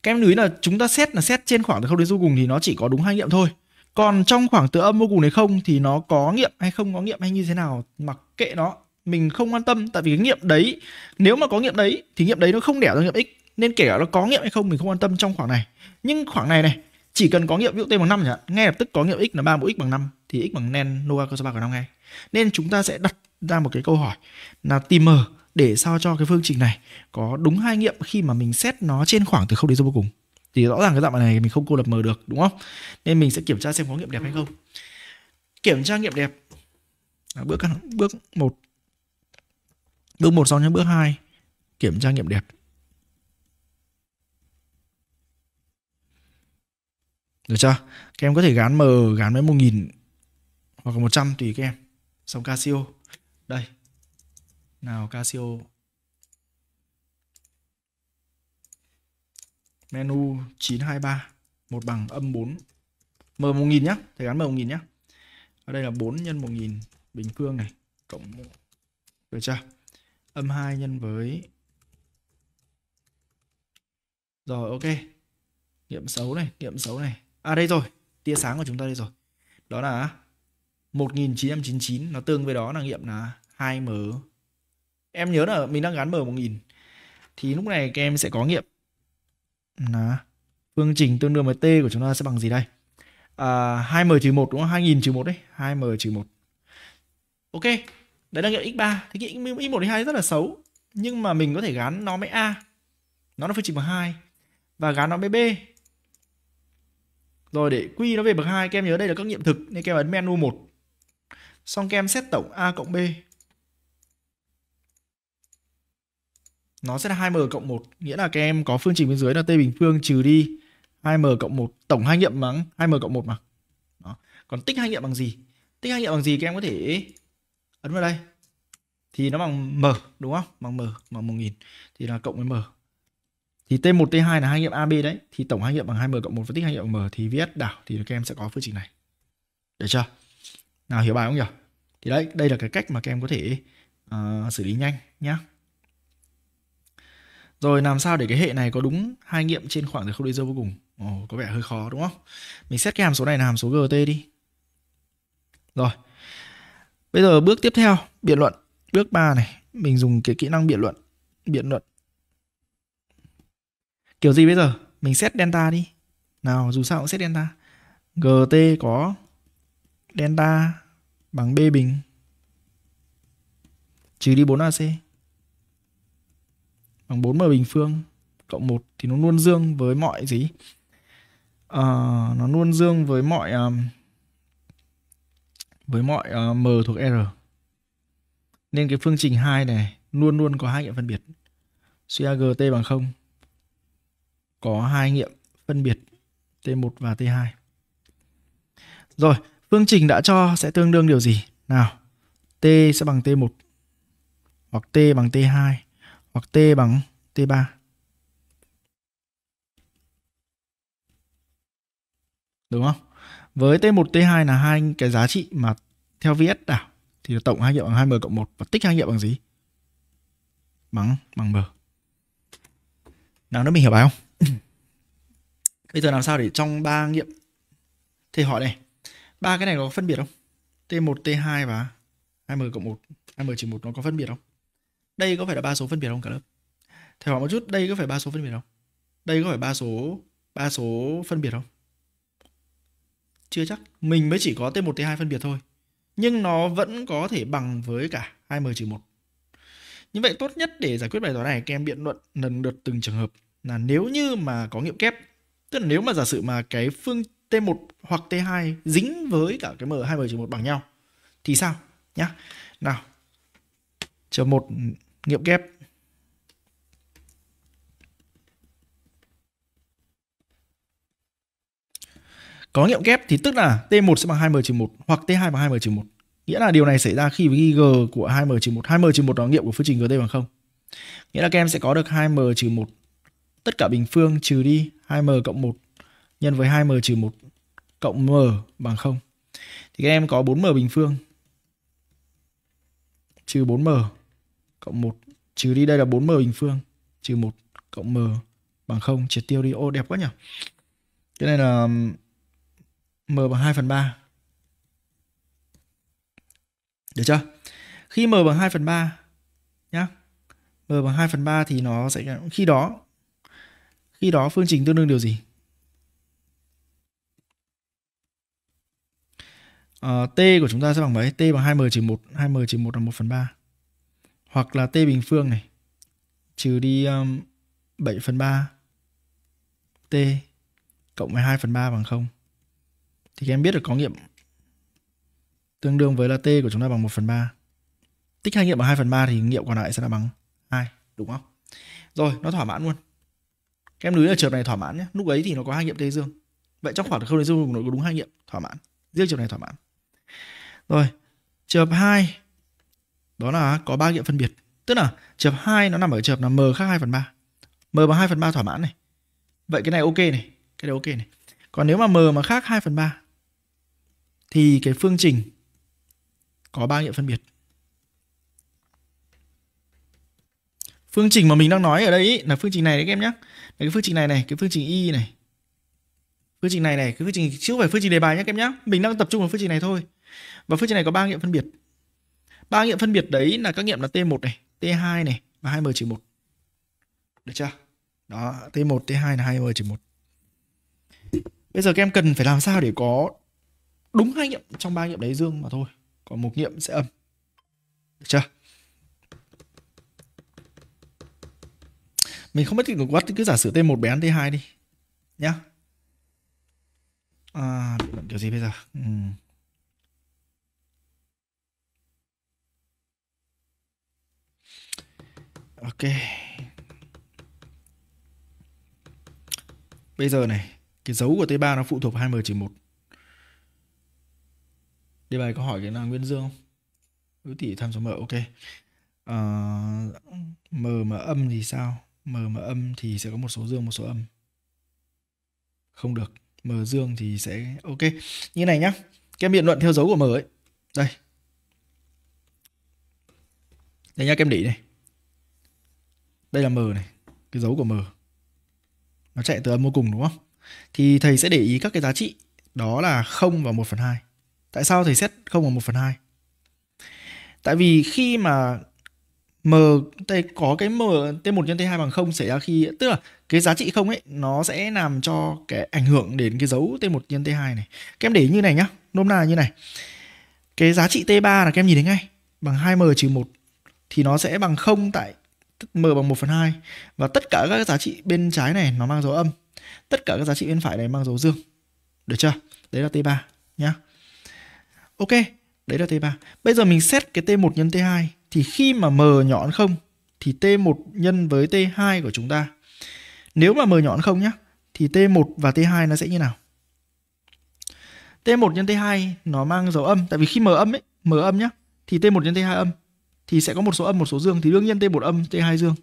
các em lưu ý là chúng ta xét là xét trên khoảng từ không đến vô cùng thì nó chỉ có đúng hai nghiệm thôi còn trong khoảng từ âm vô cùng đến không thì nó có nghiệm hay không có nghiệm hay như thế nào mặc kệ nó mình không quan tâm tại vì cái nghiệm đấy nếu mà có nghiệm đấy thì nghiệm đấy nó không đẻ ra nghiệm x nên kể cả nó có nghiệm hay không mình không quan tâm trong khoảng này nhưng khoảng này này chỉ cần có nghiệm ví dụ t bằng năm chẳng ngay lập tức có nghiệm x là ba mũ x bằng năm thì x bằng nen noa cơ số 3 của 5 ngay nên chúng ta sẽ đặt ra một cái câu hỏi là tìm m để sao cho cái phương trình này có đúng hai nghiệm khi mà mình xét nó trên khoảng từ không đến vô cùng thì rõ ràng cái dạng này mình không cô lập m được đúng không nên mình sẽ kiểm tra xem có nghiệm đẹp hay không kiểm tra nghiệm đẹp à, bước bước một bước một sau nhé bước hai kiểm tra nghiệm đẹp Được chưa? Các em có thể gán M gán với 1000 hoặc là 100 tùy các em. Xong Casio. Đây. Nào Casio. Menu 923 một bằng âm 4. M 1000 nhá, thầy gắn M 1000 nhá. Ở đây là 4 nhân 1000 bình phương này cộng được chưa? Âm 2 nhân với Rồi ok. Nghiệm xấu này, nghiệm xấu này. À đây rồi, tia sáng của chúng ta đây rồi. Đó là 1999 nó tương với đó là nghiệm là 2m. Em nhớ là mình đang gắn m1000 thì lúc này các em sẽ có nghiệm là phương trình tương đương với t của chúng ta sẽ bằng gì đây? À, 2m 1 đúng không? 2000 1 đấy, 2m 1. Ok, đấy là nghiệm x3. Thế cái y 1 x2 rất là xấu, nhưng mà mình có thể gắn nó với a. Nó là phương trình bằng 2 và gắn nó với b rồi để quy nó về bậc 2, các em nhớ đây là các nghiệm thực nên các em ấn menu 1. Xong các em xét tổng A cộng B. Nó sẽ là 2m cộng 1, nghĩa là các em có phương trình bên dưới là t bình phương trừ đi 2m cộng 1, tổng hai nghiệm bằng 2m cộng 1 mà. Đó. Còn tích hai nghiệm bằng gì? Tích hai nghiệm bằng gì các em có thể ấn vào đây. Thì nó bằng m đúng không? Bằng m, bằng 1000 thì là cộng với m thì T1 T2 là hai nghiệm AB đấy thì tổng hai nghiệm bằng 20 cộng 1 phân tích hai nghiệm M thì viết đảo thì các em sẽ có phương trình này. Được chưa? Nào hiểu bài không nhỉ? Thì đấy, đây là cái cách mà các em có thể uh, xử lý nhanh nhá. Rồi làm sao để cái hệ này có đúng hai nghiệm trên khoảng từ không đến dơ vô cùng? Ồ, có vẻ hơi khó đúng không? Mình xét cái hàm số này là hàm số GT đi. Rồi. Bây giờ bước tiếp theo, biện luận. Bước 3 này, mình dùng cái kỹ năng biện luận. Biện luận Kiểu gì bây giờ? Mình xét delta đi. Nào, dù sao cũng xét delta. GT có delta bằng B bình trừ đi 4AC bằng 4M bình phương cộng 1 thì nó luôn dương với mọi gì? À, nó luôn dương với mọi um, với mọi uh, M thuộc R. Nên cái phương trình 2 này luôn luôn có hai nghiệm phân biệt. Suy AGT bằng 0 có hai nghiệm phân biệt T1 và T2. Rồi, phương trình đã cho sẽ tương đương điều gì? Nào, T sẽ bằng T1 hoặc T bằng T2 hoặc T bằng T3. Đúng không? Với T1, T2 là hai cái giá trị mà theo VS đảo thì tổng hai nghiệm bằng 2m cộng 1 và tích hai nghiệm bằng gì? Bằng bằng m. Nào nữa mình hiểu bài không? bây giờ làm sao để trong ba nghiệm thì hỏi này ba cái này có phân biệt không t1 t2 và 2m cộng một 2m trừ một nó có phân biệt không đây có phải là ba số phân biệt không cả lớp thầy hỏi một chút đây có phải ba số phân biệt không đây có phải ba số ba số phân biệt không chưa chắc mình mới chỉ có t1 t2 phân biệt thôi nhưng nó vẫn có thể bằng với cả 2m trừ 1 như vậy tốt nhất để giải quyết bài toán này các em biện luận lần lượt từng trường hợp là nếu như mà có nghiệm kép Tức là nếu mà giả sử mà cái phương T1 hoặc T2 dính với cả cái M2 M1 bằng nhau thì sao nhá. Nào. Chờ một nghiệm kép Có nghiệm kép thì tức là T1 sẽ bằng 2M-1 hoặc T2 bằng 2M-1. Nghĩa là điều này xảy ra khi ghi G của 2M-1. 2M-1 đó nghiệm của phương trình GT bằng 0. Nghĩa là các em sẽ có được 2M-1 tất cả bình phương trừ đi 2m cộng 1 nhân với 2m trừ 1 cộng m bằng 0. Thì các em có 4m bình phương trừ 4m cộng 1 trừ đi đây là 4m bình phương trừ 1 cộng m bằng 0 triệt tiêu đi. Ô đẹp quá nhỉ. Cái này là m bằng 2 phần 3. Được chưa? Khi m bằng 2 phần 3 nhá. m bằng 2 phần 3 thì nó sẽ khi đó khi đó phương trình tương đương điều gì? Uh, t của chúng ta sẽ bằng mấy? T bằng 2m trừ 1, 2m trừ 1 là 1 phần 3. Hoặc là t bình phương này, trừ đi um, 7 phần 3 t cộng 12 phần 3 bằng 0. Thì các em biết được có nghiệm tương đương với là t của chúng ta bằng 1 phần 3. Tích hai nghiệm bằng 2 phần 3 thì nghiệm còn lại sẽ là bằng 2, đúng không? Rồi, nó thỏa mãn luôn các em núi ở trường này thỏa mãn nhé lúc ấy thì nó có hai nghiệm tê dương vậy trong khoảng không tê dương nó có đúng hai nghiệm thỏa mãn riêng trường này thỏa mãn rồi trường hợp hai đó là có ba nghiệm phân biệt tức là trường hợp hai nó nằm ở trường hợp là m khác hai phần ba m bằng hai phần ba thỏa mãn này vậy cái này ok này cái này ok này còn nếu mà m mà khác hai phần ba thì cái phương trình có ba nghiệm phân biệt phương trình mà mình đang nói ở đây ý, là phương trình này đấy các em nhé cái phương trình này này cái phương trình y này phương trình này này cái phương trình chứ không phải phương trình đề bài nhé các em nhé mình đang tập trung vào phương trình này thôi và phương trình này có ba nghiệm phân biệt ba nghiệm phân biệt đấy là các nghiệm là t1 này t2 này và 2m trừ một. được chưa đó t1 t2 là 2m trừ một. bây giờ các em cần phải làm sao để có đúng hai nghiệm trong ba nghiệm đấy dương mà thôi còn một nghiệm sẽ âm được chưa mình không biết định được what thì cứ giả sử t một bé ăn t hai đi nhá à, định luận kiểu gì bây giờ ừ. ok bây giờ này cái dấu của t3 nó phụ thuộc hai m trừ một. đề bài có hỏi cái là nguyên dương không hữu tỷ tham số m ok à, ờ, m mà âm thì sao m mà âm thì sẽ có một số dương một số âm không được m dương thì sẽ ok như này nhá các em biện luận theo dấu của m ấy đây đây nhá các em để này đây là m này cái dấu của m nó chạy từ âm vô cùng đúng không thì thầy sẽ để ý các cái giá trị đó là 0 và 1 phần 2. Tại sao thầy xét 0 và 1 phần 2? Tại vì khi mà m tay có cái m t1 nhân t2 bằng 0 xảy ra khi tức là cái giá trị không ấy nó sẽ làm cho cái ảnh hưởng đến cái dấu t1 nhân t2 này. Các em để như này nhá, nôm na là như này. Cái giá trị t3 là các em nhìn thấy ngay, bằng 2m trừ 1 thì nó sẽ bằng 0 tại m bằng 1 phần 2 và tất cả các giá trị bên trái này nó mang dấu âm. Tất cả các giá trị bên phải này mang dấu dương. Được chưa? Đấy là t3 nhá. Ok, đấy là t3. Bây giờ mình xét cái t1 nhân t2 thì khi mà m nhọn không thì t1 nhân với t2 của chúng ta nếu mà m nhọn không nhá thì t1 và t2 nó sẽ như nào t1 nhân t2 nó mang dấu âm tại vì khi m âm ấy m âm nhá thì t1 nhân t2 âm thì sẽ có một số âm một số dương thì đương nhiên t1 âm t2 dương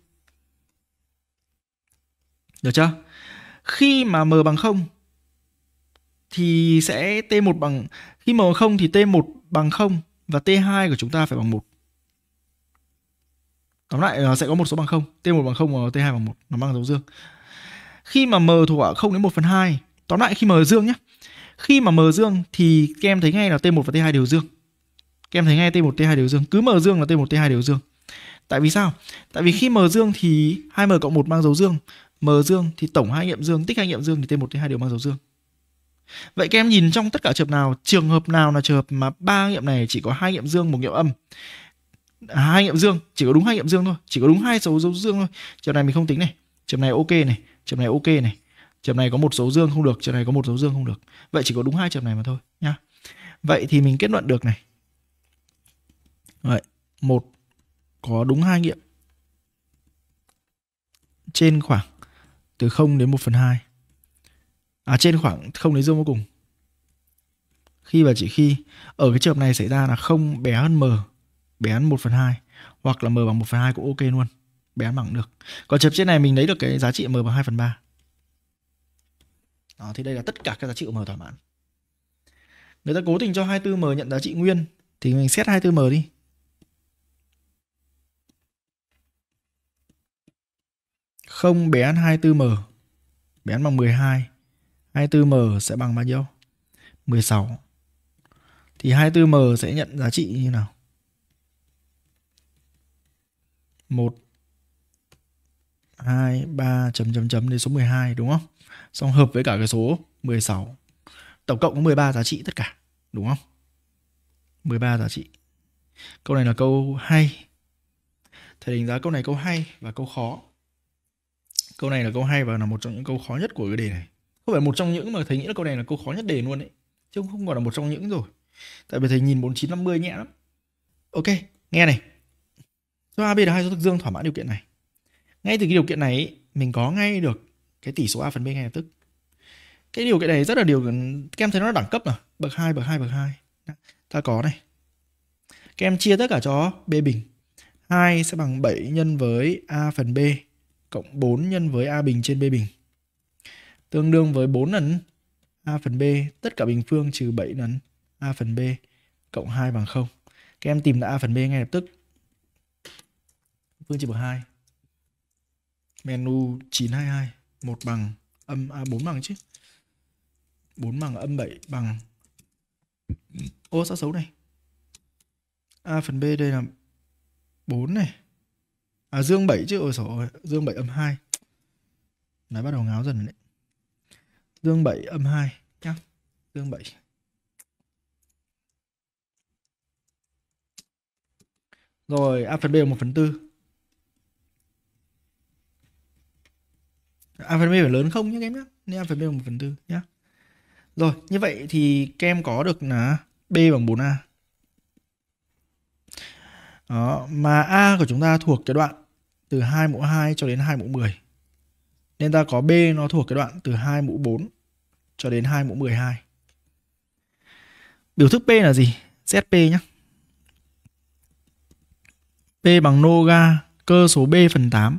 được chưa khi mà m bằng 0 thì sẽ t1 bằng khi m bằng 0 thì t1 bằng 0 và t2 của chúng ta phải bằng 1 tóm lại ờ, sẽ có một số bằng không t1 bằng không và t2 bằng một nó mang dấu dương khi mà m thuộc 0 đến 1 phần 2 tóm lại khi m dương nhé khi mà m dương thì các em thấy ngay là t1 và t2 đều dương các em thấy ngay t1 t2 đều dương cứ m dương là t1 t2 đều dương tại vì sao tại vì khi m dương thì 2m cộng 1 mang dấu dương m dương thì tổng hai nghiệm dương tích hai nghiệm dương thì t1 t2 đều mang dấu dương Vậy các em nhìn trong tất cả trường hợp nào, trường hợp nào là trường hợp mà ba nghiệm này chỉ có hai nghiệm dương, một nghiệm âm hai nghiệm dương chỉ có đúng hai nghiệm dương thôi chỉ có đúng hai số dấu dương thôi chấm này mình không tính này chấm này ok này chấm này ok này chấm này có một số dương không được chấm này có một số dương không được vậy chỉ có đúng hai chấm này mà thôi nhá vậy thì mình kết luận được này vậy một có đúng hai nghiệm trên khoảng từ 0 đến 1 phần 2 à trên khoảng 0 đến dương vô cùng khi và chỉ khi ở cái trường hợp này xảy ra là không bé hơn m bé ăn 1 phần 2 hoặc là m bằng 1 phần 2 cũng ok luôn bé ăn bằng được còn chập trên này mình lấy được cái giá trị m bằng 2 phần 3 đó, thì đây là tất cả các giá trị của m thỏa mãn người ta cố tình cho 24m nhận giá trị nguyên thì mình xét 24m đi không bé ăn 24m bé ăn bằng 12 24m sẽ bằng bao nhiêu 16 thì 24m sẽ nhận giá trị như nào 1 2 3 chấm chấm chấm đến số 12 đúng không? Xong hợp với cả cái số 16. Tổng cộng có 13 giá trị tất cả, đúng không? 13 giá trị. Câu này là câu hay. Thầy đánh giá câu này câu hay và câu khó. Câu này là câu hay và là một trong những câu khó nhất của cái đề này. Không phải một trong những mà thầy nghĩ là câu này là câu khó nhất đề luôn đấy. Chứ không còn là một trong những rồi. Tại vì thầy nhìn 4950 nhẹ lắm. Ok, nghe này do ab hai số thực dương thỏa mãn điều kiện này. Ngay từ cái điều kiện này mình có ngay được cái tỷ số A phần B ngay lập tức. Cái điều kiện này rất là điều các em thấy nó đẳng cấp mà, bậc 2 bậc 2 bậc 2. Ta có này. Các em chia tất cả cho B bình. 2 sẽ bằng 7 nhân với A phần B cộng 4 nhân với A bình trên B bình. Tương đương với 4 lần A phần B, tất cả bình phương trừ 7 lần A phần B cộng 2 bằng 0. Các em tìm ra A phần B ngay lập tức phương trình bậc 2 menu 922 một bằng âm à, 4 bằng chứ 4 bằng âm 7 bằng ô sao xấu này A phần B đây là 4 này à dương 7 chứ ôi sổ dương 7 âm 2 Nãy bắt đầu ngáo dần đấy dương 7 âm 2 nhá dương 7 rồi A phần B là 1 phần 4 A phần B phải lớn không nhé các em nhé. Nên A phần B bằng 1 phần 4 nhé. Rồi, như vậy thì các em có được là B bằng 4A. Đó, mà A của chúng ta thuộc cái đoạn từ 2 mũ 2 cho đến 2 mũ 10. Nên ta có B nó thuộc cái đoạn từ 2 mũ 4 cho đến 2 mũ 12. Biểu thức P là gì? ZP nhé. P bằng Noga cơ số B phần 8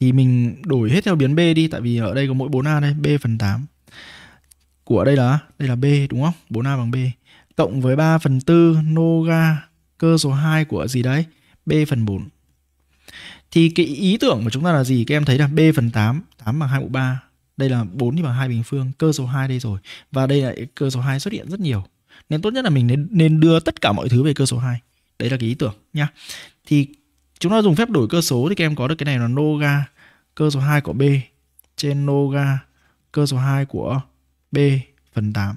thì mình đổi hết theo biến b đi tại vì ở đây có mỗi 4a đây b phần 8 của đây là đây là b đúng không 4a bằng b cộng với 3 phần 4 noga cơ số 2 của gì đấy b phần 4 thì cái ý tưởng của chúng ta là gì các em thấy là b phần 8 8 bằng 2 mũ 3 đây là 4 thì bằng hai bình phương cơ số 2 đây rồi và đây là cơ số 2 xuất hiện rất nhiều nên tốt nhất là mình nên, nên đưa tất cả mọi thứ về cơ số 2 đấy là cái ý tưởng nhá thì Chúng ta dùng phép đổi cơ số thì các em có được cái này là noga cơ số 2 của B trên noga cơ số 2 của B phần 8.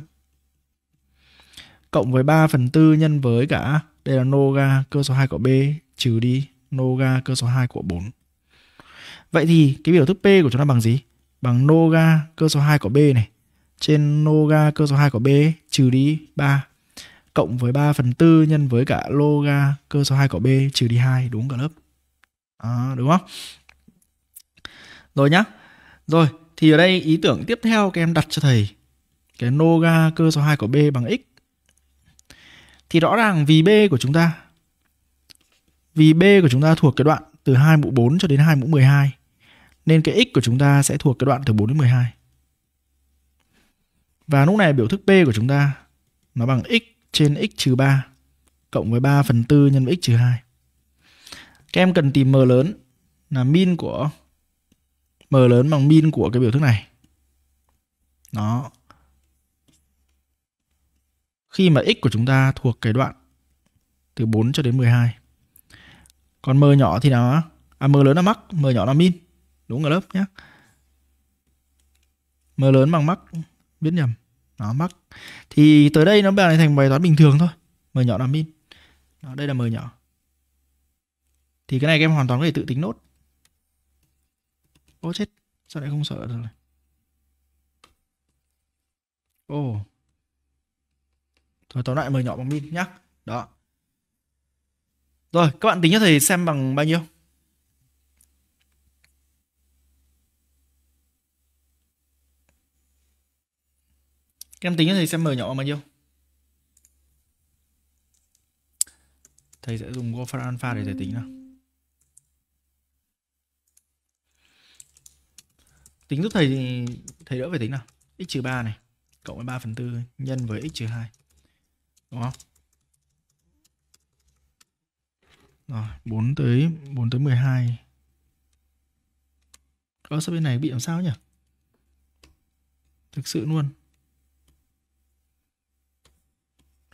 Cộng với 3 phần 4 nhân với cả đây là noga cơ số 2 của B trừ đi noga cơ số 2 của 4. Vậy thì cái biểu thức P của chúng ta bằng gì? Bằng noga cơ số 2 của B này trên noga cơ số 2 của B trừ đi 3 cộng với 3 phần 4 nhân với cả loga cơ số 2 của b trừ đi 2 đúng cả lớp. À, đúng không? Rồi nhá. Rồi, thì ở đây ý tưởng tiếp theo các em đặt cho thầy cái loga cơ số 2 của b bằng x. Thì rõ ràng vì b của chúng ta vì b của chúng ta thuộc cái đoạn từ 2 mũ 4 cho đến 2 mũ 12 nên cái x của chúng ta sẽ thuộc cái đoạn từ 4 đến 12. Và lúc này biểu thức p của chúng ta nó bằng x trên x trừ 3 cộng với 3 phần 4 nhân với x 2. Các em cần tìm m lớn là min của m lớn bằng min của cái biểu thức này. Đó. Khi mà x của chúng ta thuộc cái đoạn từ 4 cho đến 12. Còn m nhỏ thì nó à m lớn là mắc, m nhỏ là min. Đúng ở lớp nhé. M lớn bằng mắc biết nhầm nó mắc thì tới đây nó bài này thành bài toán bình thường thôi m nhỏ là min đó, đây là m nhỏ thì cái này các em hoàn toàn có thể tự tính nốt ô chết sao lại không sợ được này ô rồi tóm lại m nhỏ bằng min nhá đó rồi các bạn tính cho thầy xem bằng bao nhiêu em tính cho thầy xem mở nhỏ bao nhiêu? Thầy sẽ dùng Gopher Alpha để thầy tính nào. Tính giúp thầy thì thầy đỡ phải tính nào. x trừ 3 này cộng với 3 phần 4 nhân với x trừ 2. Đúng không? Rồi, 4 tới 4 tới 12. Ơ sao bên này bị làm sao nhỉ? Thực sự luôn.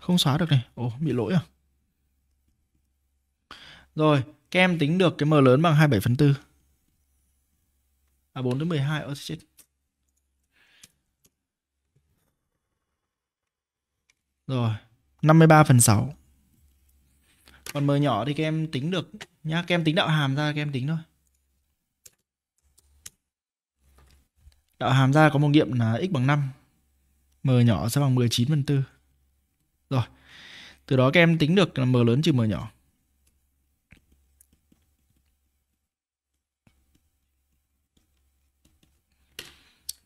Không xóa được này. Ồ, bị lỗi à? Rồi, các em tính được cái m lớn bằng 27 phần 4. À 4 đến 12. Ơ chết. Rồi, 53 phần 6. Còn m nhỏ thì các em tính được nhá, các em tính đạo hàm ra các em tính thôi. Đạo hàm ra có một nghiệm là x bằng 5. M nhỏ sẽ bằng 19 phần 4. Rồi. Từ đó các em tính được là m lớn trừ m nhỏ.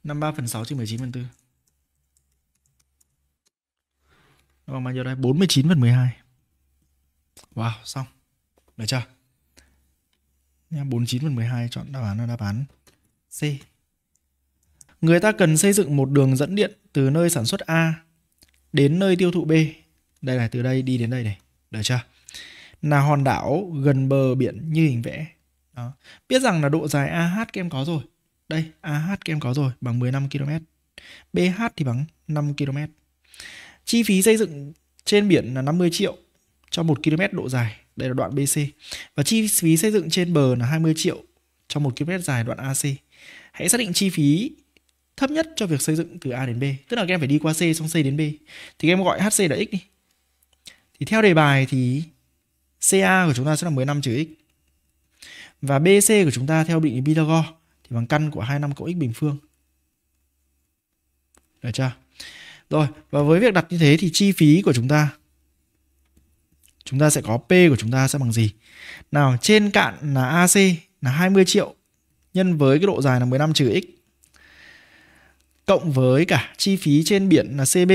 năm ba phần sáu trừ mười chín phần tư nó bằng bao nhiêu đây bốn mươi chín phần mười hai wow xong được chưa bốn chín phần mười hai chọn đáp án là đáp án C người ta cần xây dựng một đường dẫn điện từ nơi sản xuất A đến nơi tiêu thụ B. Đây là từ đây đi đến đây này, được chưa? Là hòn đảo gần bờ biển như hình vẽ. Đó. Biết rằng là độ dài AH các em có rồi. Đây, AH các em có rồi, bằng 15 km. BH thì bằng 5 km. Chi phí xây dựng trên biển là 50 triệu cho 1 km độ dài. Đây là đoạn BC. Và chi phí xây dựng trên bờ là 20 triệu cho 1 km dài đoạn AC. Hãy xác định chi phí thấp nhất cho việc xây dựng từ A đến B. Tức là các em phải đi qua C xong C đến B. Thì các em gọi HC là x đi. Thì theo đề bài thì CA của chúng ta sẽ là 15 trừ x. Và BC của chúng ta theo định lý Pythagore thì bằng căn của 25 cộng x bình phương. Được chưa? Rồi, và với việc đặt như thế thì chi phí của chúng ta chúng ta sẽ có P của chúng ta sẽ bằng gì? Nào, trên cạn là AC là 20 triệu nhân với cái độ dài là 15 trừ x cộng với cả chi phí trên biển là CB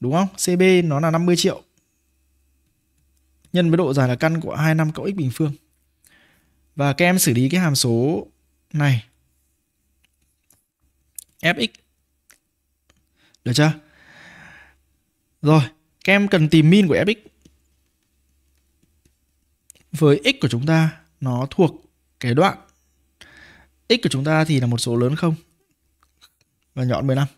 đúng không? CB nó là 50 triệu nhân với độ dài là căn của 2 năm cộng x bình phương. Và các em xử lý cái hàm số này fx được chưa? Rồi, các em cần tìm min của fx với x của chúng ta nó thuộc cái đoạn x của chúng ta thì là một số lớn không và nhọn năm,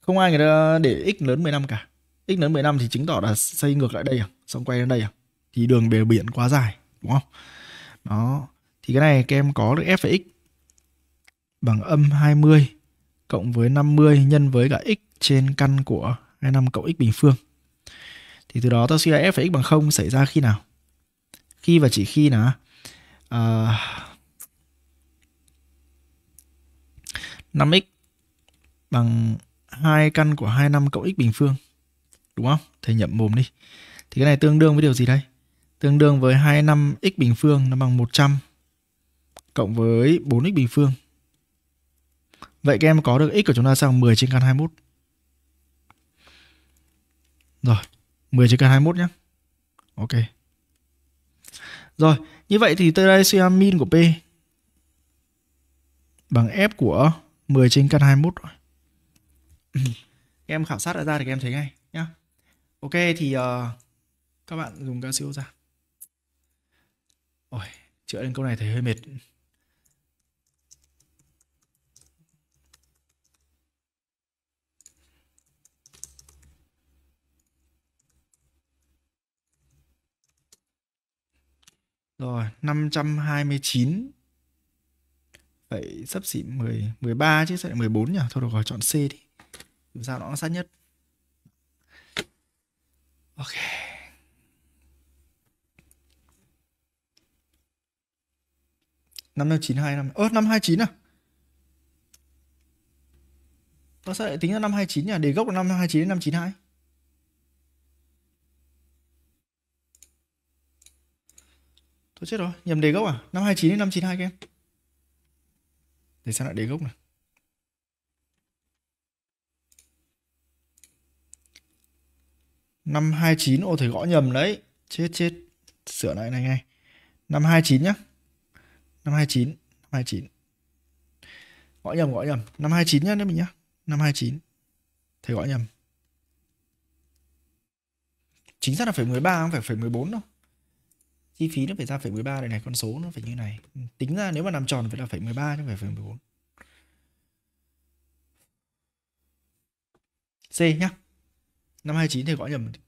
không ai người ta để x lớn năm cả x lớn năm thì chứng tỏ là xây ngược lại đây à xong quay lên đây à thì đường bề biển quá dài đúng không đó thì cái này các em có được f x bằng âm 20 cộng với 50 nhân với cả x trên căn của 25 cộng x bình phương thì từ đó ta suy ra f x bằng 0 xảy ra khi nào khi và chỉ khi nào? uh, 5x bằng hai căn của năm cộng x bình phương. Đúng không? Thầy nhậm mồm đi. Thì cái này tương đương với điều gì đây? Tương đương với năm x bình phương nó bằng 100 cộng với 4x bình phương. Vậy các em có được x của chúng ta sao 10 trên căn 21. Rồi, 10 trên căn 21 nhé. Ok. Rồi, như vậy thì đây teraciamin của P bằng F của 10 trên căn 21 rồi. em khảo sát đã ra thì em thấy ngay nhá. Ok thì uh, các bạn dùng cao siêu ra. Ôi, chữa lên câu này thấy hơi mệt. Rồi, 529 Vậy sắp xỉ 10, 13 chứ sẽ 14 nhỉ? Thôi được rồi, chọn C đi. Làm sao nó sát nhất. Ok. Năm năm chín hai năm... Ơ, năm hai chín à? Nó sẽ tính ra năm hai chín nhỉ? Đề gốc là năm hai chín đến năm chín hai Thôi chết rồi, nhầm đề gốc à? Năm hai chín đến năm chín hai các em. Tại sao lại để gốc này? năm hai chín ô thầy gõ nhầm đấy chết chết sửa lại này ngay năm hai chín nhá năm hai chín năm hai chín gõ nhầm gõ nhầm năm hai chín nhá đấy mình nhá năm hai chín thầy gõ nhầm chính xác là phải mười ba không phải phải mười bốn đâu chi phí nó phải ra phẩy 13 đây này con số nó phải như này ừ, tính ra nếu mà làm tròn phải là phẩy 13 chứ phải phẩy 14 C nhá năm 29 thầy gõ nhầm